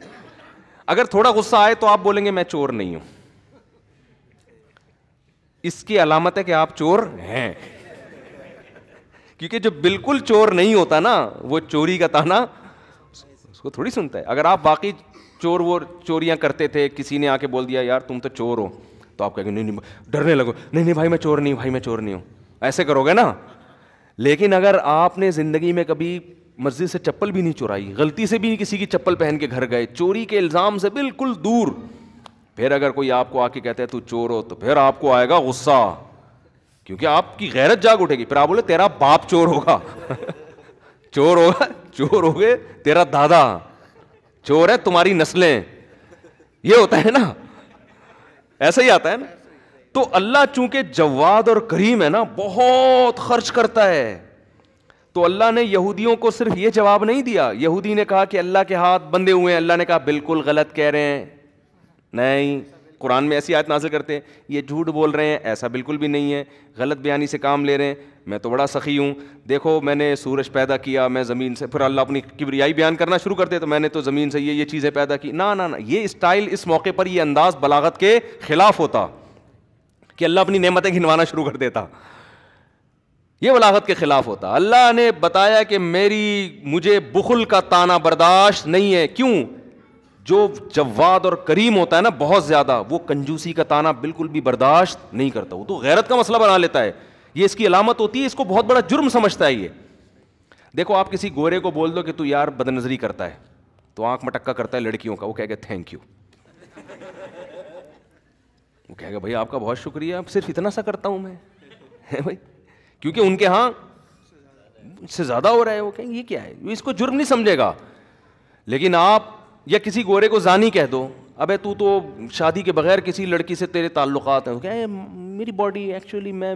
[SPEAKER 1] अगर थोड़ा गुस्सा आए तो आप बोलेंगे मैं चोर नहीं हूं इसकी अलामत है कि आप चोर हैं क्योंकि जो बिल्कुल चोर नहीं होता ना वो चोरी का ताना उसको थोड़ी सुनता है अगर आप बाकी चोर वो चोरियां करते थे किसी ने आके बोल दिया यार तुम तो चोर हो तो आप कहेंगे नहीं नहीं डरने लगो नहीं नहीं भाई मैं चोर नहीं हूँ भाई मैं चोर नहीं हूँ ऐसे करोगे ना लेकिन अगर आपने ज़िंदगी में कभी मस्जिद से चप्पल भी नहीं चुराई गलती से भी किसी की चप्पल पहन के घर गए चोरी के इल्ज़ाम से बिल्कुल दूर फिर अगर कोई आपको आके कहता है तू चोर हो तो फिर आपको आएगा गुस्सा क्योंकि आपकी गैरत जाग उठेगी फिर आप बोले तेरा बाप चोर होगा चोर होगा चोर हो गए तेरा दादा चोर है तुम्हारी नस्लें ये होता है ना ऐसा ही आता है ना तो अल्लाह चूंकि जवाद और करीम है ना बहुत खर्च करता है तो अल्लाह ने यहूदियों को सिर्फ ये जवाब नहीं दिया यहूदी ने कहा कि अल्लाह के हाथ बंधे हुए हैं अल्लाह ने कहा बिल्कुल गलत कह रहे हैं नहीं कुरान में ऐसी आयत नाजिल करते हैं ये झूठ बोल रहे हैं ऐसा बिल्कुल भी नहीं है गलत बयानी से काम ले रहे हैं मैं तो बड़ा सखी हूँ देखो मैंने सूरज पैदा किया मैं ज़मीन से फिर अल्लाह अपनी किबरियाई बयान करना शुरू करते तो मैंने तो ज़मीन से ये ये चीज़ें पैदा की ना ना ना ये स्टाइल इस मौके पर यह अंदाज़ बलागत के ख़िलाफ़ होता कि अल्लाह अपनी नेमतें घिनवाना शुरू कर देता ये बलागत के ख़िलाफ़ होता अल्लाह ने बताया कि मेरी मुझे बुखुल का ताना बर्दाश्त नहीं है क्यों जो जवाद और करीम होता है ना बहुत ज़्यादा वो कंजूसी का ताना बिल्कुल भी बर्दाश्त नहीं करता वो तो गैरत का मसला बना लेता है ये इसकी अलामत होती है इसको बहुत बड़ा जुर्म समझता है ये देखो आप किसी गोरे को बोल दो कि तू यार बदनजरी करता है तो आंख मटक्का करता है लड़कियों का वो कह गया थैंक यू वो गया भाई आपका बहुत शुक्रिया सिर्फ इतना सा करता हूं मैं है भाई क्योंकि उनके यहां से ज़्यादा हो रहा है वो कहेंगे ये क्या है इसको जुर्म नहीं समझेगा लेकिन आप या किसी गोरे को जानी कह दो अबे तू तो शादी के बगैर किसी लड़की से तेरे ताल्लुकात हैं क्या मेरी बॉडी एक्चुअली मैं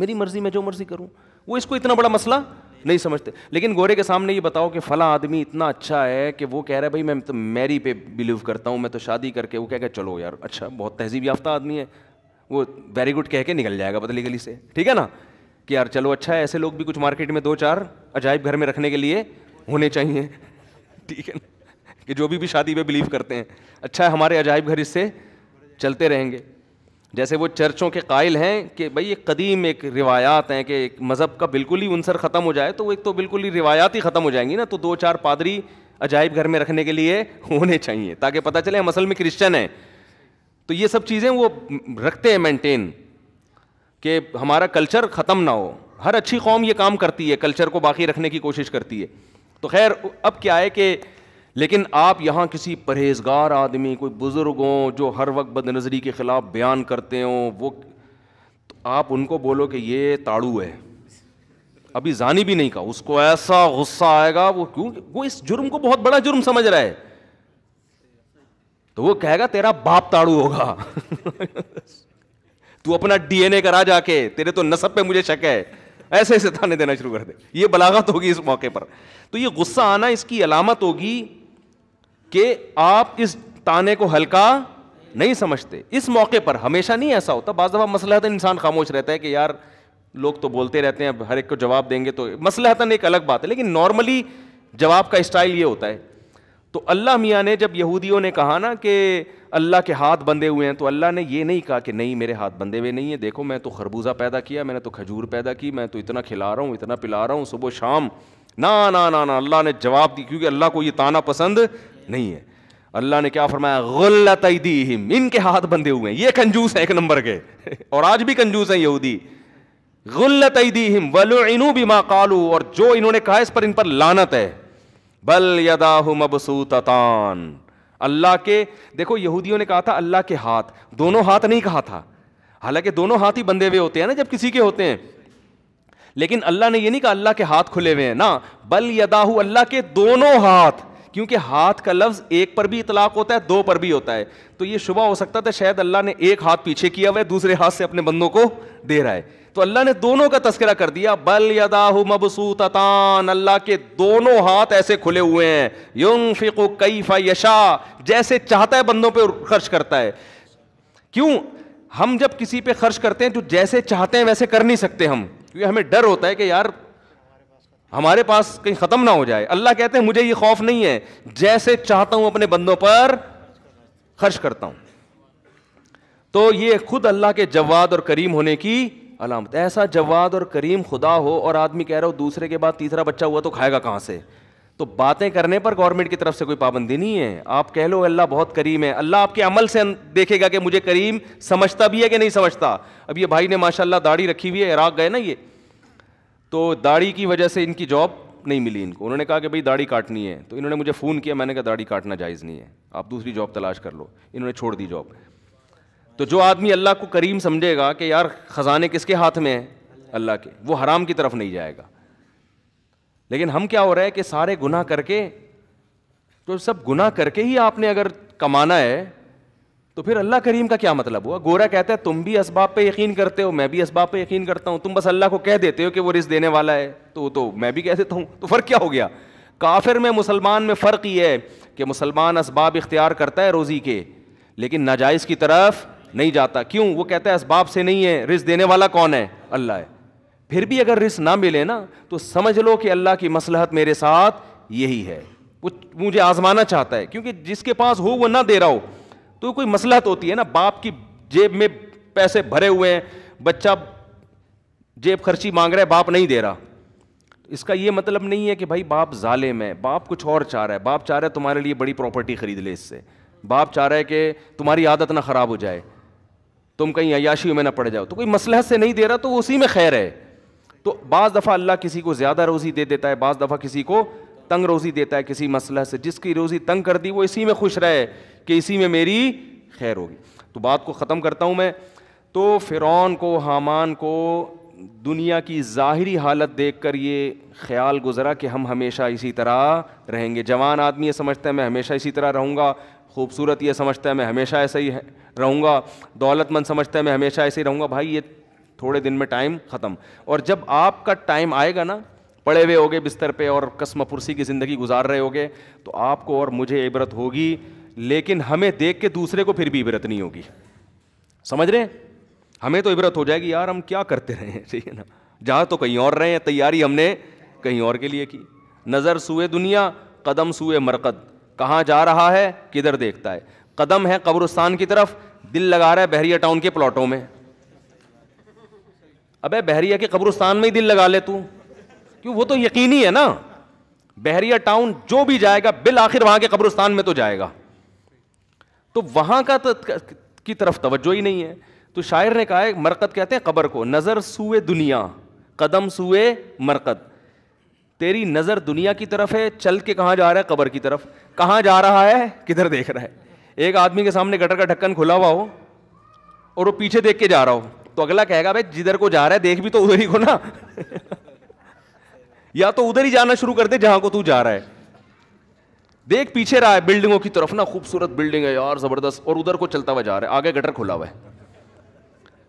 [SPEAKER 1] मेरी मर्जी मैं जो मर्जी करूँ वो इसको इतना बड़ा मसला नहीं समझते लेकिन गोरे के सामने ये बताओ कि फला आदमी इतना अच्छा है कि वो कह रहा है भाई मैं तो मैरी पे बिलीव करता हूँ मैं तो शादी करके वो कह के चलो यार अच्छा बहुत तहजीब याफ्ता आदमी है वो वेरी गुड कह के निकल जाएगा बदली गली से ठीक है ना कि यार चलो अच्छा है ऐसे लोग भी कुछ मार्केट में दो चार अजायब घर में रखने के लिए होने चाहिए ठीक है ना कि जो भी भी शादी पे बिलीव करते हैं अच्छा है हमारे अजायब घर इससे चलते रहेंगे जैसे वो चर्चों के कायल हैं कि भाई ये कदीम एक रिवायात हैं कि एक मज़हब का बिल्कुल ही उनसर ख़त्म हो जाए तो वो एक तो बिल्कुल ही रिवायात ही ख़त्म हो जाएंगी ना तो दो चार पादरी अजायब घर में रखने के लिए होने चाहिए ताकि पता चले हम असल में क्रिश्चन हैं तो ये सब चीज़ें वो रखते हैं मेंटेन कि हमारा कल्चर ख़त्म ना हो हर अच्छी कौम ये काम करती है कल्चर को बाकी रखने की कोशिश करती है तो खैर अब क्या है कि लेकिन आप यहाँ किसी परहेजगार आदमी कोई बुज़ुर्ग हों जो हर वक्त बद नजरी के ख़िलाफ़ बयान करते हों वो तो आप उनको बोलो कि ये ताड़ू है अभी जानी भी नहीं कहा उसको ऐसा गुस्सा आएगा वो क्यों वो इस जुर्म को बहुत बड़ा जुर्म समझ रहा है तो वो कहेगा तेरा बाप ताड़ू होगा तू अपना डीएनए करा जाके तेरे तो नसब पे मुझे शक है ऐसे ऐसे थाने देना शुरू कर दे ये बलागत होगी इस मौके पर तो ये गुस्सा आना इसकी अलामत होगी कि आप इस ताने को हल्का नहीं समझते इस मौके पर हमेशा नहीं ऐसा होता बज दफ़ा मसलहतन इंसान खामोश रहता है कि यार लोग तो बोलते रहते हैं हर एक को जवाब देंगे तो मसलहतन एक अलग बात है लेकिन नॉर्मली जवाब का स्टाइल ये होता है तो अल्लाह मियाँ ने जब यहूदियों ने कहा ना कि अल्लाह के हाथ बंधे हुए हैं तो अल्लाह ने ये नहीं कहा कि नहीं मेरे हाथ बंधे हुए नहीं है देखो मैं तो खरबूजा पैदा किया मैंने तो खजूर पैदा की मैं तो इतना खिला रहा हूँ इतना पिला रहा हूँ सुबह शाम ना ना ना ना अल्लाह ने जवाब दी क्योंकि अल्लाह को ये ताना पसंद नहीं है अल्लाह ने क्या फरमाया गल्ला तईदीम इनके हाथ बंधे हुए हैं ये कंजूस है एक नंबर के और आज भी कंजूस हैं यहूदी गल्ला तईदीम वलुनु बिमा कालू और जो इन्होंने कहा इस पर इन पर लानत है बल यदाहु मबसूततान अल्लाह के देखो यहूदियों ने कहा था अल्लाह के हाथ दोनों हाथ नहीं कहा था हालांकि दोनों हाथ ही बंधे हुए होते हैं ना जब किसी के होते हैं लेकिन अल्लाह ने ये नहीं कहा अल्लाह के हाथ खुले हुए हैं ना बल यदाहू अल्लाह के दोनों हाथ क्योंकि हाथ का लफ्ज़ एक पर भी इतलाक होता है दो पर भी होता है तो ये शुभ हो सकता था शायद अल्लाह ने एक हाथ पीछे किया हुआ है दूसरे हाथ से अपने बंदों को दे रहा है तो अल्लाह ने दोनों का तस्करा कर दिया बल यदाहु मबसूततान अल्लाह के दोनों हाथ ऐसे खुले हुए हैं युंग फिको कई यशा जैसे चाहता है बंदों पर खर्च करता है क्यों हम जब किसी पे खर्च करते हैं जो तो जैसे चाहते हैं वैसे कर नहीं सकते हम क्योंकि तो हमें डर होता है कि यार हमारे पास कहीं ख़त्म ना हो जाए अल्लाह कहते हैं मुझे ये खौफ नहीं है जैसे चाहता हूं अपने बंदों पर खर्च करता हूं तो ये खुद अल्लाह के जवाद और करीम होने की अलामत ऐसा जवाद और करीम खुदा हो और आदमी कह रहा हो दूसरे के बाद तीसरा बच्चा हुआ तो खाएगा कहाँ से तो बातें करने पर गवर्नमेंट की तरफ से कोई पाबंदी नहीं है आप कह लो अल्लाह बहुत करीम है अल्लाह आपके अमल से देखेगा कि मुझे करीम समझता भी है कि नहीं समझता अब ये भाई ने माशाल्लाह दाढ़ी रखी हुई है इराक गए ना ये तो दाढ़ी की वजह से इनकी जॉब नहीं मिली इनको उन्होंने कहा कि भाई दाढ़ी काटनी है तो इन्होंने मुझे फ़ोन किया मैंने कहा दाढ़ी काटना जायज़ नहीं है आप दूसरी जॉब तलाश कर लो इन्होंने छोड़ दी जॉब तो जो आदमी अल्लाह को करीम समझेगा कि यार ख़जाने किसके हाथ में हैं अल्लाह के वो हराम की तरफ नहीं जाएगा लेकिन हम क्या हो रहा है कि सारे गुनाह करके तो सब गुनाह करके ही आपने अगर कमाना है तो फिर अल्लाह करीम का क्या मतलब हुआ गोरा कहता है तुम भी इसबाब पे यकीन करते हो मैं भी इसबाब पे यकीन करता हूँ तुम बस अल्लाह को कह देते हो कि वो रिस देने वाला है तो तो मैं भी कह देता हूँ तो फ़र्क क्या हो गया काफिर में मुसलमान में फ़र्क ये है कि मुसलमान इसबाब इख्तियार करता है रोज़ी के लेकिन नाजायज़ की तरफ नहीं जाता क्यों वो कहता है इसबाब से नहीं है रिस देने वाला कौन है अल्लाह है फिर भी अगर रिस ना मिले ना तो समझ लो कि अल्लाह की मसलहत मेरे साथ यही है वो मुझे आज़माना चाहता है क्योंकि जिसके पास हो वो ना दे रहा हो तो कोई मसलहत होती है ना बाप की जेब में पैसे भरे हुए हैं बच्चा जेब खर्ची मांग रहा है बाप नहीं दे रहा इसका ये मतलब नहीं है कि भाई बाप जालिम है बाप कुछ और चाह रहा है बाप चाह रहा है तुम्हारे लिए बड़ी प्रॉपर्टी खरीद ले इससे बाप चाह रहा है कि तुम्हारी आदत ना ख़राब हो जाए तुम कहीं अयाशी में ना पड़ जाओ तो कोई मसलहत से नहीं दे रहा तो उसी में खैर है तो बाज़ दफ़ा अल्लाह किसी को ज़्यादा रोज़ी दे देता है बाज़ दफ़ा किसी को तंग रोज़ी देता है किसी मसलह से जिसकी रोज़ी तंग कर दी वो इसी में खुश रहे कि इसी में मेरी खैर होगी तो बात को ख़त्म करता हूँ मैं तो फ़िरौन को हामान को दुनिया की ज़ाहरी हालत देख कर ये ख्याल गुजरा कि हम हमेशा इसी तरह रहेंगे जवान आदमी ये समझता है मैं हमेशा इसी तरह रहूँगा खूबसूरत ये समझता है मैं हमेशा ऐसे ही रहूँगा दौलतमंद समझता है मैं हमेशा ऐसे ही रहूँगा भाई ये थोड़े दिन में टाइम ख़त्म और जब आपका टाइम आएगा ना पड़े हुए होगे बिस्तर पर और कसम पुरसी की ज़िंदगी गुजार रहे होगे तो आपको और मुझे इबरत होगी लेकिन हमें देख के दूसरे को फिर भी इबरत नहीं होगी समझ रहे हमें तो इबरत हो जाएगी यार हम क्या करते रहे हैं ठीक है ना जहां तो कहीं और रहे हैं तैयारी हमने कहीं और के लिए की नज़र सूए दुनिया कदम सूए मरकद कहां जा रहा है किधर देखता है कदम है कब्रस्तान की तरफ दिल लगा रहा है बहरिया टाउन के प्लॉटों में अबे बहरिया के कब्रस्तान में ही दिल लगा ले तू क्यों वो तो यकीनी है ना बहरिया टाउन जो भी जाएगा बिल आखिर वहां के कब्रस्तान में तो जाएगा तो वहां का की तरफ तवज्जो ही नहीं है तो शायर ने कहा है मरकत कहते हैं कबर को नज़र सूए दुनिया कदम सूए मरकत तेरी नज़र दुनिया की तरफ है चल के कहाँ जा रहा है कबर की तरफ कहाँ जा रहा है किधर देख रहा है एक आदमी के सामने गटर का ढक्कन खुला हुआ हो और वो पीछे देख के जा रहा हो तो अगला कहेगा भाई जिधर को जा रहा है देख भी तो उधर ही को ना या तो उधर ही जाना शुरू कर दे जहां को तू जा रहा है देख पीछे रहा है बिल्डिंगों की तरफ ना खूबसूरत बिल्डिंग है यार जबरदस्त और उधर को चलता हुआ जा रहा है आगे गटर खुला हुआ है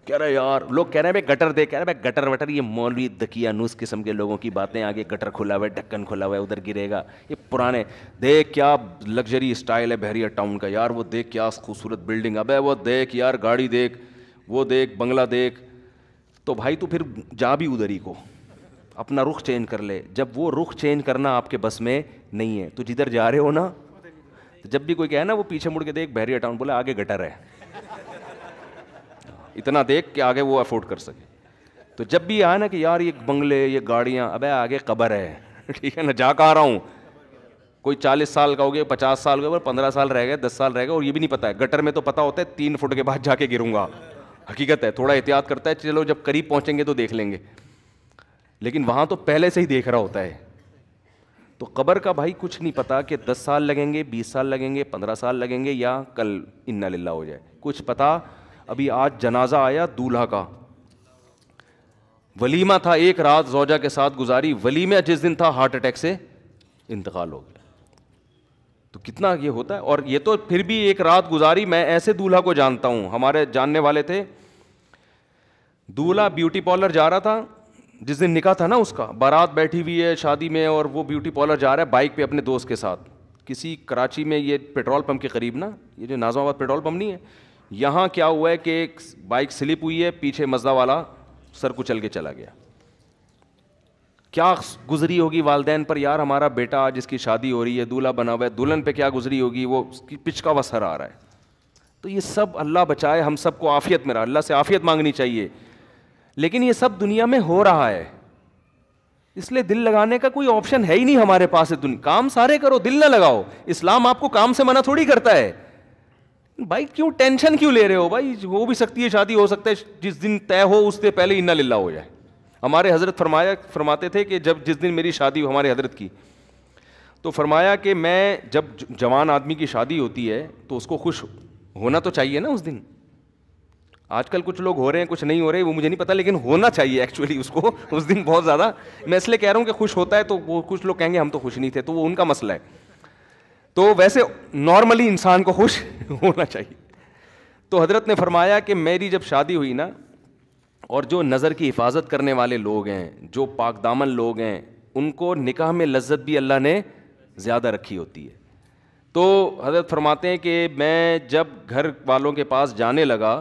[SPEAKER 1] कह रहे यार लोग कह रहे हैं भाई गटर देख कह रहे भाई गटर वटर ये मौलवी दकिया नूस किस्म के लोगों की बातें आगे गटर खुला हुआ है ढक्कन खुला हुआ है उधर गिरेगा ये पुराने देख क्या लग्जरी स्टाइल है बहरिया टाउन का यार वो देख क्या खूबसूरत बिल्डिंग अब वो देख यार गाड़ी देख वो देख बंगला देख तो भाई तू फिर जा भी उधर ही को अपना रुख चेंज कर ले जब वो रुख चेंज करना आपके बस में नहीं है तो जिधर जा रहे हो ना तो जब भी कोई कहे ना वो पीछे मुड़ के देख बहरिया टाउन बोले आगे गटर है हाँ, इतना देख के आगे वो अफोर्ड कर सके तो जब भी आया ना कि यार ये बंगले ये गाड़ियाँ अब आगे कबर है ठीक है ना जा कर रहा हूँ कोई चालीस साल का हो गया पचास साल का हो गया पंद्रह साल रह गए दस साल रह गए और ये भी नहीं पता है गटर में तो पता होता है तीन फुट के बाद जाके गिरूंगा हकीकत है थोड़ा एहतियात करता है चलो जब करीब पहुँचेंगे तो देख लेंगे लेकिन वहां तो पहले से ही देख रहा होता है तो कबर का भाई कुछ नहीं पता कि दस साल लगेंगे बीस साल लगेंगे पंद्रह साल लगेंगे या कल इन्ना लिल्ला हो जाए कुछ पता अभी आज जनाजा आया दूल्हा का वलीमा था एक रात जोजा के साथ गुजारी वलीमा जिस दिन था हार्ट अटैक से इंतकाल हो गया तो कितना ये होता है और ये तो फिर भी एक रात गुजारी मैं ऐसे दूल्हा को जानता हूं हमारे जानने वाले थे दूल्हा ब्यूटी पार्लर जा रहा था जिस दिन निकाह था ना उसका बारात बैठी हुई है शादी में और वो ब्यूटी पार्लर जा रहा है बाइक पे अपने दोस्त के साथ किसी कराची में ये पेट्रोल पंप के करीब ना ये जो नाजमाबाद पेट्रोल पंप नहीं है यहाँ क्या हुआ है कि एक बाइक स्लिप हुई है पीछे मजदा वाला सर को चल के चला गया क्या गुजरी होगी वालदेन पर यार हमारा बेटा आज इसकी शादी हो रही है दूल्हा बना हुआ है दुल्हन पर क्या गुजरी होगी वो उसकी पिचका वसर आ रहा है तो ये सब अल्लाह बचाए हम सबको आफियत में रहा अल्लाह से आफियत मांगनी चाहिए लेकिन ये सब दुनिया में हो रहा है इसलिए दिल लगाने का कोई ऑप्शन है ही नहीं हमारे पास है दुनिया काम सारे करो दिल ना लगाओ इस्लाम आपको काम से मना थोड़ी करता है भाई क्यों टेंशन क्यों ले रहे हो भाई हो भी सकती है शादी हो सकता है जिस दिन तय हो उससे पहले इन्ना लिल्ला हो जाए हमारे हजरत फरमाया फरमाते थे कि जब जिस दिन मेरी शादी हमारे हजरत की तो फरमाया कि मैं जब जवान आदमी की शादी होती है तो उसको खुश होना तो चाहिए ना उस दिन आजकल कुछ लोग हो रहे हैं कुछ नहीं हो रहे वो मुझे नहीं पता लेकिन होना चाहिए एक्चुअली उसको उस दिन बहुत ज़्यादा मैं इसलिए कह रहा हूँ कि खुश होता है तो वो कुछ लोग कहेंगे हम तो खुश नहीं थे तो वो उनका मसला है तो वैसे नॉर्मली इंसान को खुश होना चाहिए तो हजरत ने फरमाया कि मेरी जब शादी हुई ना और जो नज़र की हिफाजत करने वाले लोग हैं जो पाकदामन लोग हैं उनको निकाह में लज्जत भी अल्लाह ने ज़्यादा रखी होती है तो हजरत फरमाते हैं कि मैं जब घर वालों के पास जाने लगा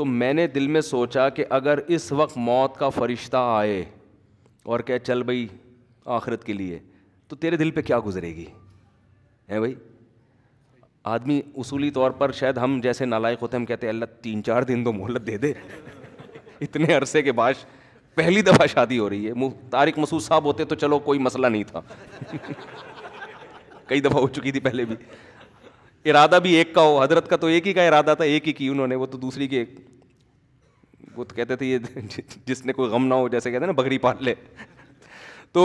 [SPEAKER 1] तो मैंने दिल में सोचा कि अगर इस वक्त मौत का फरिश्ता आए और कह चल भाई आखिरत के लिए तो तेरे दिल पे क्या गुजरेगी है भाई आदमी उसूली तौर पर शायद हम जैसे नालायक होते हम कहते हैं अल्लाह तीन चार दिन दो तो मोहलत दे दे इतने अरसे के बाद पहली दफ़ा शादी हो रही है तारिक मसूद साहब होते तो चलो कोई मसला नहीं था कई दफ़ा हो चुकी थी पहले भी इरादा भी एक का हो हजरत का तो एक ही का इरादा था एक ही की उन्होंने वो तो दूसरी की एक वो तो कहते थे ये जिसने कोई गम ना हो जैसे कहते हैं ना बकरी पाल ले तो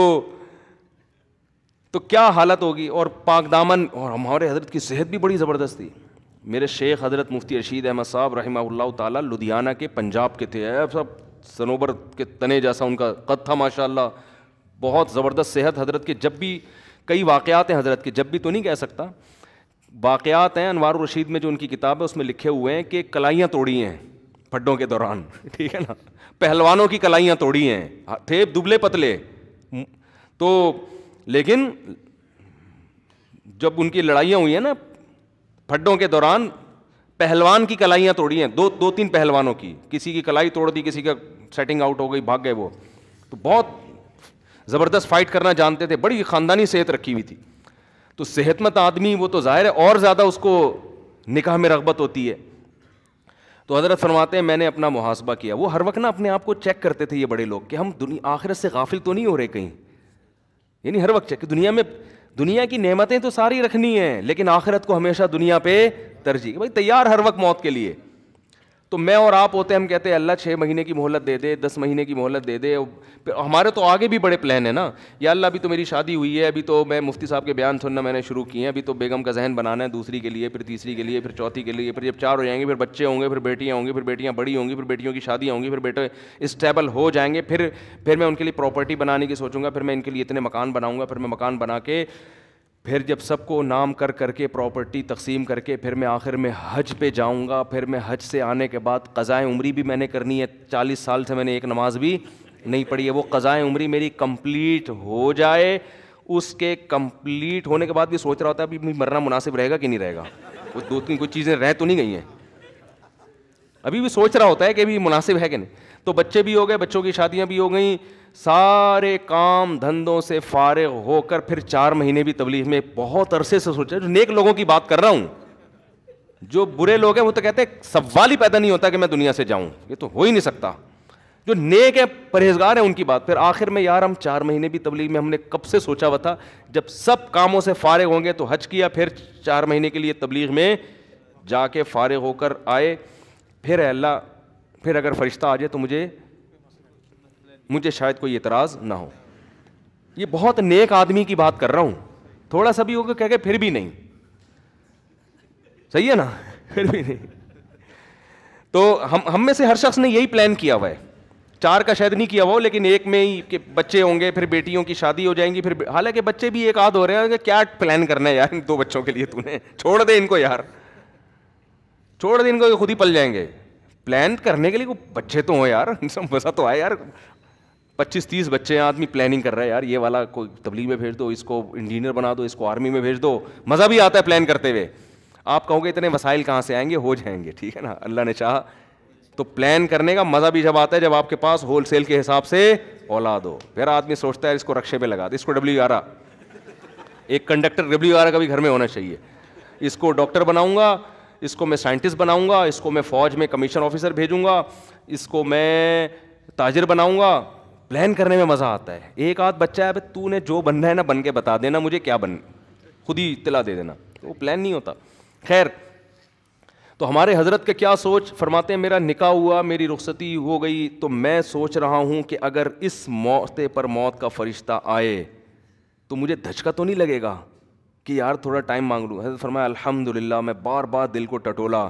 [SPEAKER 1] तो क्या हालत होगी और पाक दामन और हमारे हजरत की सेहत भी बड़ी ज़बरदस्त थी मेरे शेख हजरत मुफ्ती रशीद अहमद साहब रही ताला लुधियाना के पंजाब के थे अब सब सनोबर के तने जैसा उनका कद था माशाल्लाह बहुत ज़बरदस्त सेहत हजरत के जब भी कई वाक़ात हैं हजरत के जब भी तो नहीं कह सकता वाक़ात हैं अनवार रशीद में जो उनकी किताब है उसमें लिखे हुए हैं कि कलाइयाँ तोड़ी हैं फड्डों के दौरान ठीक है ना पहलवानों की कलाइयाँ तोड़ी हैं हाँ, थे दुबले पतले तो लेकिन जब उनकी लड़ाइयाँ हुई हैं ना फड्डों के दौरान पहलवान की कलाइयाँ तोड़ी हैं दो दो तीन पहलवानों की किसी की कलाई तोड़ दी किसी का सेटिंग आउट हो गई भाग गए वो तो बहुत ज़बरदस्त फाइट करना जानते थे बड़ी ख़ानदानी सेहत रखी हुई थी तो सेहतमंद आदमी वो तो ज़ाहिर है और ज़्यादा उसको निकाह में रगबत होती है तो हज़रत फरमाते हैं मैंने अपना मुहासबा किया वो हर वक्त ना अपने आप को चेक करते थे ये बड़े लोग कि हम दुनिया आखिरत से गाफिल तो नहीं हो रहे कहीं यानी हर वक्त चेक दुनिया में दुनिया की नेमतें तो सारी रखनी है लेकिन आखिरत को हमेशा दुनिया पे तरजीह भाई तैयार हर वक्त मौत के लिए तो मैं और आप होते हम कहते हैं अल्लाह छः महीने की मोहलत दे दे दस महीने की मोहलत दे दे हमारे तो आगे भी बड़े प्लान है ना या अल्लाह अभी तो मेरी शादी हुई है अभी तो मैं मुफ्ती साहब के बयान सुनना मैंने शुरू किए हैं अभी तो बेगम का जहन बनाना है दूसरी के लिए फिर तीसरी के लिए फिर चौथी के लिए फिर जब चार हो जाएंगे फिर बच्चे होंगे फिर बेटियाँ होंगी फिर बेटियाँ बड़ी होंगी फिर बेटियों की शादी होंगी फिर बेटे स्टेबल हो जाएंगे फिर फिर मैं उनके लिए प्रॉपर्टी बनाने की सोचूंगा फिर मैं इनके लिए इतने मकान बनाऊँगा फिर मैं मकान बना के फिर जब सबको नाम कर करके प्रॉपर्टी तकसीम करके फिर मैं आखिर में हज पे जाऊंगा फिर मैं हज से आने के बाद कज़ाएँ उम्री भी मैंने करनी है चालीस साल से मैंने एक नमाज़ भी नहीं पढ़ी है वो कज़ाएँ उम्री मेरी कंप्लीट हो जाए उसके कंप्लीट होने के बाद भी सोच रहा होता है अभी मरना मुनासिब रहेगा कि नहीं रहेगा वो दो तीन कुछ चीज़ें रह तो नहीं गई हैं अभी भी सोच रहा होता है कि अभी मुनासिब है कि नहीं तो बच्चे भी हो गए बच्चों की शादियाँ भी हो गई सारे काम धंधों से फारग होकर फिर चार महीने भी तबलीग में बहुत अरसे से सोचा जो नेक लोगों की बात कर रहा हूँ जो बुरे लोग हैं वो तो कहते हैं सवाल ही पैदा नहीं होता कि मैं दुनिया से जाऊँ ये तो हो ही नहीं सकता जो नेक है परहेजगार है उनकी बात फिर आखिर में यार हम चार महीने भी तबलीग में हमने कब से सोचा हुआ था जब सब कामों से फारग होंगे तो हज किया फिर चार महीने के लिए तबलीग में जाके फारग होकर आए फिर अल्लाह फिर अगर फरिश्ता आ जाए तो मुझे मुझे शायद कोई एतराज़ ना हो ये बहुत नेक आदमी की बात कर रहा हूं थोड़ा सा भी होगा कह के फिर भी नहीं सही है ना फिर भी नहीं तो हम हम में से हर शख्स ने यही प्लान किया हुआ है चार का शायद नहीं किया हुआ लेकिन एक में ही के बच्चे होंगे फिर बेटियों की शादी हो जाएंगी फिर हालांकि बच्चे भी एक आध हो रहे हैं क्या प्लान करना है यार इन दो बच्चों के लिए तूने छोड़ दे इनको यार छोड़ दे इनको खुद ही पल जाएंगे प्लान करने के लिए को बच्चे तो हों यार मज़ा तो आए यार पच्चीस तीस बच्चे आदमी प्लानिंग कर रहा है यार ये वाला कोई तबलीग में भेज दो इसको इंजीनियर बना दो इसको आर्मी में भेज दो मज़ा भी आता है प्लान करते हुए आप कहोगे इतने वसाइल कहाँ से आएंगे हो जाएंगे ठीक है ना अल्लाह ने चाह तो प्लान करने का मज़ा भी जब आता है जब आपके पास होलसेल के हिसाब से औला दो फिर आदमी सोचता है इसको रक्शे पे लगा दो इसको डब्ल्यू आर एक कंडक्टर डब्ल्यू आर का भी घर में होना चाहिए इसको डॉक्टर बनाऊँगा इसको मैं साइंटिस्ट बनाऊँगा इसको मैं फ़ौज में कमीशन ऑफिसर भेजूंगा इसको मैं ताजर बनाऊँगा प्लान करने में मज़ा आता है एक आध बच्चा है भाई ने जो बनना है ना बन के बता देना मुझे क्या बन खुद ही इतला दे देना तो वो प्लान नहीं होता खैर तो हमारे हजरत के क्या सोच फरमाते हैं मेरा निका हुआ मेरी रुखसती हो गई तो मैं सोच रहा हूँ कि अगर इस मौते पर मौत का फरिश्ता आए तो मुझे धचका तो नहीं लगेगा कि यार थोड़ा टाइम मांग लूँ हजरत फरमाया अल्हम्दुलिल्लाह मैं बार बार दिल को टटोला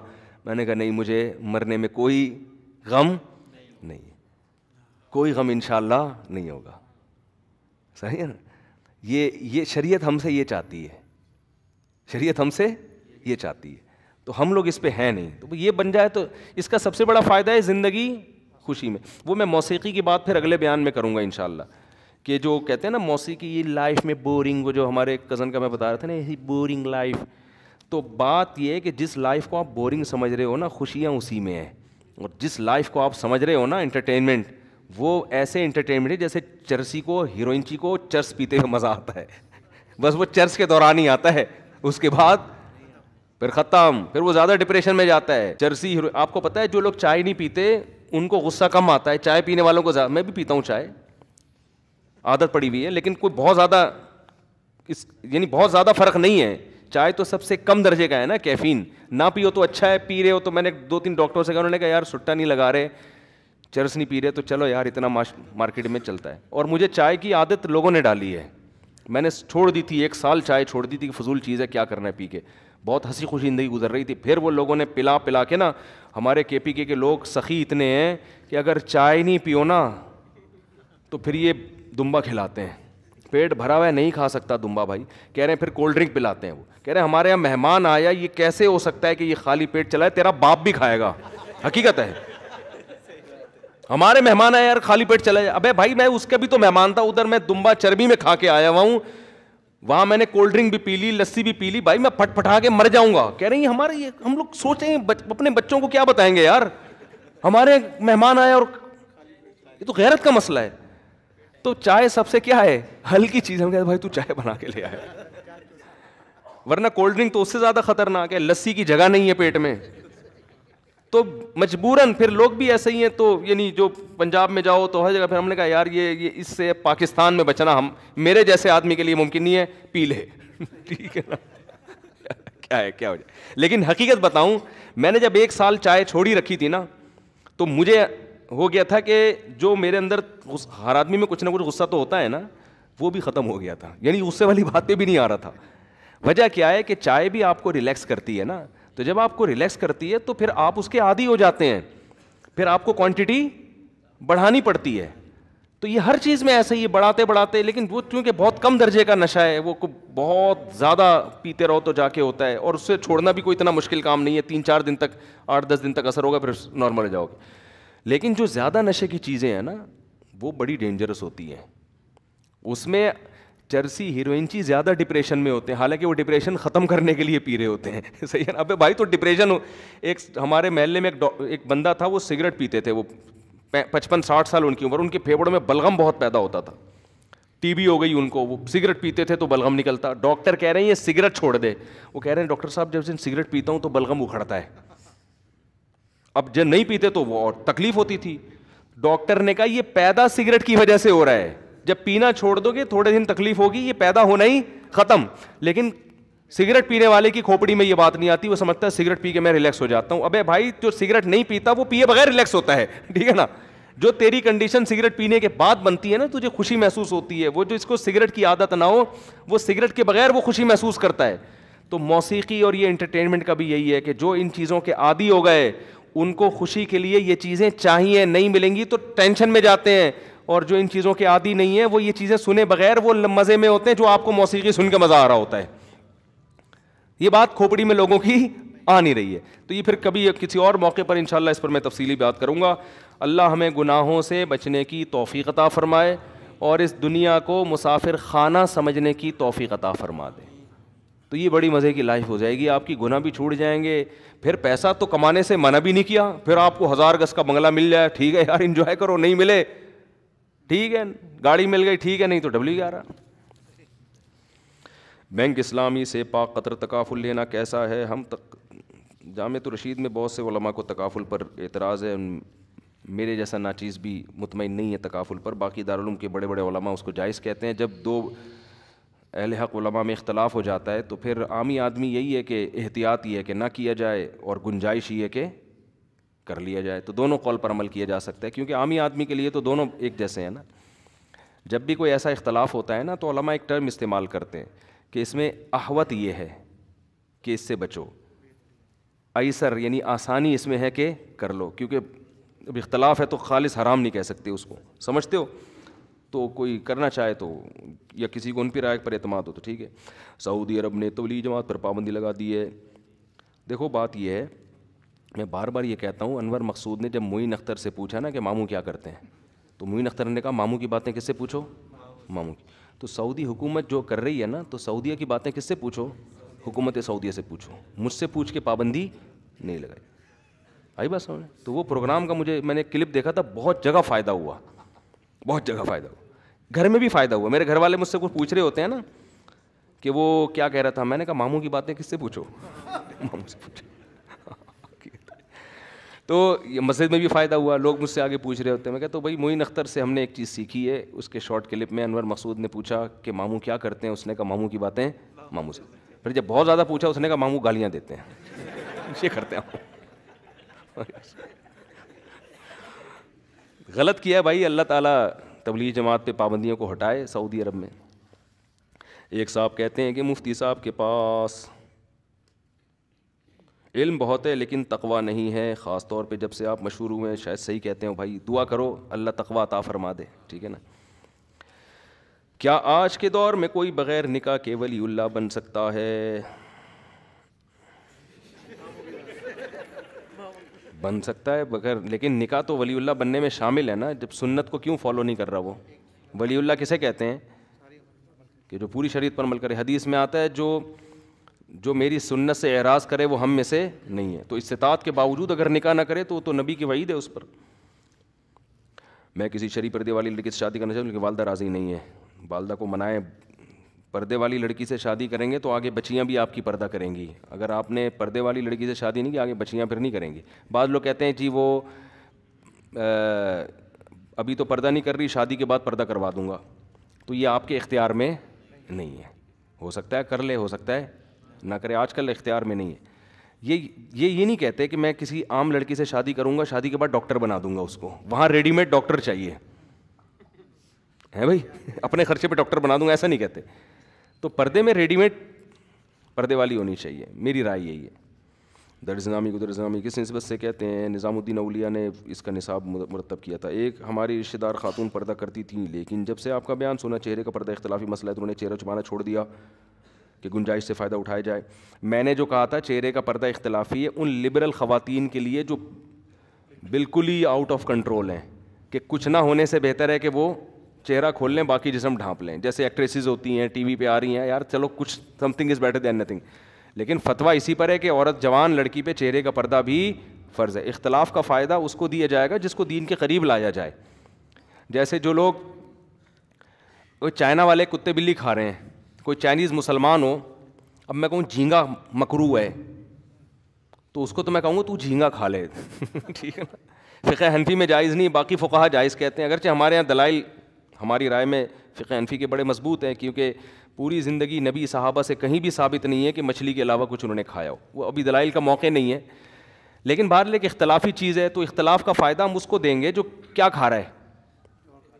[SPEAKER 1] मैंने कहा नहीं मुझे मरने में कोई गम नहीं कोई गम इन नहीं होगा सही है ना ये ये शरीयत हमसे ये चाहती है शरीयत हमसे ये चाहती है तो हम लोग इस पर हैं नहीं तो ये बन जाए तो इसका सबसे बड़ा फ़ायदा है ज़िंदगी खुशी में वो मैं मौसीकी की बात फिर अगले बयान में करूँगा इन कि जो कहते हैं ना मौसीकी ये लाइफ में बोरिंग वो जो हमारे कज़न का मैं बता रहा था ना यही बोरिंग लाइफ तो बात ये है कि जिस लाइफ को आप बोरिंग समझ रहे हो ना खुशियाँ उसी में हैं और जिस लाइफ को आप समझ रहे हो ना इंटरटेनमेंट वो ऐसे इंटरटेनमेंट है जैसे चर्सी को हीरोइनची को चर्स पीते हुए मज़ा आता है बस वो चर्स के दौरान ही आता है उसके बाद फिर ख़त्म फिर वो ज़्यादा डिप्रेशन में जाता है चर्सी हीरो आपको पता है जो लोग चाय नहीं पीते उनको गुस्सा कम आता है चाय पीने वालों को मैं भी पीता हूँ चाय आदत पड़ी हुई है लेकिन कोई बहुत ज़्यादा इस यानी बहुत ज़्यादा फ़र्क नहीं है चाय तो सबसे कम दर्जे का है ना कैफीन ना पियो तो अच्छा है पी रहे हो तो मैंने दो तीन डॉक्टरों से कहा उन्होंने कहा यार सुट्टा नहीं लगा रहे चरस नहीं पी रहे तो चलो यार इतना मार्केट में चलता है और मुझे चाय की आदत लोगों ने डाली है मैंने छोड़ दी थी एक साल चाय छोड़ दी थी कि फजूल चीज़ है क्या करना है पी के बहुत हंसी खुशी ज़िंदगी गुजर रही थी फिर वो लोगों ने पिला पिला के ना हमारे के पी के, के लोग सखी इतने हैं कि अगर चाय नहीं पियो ना तो फिर ये दुम्बा खिलाते हैं पेट भरा हुआ है नहीं खा सकता दुम्बा भाई कह रहे हैं फिर कोल्ड ड्रिंक पिलाते हैं वो कह रहे हैं हमारे यहाँ मेहमान आया ये कैसे हो सकता है कि ये खाली पेट चलाए तेरा बाप भी खाएगा हकीकत है हमारे मेहमान आए यार खाली पेट चले जाए अबे भाई मैं उसके भी तो मेहमान था उधर मैं दुम्बा चर्बी में खा के आया हुआ हूँ वहाँ मैंने कोल्ड ड्रिंक भी पी ली लस्सी भी पी ली भाई मैं फट फटा के मर जाऊंगा कह रही हमारे ये हम लोग सोचें बच, अपने बच्चों को क्या बताएंगे यार हमारे मेहमान आए और ये तो गैरत का मसला है तो चाय सबसे क्या है हल्की चीज़ हम कहते भाई तू चाय बना के ले आया वरना कोल्ड ड्रिंक तो उससे ज़्यादा खतरनाक है लस्सी की जगह नहीं है पेट में तो मजबूरन फिर लोग भी ऐसे ही हैं तो यानी जो पंजाब में जाओ तो हर जगह फिर हमने कहा यार ये ये इससे पाकिस्तान में बचना हम मेरे जैसे आदमी के लिए मुमकिन नहीं है पी ले ठीक है ना क्या है क्या हो जाए लेकिन हकीकत बताऊं मैंने जब एक साल चाय छोड़ी रखी थी ना तो मुझे हो गया था कि जो मेरे अंदर हर आदमी में कुछ ना कुछ गुस्सा तो होता है ना वो भी ख़त्म हो गया था यानी गुस्से वाली बातें भी नहीं आ रहा था वजह क्या है कि चाय भी आपको रिलैक्स करती है ना तो जब आपको रिलैक्स करती है तो फिर आप उसके आदि हो जाते हैं फिर आपको क्वांटिटी बढ़ानी पड़ती है तो ये हर चीज़ में ऐसे ही बढ़ाते बढ़ाते लेकिन वो क्योंकि बहुत कम दर्जे का नशा है वो बहुत ज़्यादा पीते रहो तो जाके होता है और उससे छोड़ना भी कोई इतना मुश्किल काम नहीं है तीन चार दिन तक आठ दस दिन तक असर होगा फिर नॉर्मल हो जाओगे लेकिन जो ज़्यादा नशे की चीज़ें हैं ना वो बड़ी डेंजरस होती हैं उसमें जर्सी ची ज़्यादा डिप्रेशन में होते हैं हालांकि वो डिप्रेशन ख़त्म करने के लिए पी रहे होते हैं सही है ना अबे भाई तो डिप्रेशन हो एक हमारे महल्ले में एक एक बंदा था वो सिगरेट पीते थे वो पचपन साठ साल उनकी उम्र उनके फेफड़ों में बलगम बहुत पैदा होता था टीबी हो गई उनको वो सिगरेट पीते थे तो बलगम निकलता डॉक्टर कह रहे हैं ये सिगरेट छोड़ दे वो कह रहे हैं डॉक्टर साहब जब से सिगरेट पीता हूँ तो बलगम उखड़ता है अब जब नहीं पीते तो वो और तकलीफ होती थी डॉक्टर ने कहा ये पैदा सिगरेट की वजह से हो रहा है जब पीना छोड़ दोगे थोड़े दिन तकलीफ होगी ये पैदा होना ही खत्म लेकिन सिगरेट पीने वाले की खोपड़ी में ये बात नहीं आती वो समझता है सिगरेट पी के मैं रिलैक्स हो जाता हूं अबे भाई जो सिगरेट नहीं पीता वो पिए बगैर रिलैक्स होता है ठीक है ना जो तेरी कंडीशन सिगरेट पीने के बाद बनती है ना तुझे खुशी महसूस होती है वो जो इसको सिगरेट की आदत ना हो वो सिगरेट के बगैर वो खुशी महसूस करता है तो मौसीकी और ये इंटरटेनमेंट का भी यही है कि जो इन चीज़ों के आदि हो गए उनको खुशी के लिए ये चीज़ें चाहिए नहीं मिलेंगी तो टेंशन में जाते हैं और जो इन चीज़ों के आदि नहीं है वो ये चीज़ें सुने बगैर वो मज़े में होते हैं जो आपको मौसीकी सुन के मज़ा आ रहा होता है ये बात खोपड़ी में लोगों की आ नहीं रही है तो ये फिर कभी किसी और मौके पर इनशाला इस पर मैं तफसीली बात करूँगा अल्लाह हमें गुनाहों से बचने की तोफ़ी अता फ़रमाए और इस दुनिया को मुसाफिर खाना समझने की तोफ़ी अता फ़रमा दे तो ये बड़ी मज़े की लाइफ हो जाएगी आपकी गुना भी छूट जाएंगे फिर पैसा तो कमाने से मना भी नहीं किया फिर आपको हज़ार गज़ का बंगला मिल जाए ठीक है यार इन्जॉय करो नहीं मिले ठीक है गाड़ी मिल गई ठीक है नहीं तो डब्ल्यू ग्यारह बैंक इस्लामी से पाक कतर तकाफुल लेना कैसा है हम तक जाम तो रशीद में बहुत से वलमा को तकाफुल पर एतराज़ है मेरे जैसा नाचीज़ भी मुतमिन नहीं है तकाफुल पर बाकी दारुम के बड़े बड़े वलमा उसको जायज़ कहते हैं जब दो अहल हक वलमा में इख्तलाफ हो जाता है तो फिर आमी आदमी यही है कि एहतियात ये है कि ना किया जाए और गुंजाइश ये है कि कर लिया जाए तो दोनों कॉल पर अमल किया जा सकता है क्योंकि आम ही आदमी के लिए तो दोनों एक जैसे हैं ना जब भी कोई ऐसा इख्तलाफ होता है ना तो एक टर्म इस्तेमाल करते हैं कि इसमें अहवत ये है कि इससे बचो ऐसर यानी आसानी इसमें है कि कर लो क्योंकि अब इख्तलाफ है तो खालिस हराम नहीं कह सकते उसको समझते हो तो कोई करना चाहे तो या किसी को उन पर राय पर अतमाद हो तो ठीक है सऊदी अरब ने तोली जमात पर पाबंदी लगा दी है देखो बात यह है मैं बार बार ये कहता हूँ अनवर मकसूद ने जब मोइन अख्तर से पूछा ना कि मामू क्या करते हैं तो मोइन अख्तर ने कहा मामू की बातें किससे पूछो मामू की तो सऊदी हुकूमत जो कर रही है ना तो सऊदीया की बातें किससे पूछो हुकूमत सऊदीया से पूछो मुझसे पूछ के पाबंदी नहीं लगाई आई बात समझ तो वो प्रोग्राम का मुझे मैंने क्लिप देखा था बहुत जगह फ़ायदा हुआ बहुत जगह फ़ायदा हुआ घर में भी फ़ायदा हुआ मेरे घर वाले मुझसे कुछ पूछ रहे होते हैं ना कि वो क्या कह रहा था मैंने कहा मामू की बातें किससे पूछो मामू से पूछो तो मस्जिद में भी फ़ायदा हुआ लोग मुझसे आगे पूछ रहे होते हैं मैं कहता तो भाई मोइन अख्तर से हमने एक चीज़ सीखी है उसके शॉर्ट क्लिप में अनवर मसूद ने पूछा कि मामू क्या करते हैं उसने कहा मामू की बातें मामू से फिर जब बहुत ज़्यादा पूछा उसने कहा मामू गालियाँ देते हैं ये करते हैं गलत किया भाई अल्लाह ताला तबलीग जमात पे पाबंदियों को हटाए सऊदी अरब में एक साहब कहते हैं कि मुफ्ती साहब के पास इल्म बहुत है लेकिन तकवा नहीं है ख़ास तौर पे जब से आप मशहूर हुए हैं शायद सही कहते हो भाई दुआ करो अल्लाह तकवा ता फरमा दे ठीक है ना क्या आज के दौर में कोई बग़ैर निका के वली उल्ला बन सकता है बन सकता है बगैर लेकिन निका तो वलीउल्ला बनने में शामिल है ना जब सुन्नत को क्यों फॉलो नहीं कर रहा वो वलीउल्ला किसे कहते हैं कि जो पूरी शरीत पर अमल करे हदीस में आता है जो जो मेरी सुन्नत से एराज़ करे वो हम में से नहीं है तो इस्तात के बावजूद अगर निकाह ना करे तो तो नबी की वहीद है उस पर मैं किसी शरी पर्दे वाली लड़की से शादी करना चाहूँ लेकिन वालदा राज़ी नहीं है वालदा को मनाएं पर्दे वाली लड़की से शादी करेंगे तो आगे बच्चियाँ भी आपकी पर्दा करेंगी अगर आपने पर्दे वाली लड़की से शादी नहीं की आगे बचियाँ फिर नहीं करेंगी बाद लोग कहते हैं जी वो अभी तो पर्दा नहीं कर रही शादी के बाद पर्दा करवा दूँगा तो ये आपके इख्तियार में नहीं है हो सकता है कर ले हो सकता है ना करें आज कल इख्तियार में नहीं है ये ये ये नहीं कहते कि मैं किसी आम लड़की से शादी करूंगा शादी के बाद डॉक्टर बना दूंगा उसको वहाँ रेडीमेड डॉक्टर चाहिए है भाई अपने खर्चे पर डॉक्टर बना दूंगा ऐसा नहीं कहते तो पर्दे में रेडीमेड पर्दे वाली होनी चाहिए मेरी राय यही है दर्जनामी को दर्जनामी किस नस्बत से कहते हैं निज़ामुद्दीन अलिया ने इसका निसाब मरतब किया था एक हमारी रिश्तेदार खातून पर्दा करती थी लेकिन जब से आपका बयान सुना चेहरे का पर्दा इख्तलाफी मसला है तो उन्होंने चेहरा छुपाना छोड़ दिया कि गुंजाइश से फ़ायदा उठाया जाए मैंने जो कहा था चेहरे का पर्दा इख्तलाफी है उन लिबरल ख़वातीन के लिए जो बिल्कुल ही आउट ऑफ कंट्रोल हैं कि कुछ ना होने से बेहतर है कि वो चेहरा खोल लें बाकी जिसम ढांप लें जैसे एक्ट्रेसेस होती हैं टी वी पर आ रही हैं यार चलो कुछ something is better than nothing लेकिन फतवा इसी पर है कि औरत जवान लड़की पर चेहरे का पर्दा भी फ़र्ज़ है इख्तलाफ का फ़ायदा उसको दिया जाएगा जिसको दीन के करीब लाया जाए जैसे जो लोग चाइना वाले कुत्ते बिल्ली खा रहे हैं कोई चाइनीज़ मुसलमान हो अब मैं कहूँ झींगा मकरू है तो उसको तो मैं कहूँगा तू झींगा खा ले ठीक है ना फ़िक हनफी में जायज़ नहीं बाकी फ़ुकाहा जायज़ कहते हैं अगरचे हमारे यहाँ दलाइल हमारी राय में फ़िक हनफी के बड़े मजबूत हैं क्योंकि पूरी ज़िंदगी नबी सहाबा से कहीं भी साबित नहीं है कि मछली के अलावा कुछ उन्होंने खाया हो वो अभी दलाइल का मौके नहीं है लेकिन बहरल एक इख्तलाफी चीज़ है तो इख्तलाफ का फ़ायदा हम उसको देंगे जो क्या खा रहा है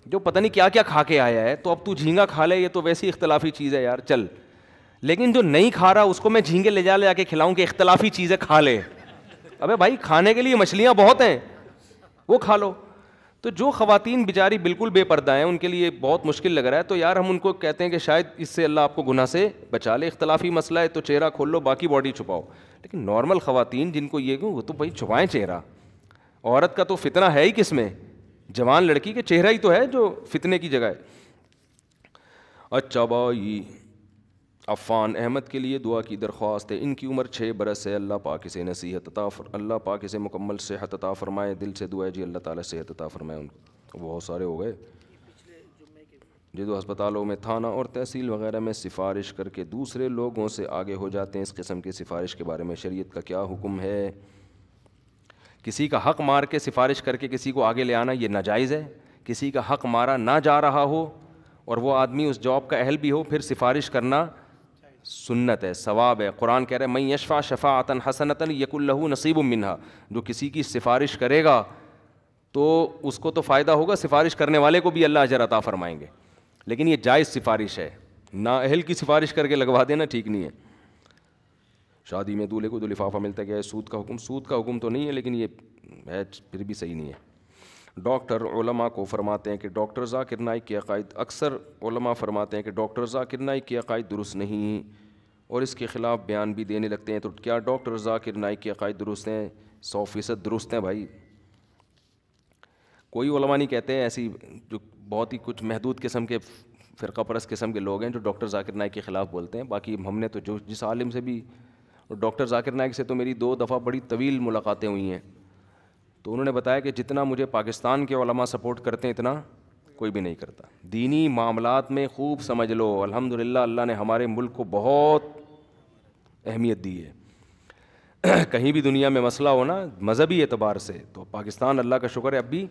[SPEAKER 1] जो पता नहीं क्या क्या खा के आया है तो अब तू झींगा खा ले ये तो वैसी इख्तलाफी चीज़ है यार चल लेकिन जो नहीं खा रहा उसको मैं झींगे ले जा ले जाके खिलाऊं कि इख्तलाफी चीज़ें खा ले अबे भाई खाने के लिए मछलियाँ बहुत हैं वो खा लो तो जो ख़वातीन बेचारी बिल्कुल बेपर्दा हैं उनके लिए बहुत मुश्किल लग रहा है तो यार हम उनको कहते हैं कि शायद इससे अल्लाह आपको गुनाह से बचा ले इख्तलाफी मसला है तो चेहरा खोल लो बाकी बॉडी छुपाओ लेकिन नॉर्मल ख़वातीन जिनको ये क्यों वो तो भाई छुपाएं चेहरा औरत का तो फितना है ही किस में जवान लड़की के चेहरा ही तो है जो फितने की जगह है अच्छा भाई अफ़ान अहमद के लिए दुआ की दरख्वास्त है इनकी उम्र छः बरस है अल्लाह पाक से नसीहत अता अल्लाह पाक से मुकम्मल सेहत अता फ़रमाए दिल से दुआ जी अल्लाह ताला सेहत अता फ़रमाए उनको बहुत सारे हो गए जी तो अस्पतालों में थाना और तहसील वगैरह में सिफारिश करके दूसरे लोगों से आगे हो जाते हैं इस किस्म की सिफारिश के बारे में शरीय का क्या हुक्म है किसी का हक मार के सिफारिश करके किसी को आगे ले आना ये नाजायज़ है किसी का हक मारा ना जा रहा हो और वो आदमी उस जॉब का अहल भी हो फिर सिफारिश करना सुन्नत है सवाब है कुरान कह रहे है मैं यशफ़ा शफ़ातन हसनतन यकुल्लहू नसीब मिनहा जो किसी की सिफारिश करेगा तो उसको तो फ़ायदा होगा सिफारिश करने वाले को भी अल्लाह अजर अता फरमाएंगे लेकिन ये जायज़ सिफारिश है ना अहल की सिफारिश करके लगवा देना ठीक नहीं है शादी में दूल्हे को जो तो लिफाफा मिलता गया है सूद का हुक्म सूद का हुक्म तो नहीं है लेकिन ये है फिर भी सही नहीं है डॉक्टर ओलमा को फरमाते हैं कि डॉक्टर जाकिर नाइक के अकायद अक्सर ओलमा फरमाते हैं कि डॉक्टर जाकिर नाइक के अकायद दुरुस्त नहीं और इसके ख़िलाफ़ बयान भी देने लगते हैं तो क्या डॉक्टर जाकिर नाइक के अकायद दुरुस्त हैं सौ फ़ीसद दुरुस्त हैं भाई कोई ओलमा नहीं कहते हैं ऐसी जो बहुत ही कुछ महदूद किस्म के फ़िरका परस्त किस्म के लोग हैं जो डॉक्टर जाकिर नाइक के ख़िलाफ़ बोलते हैं बाकी हमने तो जो जिस आलिम से भी और डॉक्टर जाकिर नायक से तो मेरी दो दफ़ा बड़ी तवील मुलाकातें हुई हैं तो उन्होंने बताया कि जितना मुझे पाकिस्तान के ओलमा सपोर्ट करते हैं इतना कोई भी नहीं करता दीनी मामला में खूब समझ लो अल्हम्दुलिल्लाह अल्लाह ने हमारे मुल्क को बहुत अहमियत दी है कहीं भी दुनिया में मसला हो ना मज़हबी एतबार से तो पाकिस्तान अल्लाह का शुक्र है अब भी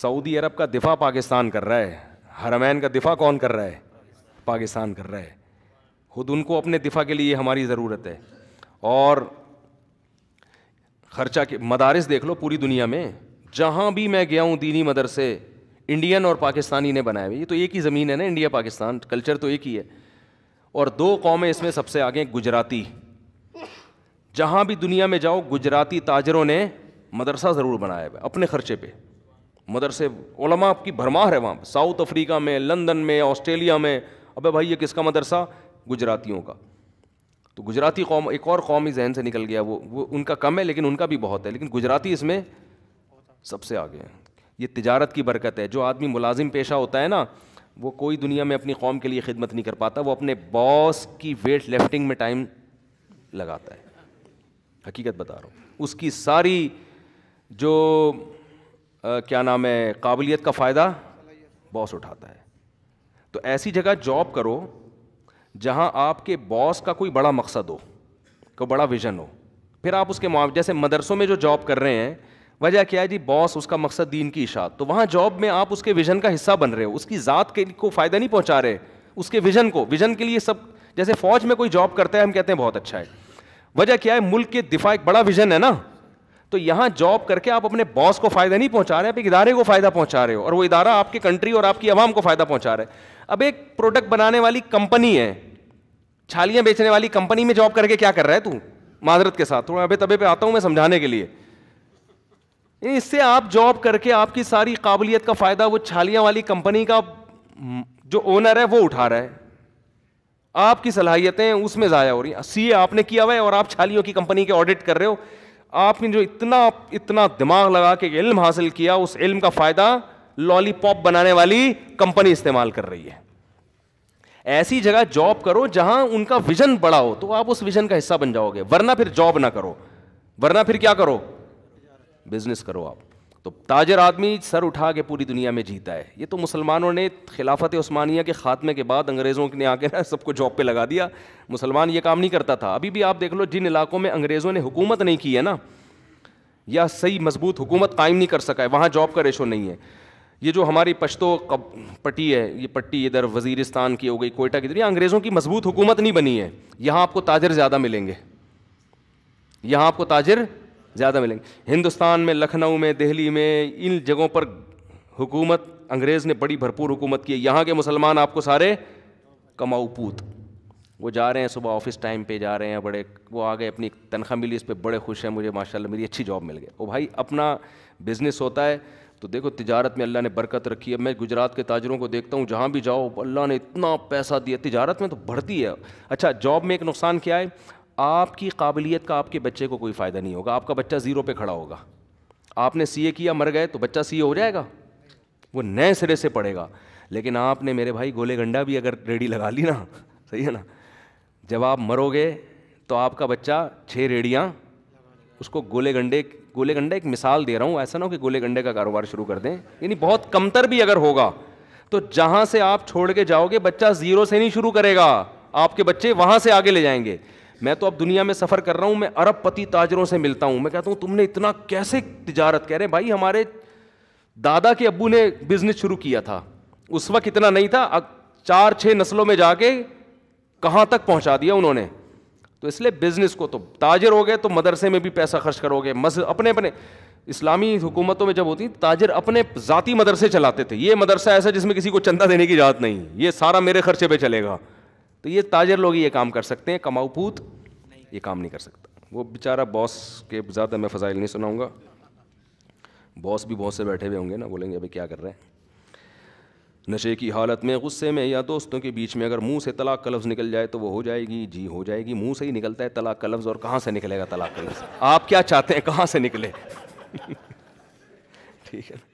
[SPEAKER 1] सऊदी अरब का दिफा पाकिस्तान कर रहा है हरमैन का दिफा कौन कर रहा है पाकिस्तान कर रहा है खुद उनको अपने दिफा के लिए हमारी ज़रूरत है और खर्चा के मदारस देख लो पूरी दुनिया में जहाँ भी मैं गया हूँ दीनी मदरसे इंडियन और पाकिस्तानी ने बनाए हुए ये तो एक ही ज़मीन है ना इंडिया पाकिस्तान कल्चर तो एक ही है और दो कौमें इसमें सबसे आगे गुजराती जहाँ भी दुनिया में जाओ गुजराती ताजरों ने मदरसा ज़रूर बनाया हुआ अपने ख़र्चे पर मदरसे ओलमा की भरमार है वहाँ साउथ अफ्रीका में लंदन में ऑस्ट्रेलिया में अब भाई ये किसका मदरसा गुजरातियों का तो गुजराती कौम एक और कौम ही जहन से निकल गया वो वो उनका कम है लेकिन उनका भी बहुत है लेकिन गुजराती इसमें सबसे आगे हैं ये तिजारत की बरकत है जो आदमी मुलाजिम पेशा होता है ना वो कोई दुनिया में अपनी कौम के लिए खिदमत नहीं कर पाता वो अपने बॉस की वेट लिफ्टिंग में टाइम लगाता है हकीकत बता रहा हूँ उसकी सारी जो आ, क्या नाम है काबिलियत का फ़ायदा बॉस उठाता है तो ऐसी जगह जॉब करो जहाँ आपके बॉस का कोई बड़ा मकसद हो कोई बड़ा विजन हो फिर आप उसके मुआवजे जैसे मदरसों में जो जॉब कर रहे हैं वजह क्या है जी बॉस उसका मकसद दीन की इशात तो वहाँ जॉब में आप उसके विजन का हिस्सा बन रहे हो उसकी ज़ात के को फ़ायदा नहीं पहुँचा रहे उसके विजन को विजन के लिए सब जैसे फ़ौज में कोई जॉब करता है हम कहते हैं बहुत अच्छा है वजह क्या है मुल्क के दिफा एक बड़ा विजन है ना तो यहाँ जॉब करके आप अपने बॉस को फ़ायदा नहीं पहुंचा रहे आप एक इदारे को फ़ायदा पहुंचा रहे हो और वो इदारा आपकी कंट्री और आपकी आवाम को फ़ायदा पहुंचा रहे अब एक प्रोडक्ट बनाने वाली कंपनी है छालियां बेचने वाली कंपनी में जॉब करके क्या कर रहा है तू माजरत के साथ थोड़ा अबे तबे पे आता हूँ मैं समझाने के लिए इससे आप जॉब करके आपकी सारी काबिलियत का फ़ायदा वो छालियां वाली कंपनी का जो ओनर है वो उठा रहा है आपकी सलाहियतें उसमें ज़ाया हो रही हैं सी आपने किया हुआ है और आप छालियों की कंपनी के ऑडिट कर रहे हो आपने जो इतना इतना दिमाग लगा के इल्म हासिल किया उस इल्म का फ़ायदा लॉलीपॉप बनाने वाली कंपनी इस्तेमाल कर रही है ऐसी जगह जॉब करो जहां उनका विजन बड़ा हो तो आप उस विजन का हिस्सा बन जाओगे वरना फिर जॉब ना करो वरना फिर क्या करो बिजनेस करो आप तो ताजर आदमी सर उठा के पूरी दुनिया में जीता है ये तो मुसलमानों ने खिलाफत ओस्मानिया के ख़ात्मे के बाद अंग्रेज़ों ने आके ना सबको जॉब पे लगा दिया मुसलमान ये काम नहीं करता था अभी भी आप देख लो जिन इलाकों में अंग्रेज़ों ने हुकूमत नहीं की है ना या सही मजबूत हुकूमत कायम नहीं कर सका है वहाँ जॉब का रेशो नहीं है ये जो हमारी पश्तो पट्टी है ये पट्टी इधर वजीरिस्तान की हो गई कोयटा की इधर यहाँ अंग्रेज़ों की मजबूत हुकूमत नहीं बनी है यहाँ आपको ताजर ज़्यादा मिलेंगे यहाँ आपको ताजर ज़्यादा मिलेंगे हिंदुस्तान में लखनऊ में दिल्ली में इन जगहों पर हुकूमत अंग्रेज़ ने बड़ी भरपूर हुकूमत की यहाँ के मुसलमान आपको सारे कमाऊ पूत वो जा रहे हैं सुबह ऑफिस टाइम पे जा रहे हैं बड़े वो आ गए अपनी तनख्वाह मिली इस पर बड़े खुश हैं मुझे माशाल्लाह मेरी अच्छी जॉब मिल गई ओ भाई अपना बिज़नेस होता है तो देखो तिजारत में अल्लाह ने बरकत रखी है मैं गुजरात के ताजरों को देखता हूँ जहाँ भी जाओ अल्लाह ने इतना पैसा दिया तिजारत में तो बढ़ती है अच्छा जॉब में एक नुकसान क्या है आपकी काबिलियत का आपके बच्चे को कोई फ़ायदा नहीं होगा आपका बच्चा ज़ीरो पे खड़ा होगा आपने सीए किया मर गए तो बच्चा सीए हो जाएगा वो नए सिरे से पड़ेगा लेकिन आपने मेरे भाई गोले गंडा भी अगर रेडी लगा ली ना सही है ना जब आप मरोगे तो आपका बच्चा छः रेडियाँ उसको गोले गंडे गोले गंडा एक मिसाल दे रहा हूँ ऐसा ना हो कि गोले गंडे का कारोबार शुरू कर दें यानी बहुत कमतर भी अगर होगा तो जहाँ से आप छोड़ के जाओगे बच्चा ज़ीरो से नहीं शुरू करेगा आपके बच्चे वहाँ से आगे ले जाएंगे मैं तो अब दुनिया में सफ़र कर रहा हूँ मैं अरब पति ताजरों से मिलता हूँ मैं कहता हूँ तुमने इतना कैसे तजारत कह रहे हैं भाई हमारे दादा के अबू ने बिजनेस शुरू किया था उस वक्त इतना नहीं था अब चार छः नस्लों में जाके कहाँ तक पहुँचा दिया उन्होंने तो इसलिए बिजनेस को तो ताजर हो गए तो मदरसे में भी पैसा खर्च करोगे मस अपने अपने इस्लामी हुकूमतों में जब होती ताजर अपने ज़ाती मदरसे चलाते थे ये मदरसा ऐसा जिसमें किसी को चंदा देने की इजाज़त नहीं ये सारा मेरे खर्चे पे चलेगा तो ये ताजर लोग ही ये काम कर सकते हैं कमाऊपूत ये काम नहीं कर सकता वो बेचारा बॉस के ज़्यादा मैं फजाइल नहीं सुनाऊँगा बॉस भी बहुत से बैठे हुए होंगे ना बोलेंगे अभी क्या कर रहे हैं नशे की हालत में गुस्से में या दोस्तों के बीच में अगर मुंह से तलाक का लफ्ज़ निकल जाए तो वो हो जाएगी जी हो जाएगी मुंह से ही निकलता है तलाक का लफ्ज़ और कहाँ से निकलेगा तलाक का लफ्ज़ आप क्या चाहते हैं कहाँ से निकले ठीक है